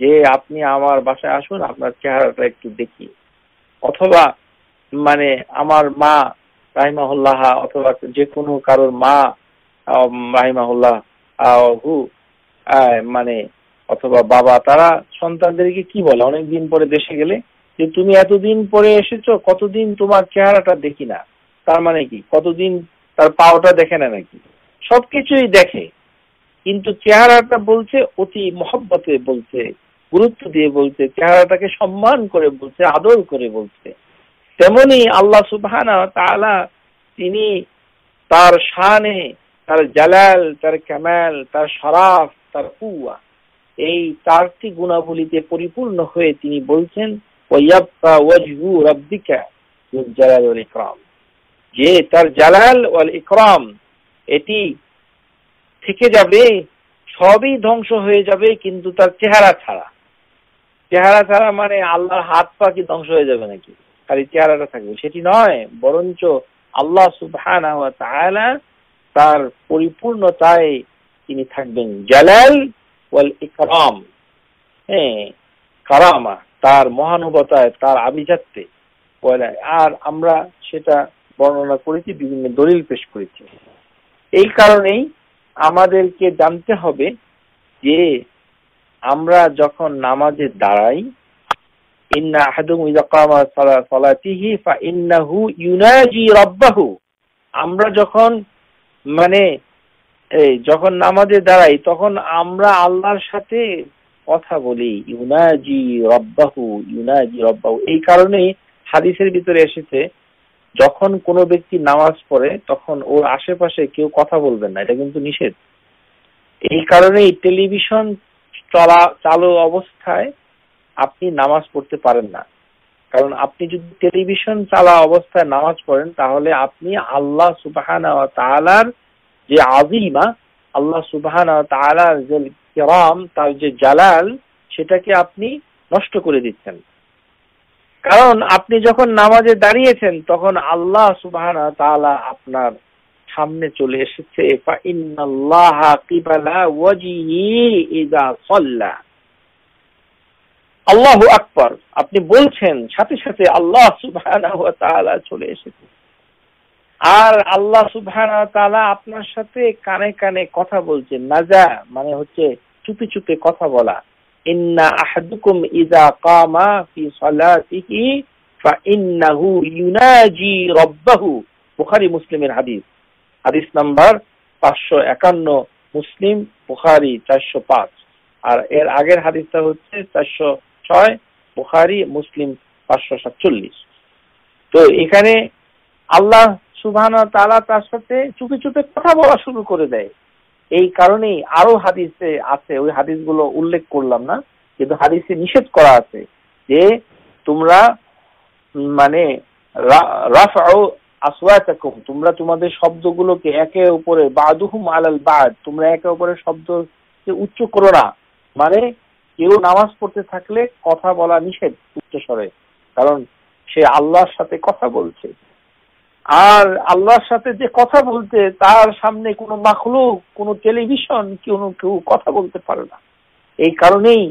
যে আপনি আমার বাসায় আসুন আপনার চেহারাটা একটু দেখি অথবা মানে আমার মা রাহিমাহুল্লাহ অথবা যে কোনো কারোর মা রাহিমাহুল্লাহ হু মানে অথবা বাবা তারা সন্তানদেরকে কি বলে অনেকদিন পরে দেশে গেলে যে তুমি এতদিন পরে এসেছো কতদিন তোমার চেহারাটা দেখি না তার মানে কি কতদিন তার পাওটা দেখে না নাকি সবকিছুই দেখে কিন্তু চেহারাটা বলছে অতি মহব্বতে বলছে গুরুত্ব দিয়ে বলছে চেহারাটাকে সম্মান করে বলছে আদর করে বলছে তেমনি আল্লাহ সুবহানা তালা তিনি তার শানে তার জালাল তার ক্যামাল তার শরাফ তার কুয়া এই চারটি গুণাবলীতে পরিপূর্ণ হয়ে তিনি বলছেন যে তার জালাল ওয়াল ইকরাম এটি থেকে যাবে সবই ধ্বংস হয়ে যাবে কিন্তু তার চেহারা ছাড়া চেহারা ছাড়া মানে আল্লাহর হাত পা কি ধ্বংস হয়ে যাবে নাকি খালি চেহারাটা থাকবে সেটি নয় বরঞ্চ আল্লাহ সুবহান তার পরিপূর্ণতায় তিনি থাকবেন জালাল ওয়াল ইকরাম হ্যাঁ কারামা তার মহানুবতায় তার আভিজাত্যে আর আমরা সেটা বর্ণনা করেছি বিভিন্ন দলিল পেশ করেছি এই কারণেই আমাদেরকে জানতে হবে যে আমরা যখন নামাজে দাঁড়াই ইন্না আহাদুম সালাতিহি ফা ইন্নাহু ইউনাজি রাব্বাহু আমরা যখন মানে যখন নামাজে দাঁড়াই তখন আমরা আল্লাহর সাথে কথা বলি ইউনাজি রব্বাহু ইউনাজি রব্বাহু এই কারণে হাদিসের ভিতরে এসেছে যখন কোনো ব্যক্তি নামাজ পড়ে তখন ওর আশেপাশে কেউ কথা বলবেন না এটা কিন্তু নিষেধ এই কারণে টেলিভিশন চলা চালু অবস্থায় আপনি নামাজ পড়তে পারেন না কারণ আপনি যদি টেলিভিশন চালা অবস্থায় নামাজ পড়েন তাহলে আপনি আল্লাহ সুবাহান তালার যে আজিমা আল্লাহ সুবাহান তালার যে তার যে জালাল সেটাকে আপনি নষ্ট করে দিচ্ছেন কারণ আপনি যখন নামাজে দাঁড়িয়েছেন তখন আল্লাহ সুবাহ আপনার সামনে চলে এসেছে আল্লাহ আকবর আপনি বলছেন সাথে সাথে আল্লাহ সুবাহ চলে এসেছে আর আল্লাহ সুবাহ আপনার সাথে কানে কানে কথা বলছেন নাজা মানে হচ্ছে চুপি চুপে কথা বলা ইন্না আহাদুকুম ইযা কামা ফি সালাতিহি আর এর আগের হাদিসটা হচ্ছে মুসলিম তো এখানে আল্লাহ সুবহান তার সাথে চুপে চুপে কথা বলা শুরু করে দেয় এই কারণেই আরো হাদিসে আছে ওই হাদিসগুলো উল্লেখ করলাম না কিন্তু হাদিসে নিষেধ করা আছে যে তোমরা মানে তোমরা তোমাদের শব্দগুলোকে একে উপরে বাদুহুম আলাল বাদ তোমরা একে উপরে শব্দ উচ্চ করো না মানে কেউ নামাজ পড়তে থাকলে কথা বলা নিষেধ উচ্চস্বরে কারণ সে আল্লাহর সাথে কথা বলছে আর আল্লাহর সাথে যে কথা বলতে তার সামনে কোনো মাখলুক কোনো টেলিভিশন কোনো কেউ কথা বলতে পারে না এই কারণেই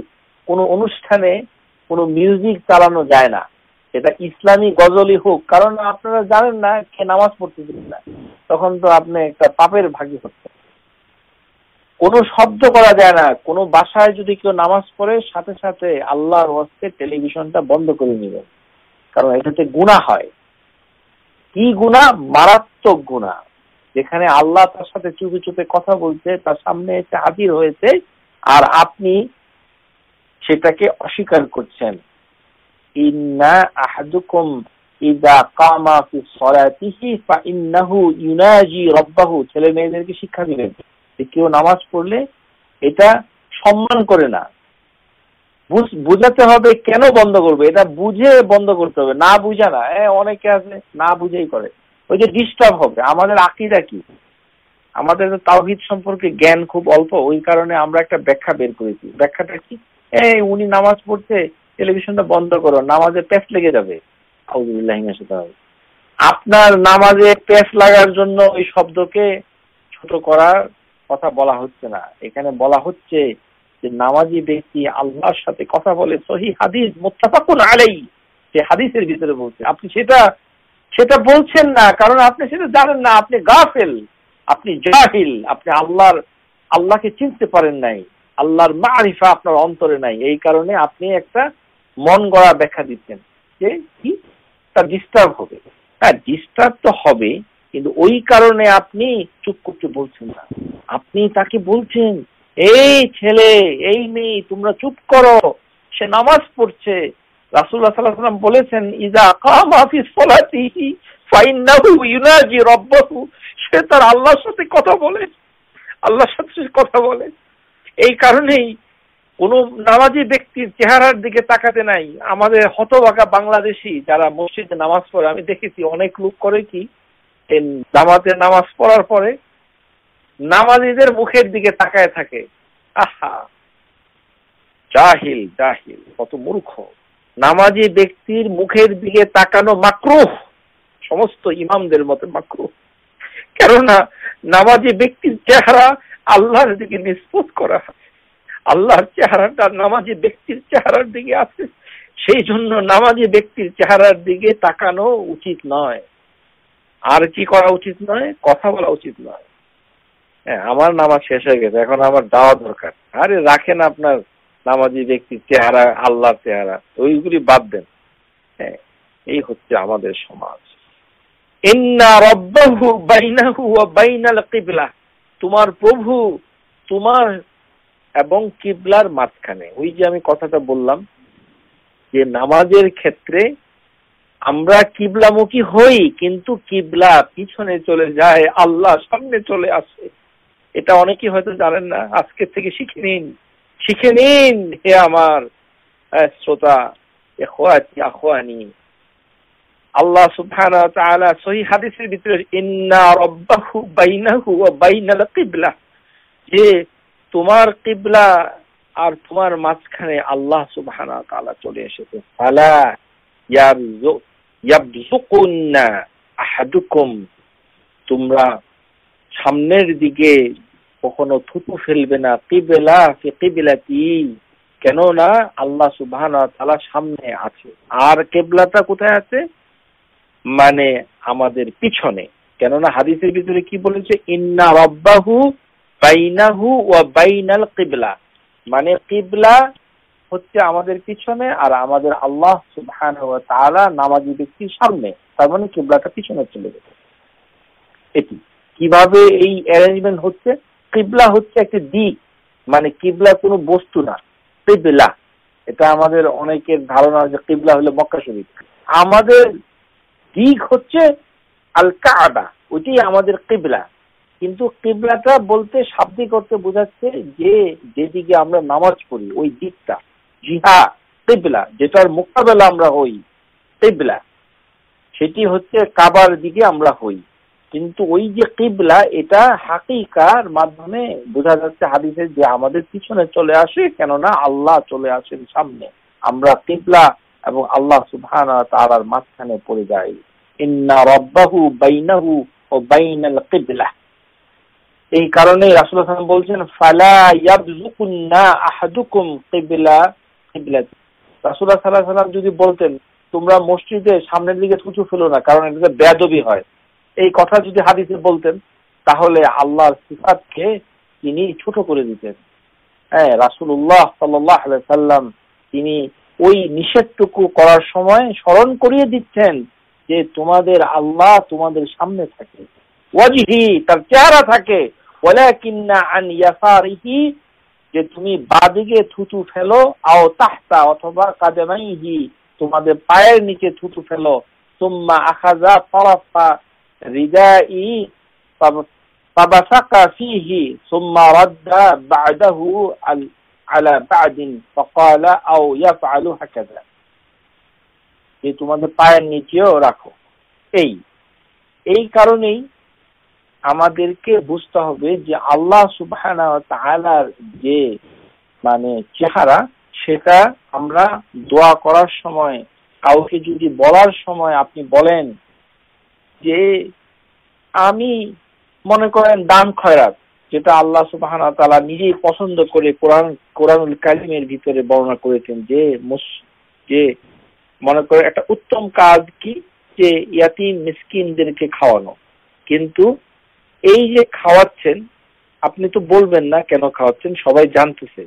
কোনো অনুষ্ঠানে কোনো মিউজিক চালানো যায় না এটা ইসলামী গজলই হোক কারণ আপনারা জানেন না কে নামাজ পড়তে দিবেন না তখন তো আপনি একটা পাপের ভাগি হচ্ছে কোনো শব্দ করা যায় না কোনো বাসায় যদি কেউ নামাজ পড়ে সাথে সাথে আল্লাহর হস্তে টেলিভিশনটা বন্ধ করে নেবেন কারণ এটাতে গুণা হয় কি গুণা মারাত্মক গুণা যেখানে আল্লাহ তার সাথে চুপে চুপে কথা বলছে তার সামনে এসে হাজির হয়েছে আর আপনি সেটাকে অস্বীকার করছেন ইন্না আহাদুকুম ইদা কামা ফি সলাতিহি ফা ইন্নাহু ইউনাজি রব্বাহু ছেলে মেয়েদেরকে শিক্ষা দিবেন যে কেউ নামাজ পড়লে এটা সম্মান করে না বুঝাতে হবে কেন বন্ধ করবে এটা বুঝে বন্ধ করতে হবে না বুঝা না হ্যাঁ অনেকে আছে না বুঝেই করে ওই যে ডিস্টার্ব হবে আমাদের আকিরা কি আমাদের তাওহিদ সম্পর্কে জ্ঞান খুব অল্প ওই কারণে আমরা একটা ব্যাখ্যা বের করেছি ব্যাখ্যাটা কি এই উনি নামাজ পড়ছে টেলিভিশনটা বন্ধ করো নামাজে প্যাস লেগে যাবে আপনার নামাজে প্যাস লাগার জন্য ওই শব্দকে ছোট করার কথা বলা হচ্ছে না এখানে বলা হচ্ছে যে নামাজি ব্যক্তি আল্লাহর সাথে কথা বলে সহি হাদিস মোত্তাফাকুন আলাই সে হাদিসের ভিতরে বলছে আপনি সেটা সেটা বলছেন না কারণ আপনি সেটা জানেন না আপনি গাফেল আপনি জাহিল আপনি আল্লাহর আল্লাহকে চিনতে পারেন নাই আল্লাহর মারিফা আপনার অন্তরে নাই এই কারণে আপনি একটা মন গড়া ব্যাখ্যা দিচ্ছেন যে কি তা ডিস্টার্ব হবে হ্যাঁ ডিস্টার্ব তো হবে কিন্তু ওই কারণে আপনি চুপ করতে বলছেন না আপনি তাকে বলছেন এই ছেলে এই মেয়ে তোমরা চুপ করো সে নামাজ পড়ছে রাসুল্লাহ সাল্লাম বলেছেন ইজা কাম হাফিজ ইউনাজি সে তার আল্লাহর সাথে কথা বলে আল্লাহর সাথে কথা বলে এই কারণেই কোন নামাজি ব্যক্তির চেহারার দিকে তাকাতে নাই আমাদের হতবাকা বাংলাদেশি যারা মসজিদে নামাজ পড়ে আমি দেখেছি অনেক লোক করে কি জামাতে নামাজ পড়ার পরে নামাজিদের মুখের দিকে তাকায় থাকে আহা জাহিল জাহিল কত মূর্খ নামাজি ব্যক্তির মুখের দিকে তাকানো মাকরুহ সমস্ত ইমামদের মতো মাকরুহ কেননা নামাজি ব্যক্তির চেহারা আল্লাহর দিকে নিস্পত করা আল্লাহর চেহারাটা নামাজি ব্যক্তির চেহারার দিকে আছে সেই জন্য নামাজি ব্যক্তির চেহারার দিকে তাকানো উচিত নয় আর কি করা উচিত নয় কথা বলা উচিত নয় হ্যাঁ আমার নামাজ শেষ হয়ে গেছে এখন আমার যাওয়া দরকার আরে রাখেন আপনার নামাজি ব্যক্তির চেহারা আল্লাহর চেহারা ওইগুলি বাদ দেন হ্যাঁ এই হচ্ছে আমাদের সমাজ তোমার প্রভু তোমার এবং কিবলার মাঝখানে ওই যে আমি কথাটা বললাম যে নামাজের ক্ষেত্রে আমরা কিবলামুখী হই কিন্তু কিবলা পিছনে চলে যায় আল্লাহ সামনে চলে আসে এটা অনেকেই হয়তো জানেন না আজকের থেকে শিখে নিন শিখে নিন হে আমার শ্রোতা আল্লাহ হাদিসের ভিতরে যে তোমার কিবলা আর তোমার মাঝখানে আল্লাহ সুবহান তাআলা চলে এসেছে ফালা ইয়াবযুকুন্না আহাদুকুম তোমরা সামনের দিকে কখনো থুতু ফেলবে না কিবেলা কে কি কেননা আল্লাহ সুবহান তালা সামনে আছে আর কেবলাটা কোথায় আছে মানে আমাদের পিছনে কেননা হাদিসের ভিতরে কি বলেছে ইন্না রব্বাহু বাইনাহু ওয়া বাইনাল কিবলা মানে কিবলা হচ্ছে আমাদের পিছনে আর আমাদের আল্লাহ সুবহান তালা নামাজি ব্যক্তির সামনে তার মানে কিবলাটা পিছনে চলে গেছে এটি কিভাবে এই অ্যারেঞ্জমেন্ট হচ্ছে কিবলা হচ্ছে একটা দিক মানে কিবলা কোনো বস্তু না কিবলা এটা আমাদের অনেকের ধারণা যে কিবলা হলো মক্কা শরীফ আমাদের দিক হচ্ছে আল কাবা ওইটাই আমাদের কিবলা কিন্তু কিবলাটা বলতে শাব্দিক অর্থে বোঝাচ্ছে যে যেদিকে আমরা নামাজ পড়ি ওই দিকটা জিহা কিবলা যেটার মোকাবেলা আমরা হই কিবলা সেটি হচ্ছে কাবার দিকে আমরা হই কিন্তু ওই যে কিবলা এটা হাকিকার মাধ্যমে বোঝা যাচ্ছে হাদিসের যে আমাদের পিছনে চলে আসে কেননা আল্লাহ চলে আসেন সামনে আমরা কিবলা এবং আল্লাহ সুহান তাআলার মাঝখানে পড়ে যাই ইন্না রব্বাহু বাইনাহু ও বাইনাল কিবলা এই কারণে রাসূলুল্লাহ সাল্লাল্লাহু বলছেন ফালা ইয়াবযুকুন্না আহাদুকুম কিবলা কিবলা রাসূলুল্লাহ যদি বলতেন তোমরা মসজিদে সামনের দিকে থুতু ফেলো না কারণ এটা বেদবি হয় এই কথা যদি হাদিসে বলতেন তাহলে আল্লাহর সিফাতকে তিনি ছোট করে দিতেন হ্যাঁ রাসুল্লাহ সাল্লাম তিনি ওই নিষেধটুকু করার সময় স্মরণ করিয়ে দিচ্ছেন যে তোমাদের আল্লাহ তোমাদের সামনে থাকে ওয়াজিহি তার চেহারা থাকে যে তুমি বাদিকে থুতু ফেলো আও তাহতা অথবা কাদেমাইহি তোমাদের পায়ের নিচে থুতু ফেলো তোমা আখাজা তরাফা ردائي فبصق فيه ثم رد بعده على بعد فقال أو يفعل هكذا যে তোমাদের পায়ের নিচেও রাখো এই এই কারণেই আমাদেরকে বুঝতে হবে যে আল্লাহ সুবাহ যে মানে চেহারা সেটা আমরা দোয়া করার সময় কাউকে যদি বলার সময় আপনি বলেন যে আমি মনে করেন দান খয়রাত যেটা আল্লাহ সুবাহান তালা নিজেই পছন্দ করে কোরআন কোরআনুল কালিমের ভিতরে বর্ণনা করেছেন যে যে মনে করে একটা উত্তম কাজ কি যে ইয়াতিম মিসকিনদেরকে খাওয়ানো কিন্তু এই যে খাওয়াচ্ছেন আপনি তো বলবেন না কেন খাওয়াচ্ছেন সবাই জানতেছে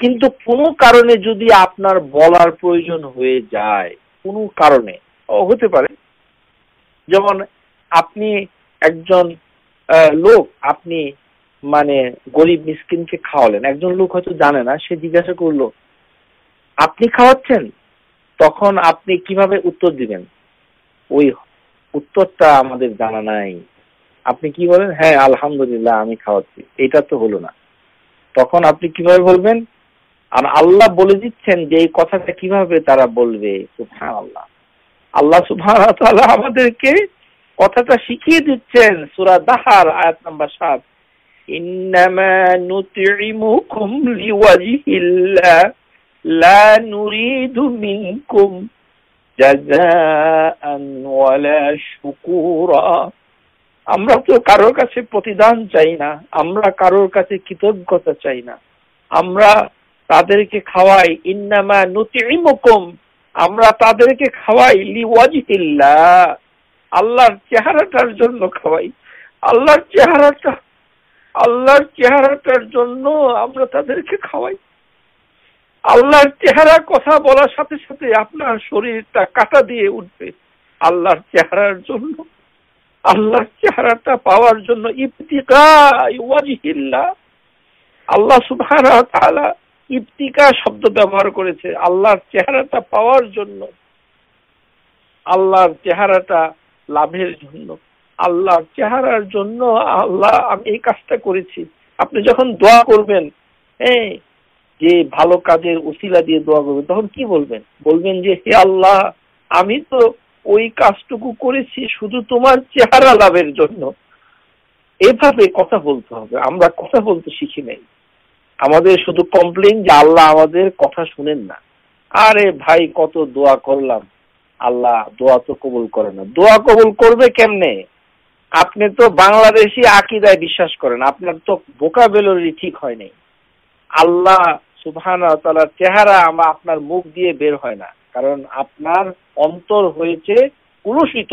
কিন্তু কোনো কারণে যদি আপনার বলার প্রয়োজন হয়ে যায় কোনো কারণে হতে পারে যেমন আপনি একজন লোক আপনি মানে গরিব মিসকিনকে খাওয়ালেন একজন লোক হয়তো জানে না সে জিজ্ঞাসা করলো আপনি খাওয়াচ্ছেন তখন আপনি কিভাবে উত্তর দিবেন ওই উত্তরটা আমাদের জানা নাই আপনি কি বলেন হ্যাঁ আলহামদুলিল্লাহ আমি খাওয়াচ্ছি এটা তো হলো না তখন আপনি কিভাবে বলবেন আর আল্লাহ বলে দিচ্ছেন যে এই কথাটা কিভাবে তারা বলবে সুফহান আল্লাহ আল্লাহ সুবাহ আমাদেরকে কথাটা শিখিয়ে দিচ্ছেন সুরা দাহার আয়াত নাম্বার সাত আমরা তো কারোর কাছে প্রতিদান চাই না আমরা কারোর কাছে কৃতজ্ঞতা চাই না আমরা তাদেরকে খাওয়াই ইন্নামা নতিমুকুম আমরা তাদেরকে খাওয়াই লিওয়াজিহিল্লা আল্লাহর চেহারাটার জন্য খাওয়াই আল্লাহর চেহারাটা আল্লাহর চেহারাটার জন্য আমরা তাদেরকে খাওয়াই আল্লাহর চেহারা কথা বলার সাথে সাথে আপনার শরীরটা কাটা দিয়ে উঠবে আল্লাহর চেহারার জন্য আল্লাহর চেহারাটা পাওয়ার জন্য ইফতিকা আল্লাহ সুবহানাহু ওয়া তাআলা ইফতিকা শব্দ ব্যবহার করেছে আল্লাহর চেহারাটা পাওয়ার জন্য আল্লাহর চেহারাটা লাভের জন্য আল্লাহর চেহারার জন্য আল্লাহ আমি এই কাজটা করেছি আপনি যখন দোয়া করবেন হ্যাঁ যে ভালো কাজের উসিলা দিয়ে দোয়া করবেন তখন কি বলবেন বলবেন যে হে আল্লাহ আমি তো ওই কাজটুকু করেছি শুধু তোমার চেহারা লাভের জন্য এভাবে কথা বলতে হবে আমরা কথা বলতে শিখি নাই আমাদের শুধু কমপ্লেন যে আল্লাহ আমাদের কথা শুনেন না আরে ভাই কত দোয়া করলাম আল্লাহ দোয়া তো কবুল করে না দোয়া কবুল করবে কেমনে আপনি তো বাংলাদেশি আকিদায় বিশ্বাস করেন আপনার তো বোকা বেলরি ঠিক হয় নাই আল্লাহ সুবহান তালার চেহারা আমার আপনার মুখ দিয়ে বের হয় না কারণ আপনার অন্তর হয়েছে কুলুষিত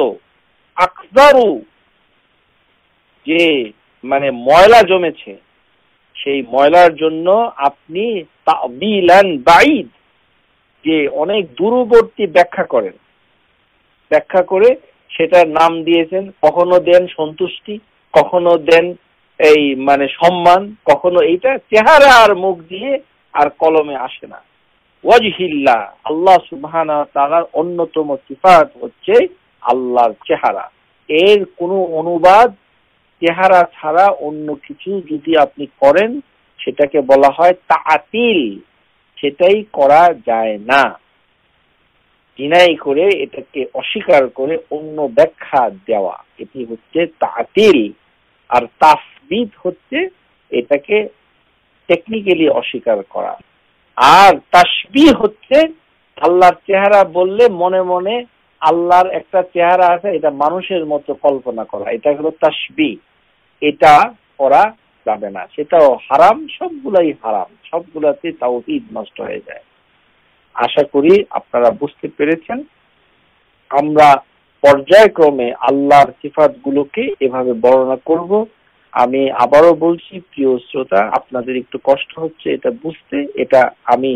আকদারু যে মানে ময়লা জমেছে সেই ময়লার জন্য আপনি বাইদ যে অনেক দূরবর্তী ব্যাখ্যা করেন ব্যাখ্যা করে সেটার নাম দিয়েছেন কখনো দেন সন্তুষ্টি কখনো দেন এই মানে সম্মান কখনো এইটা চেহারা আর মুখ দিয়ে আর কলমে আসে না ওয়াজহিল্লা আল্লাহ সুবহান তার অন্যতম সিফাত হচ্ছে আল্লাহর চেহারা এর কোনো অনুবাদ চেহারা ছাড়া অন্য কিছু যদি আপনি করেন সেটাকে বলা হয় তাতিল সেটাই করা যায় না ডিনাই করে এটাকে অস্বীকার করে অন্য ব্যাখ্যা দেওয়া এটি হচ্ছে তাতিল আর তাসবিদ হচ্ছে এটাকে টেকনিক্যালি অস্বীকার করা আর তাসবি হচ্ছে আল্লাহর চেহারা বললে মনে মনে আল্লাহর একটা চেহারা আছে এটা মানুষের মতো কল্পনা করা এটা হলো তাসবি এটা করা যাবে না সেটাও হারাম সবগুলাই হারাম সবগুলাতে ঈদ নষ্ট হয়ে যায় আশা করি আপনারা বুঝতে পেরেছেন আমরা পর্যায়ক্রমে আল্লাহর সিফাত গুলোকে এভাবে বর্ণনা করব আমি আবারও বলছি প্রিয় শ্রোতা আপনাদের একটু কষ্ট হচ্ছে এটা বুঝতে এটা আমি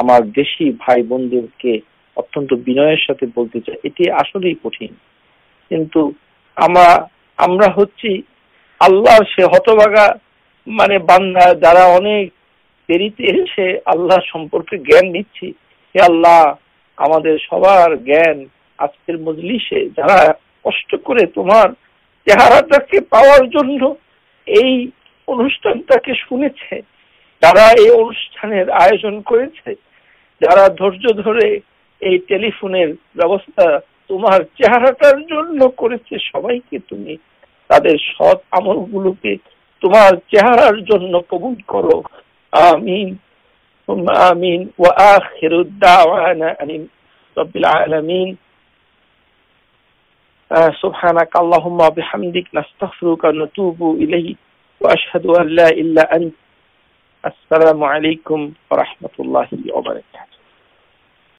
আমার দেশি ভাই বোনদেরকে অত্যন্ত বিনয়ের সাথে বলতে চাই এটি আসলেই কঠিন কিন্তু আমরা আমরা হচ্ছি আল্লাহ সে হতভাগা মানে বান্দা যারা অনেক দেরিতে এসে আল্লাহ সম্পর্কে জ্ঞান নিচ্ছি হে আল্লাহ আমাদের সবার জ্ঞান আজকের মজলিসে যারা কষ্ট করে তোমার চেহারাটাকে পাওয়ার জন্য এই অনুষ্ঠানটাকে শুনেছে যারা এই অনুষ্ঠানের আয়োজন করেছে যারা ধৈর্য ধরে এই টেলিফোনের ব্যবস্থা তোমার চেহারাটার জন্য করেছে সবাইকে তুমি তাদের সৎ আমলগুলোকে তোমার চেহারার জন্য কবুল করো আমিন আমিন ওয়া আখিরু দাওয়ানা আনিল রব্বিল আলামিন سبحانك اللهم وبحمدك نستغفرك ونتوب إليك وأشهد أن لا إلا أنت السلام عليكم ورحمة الله وبركاته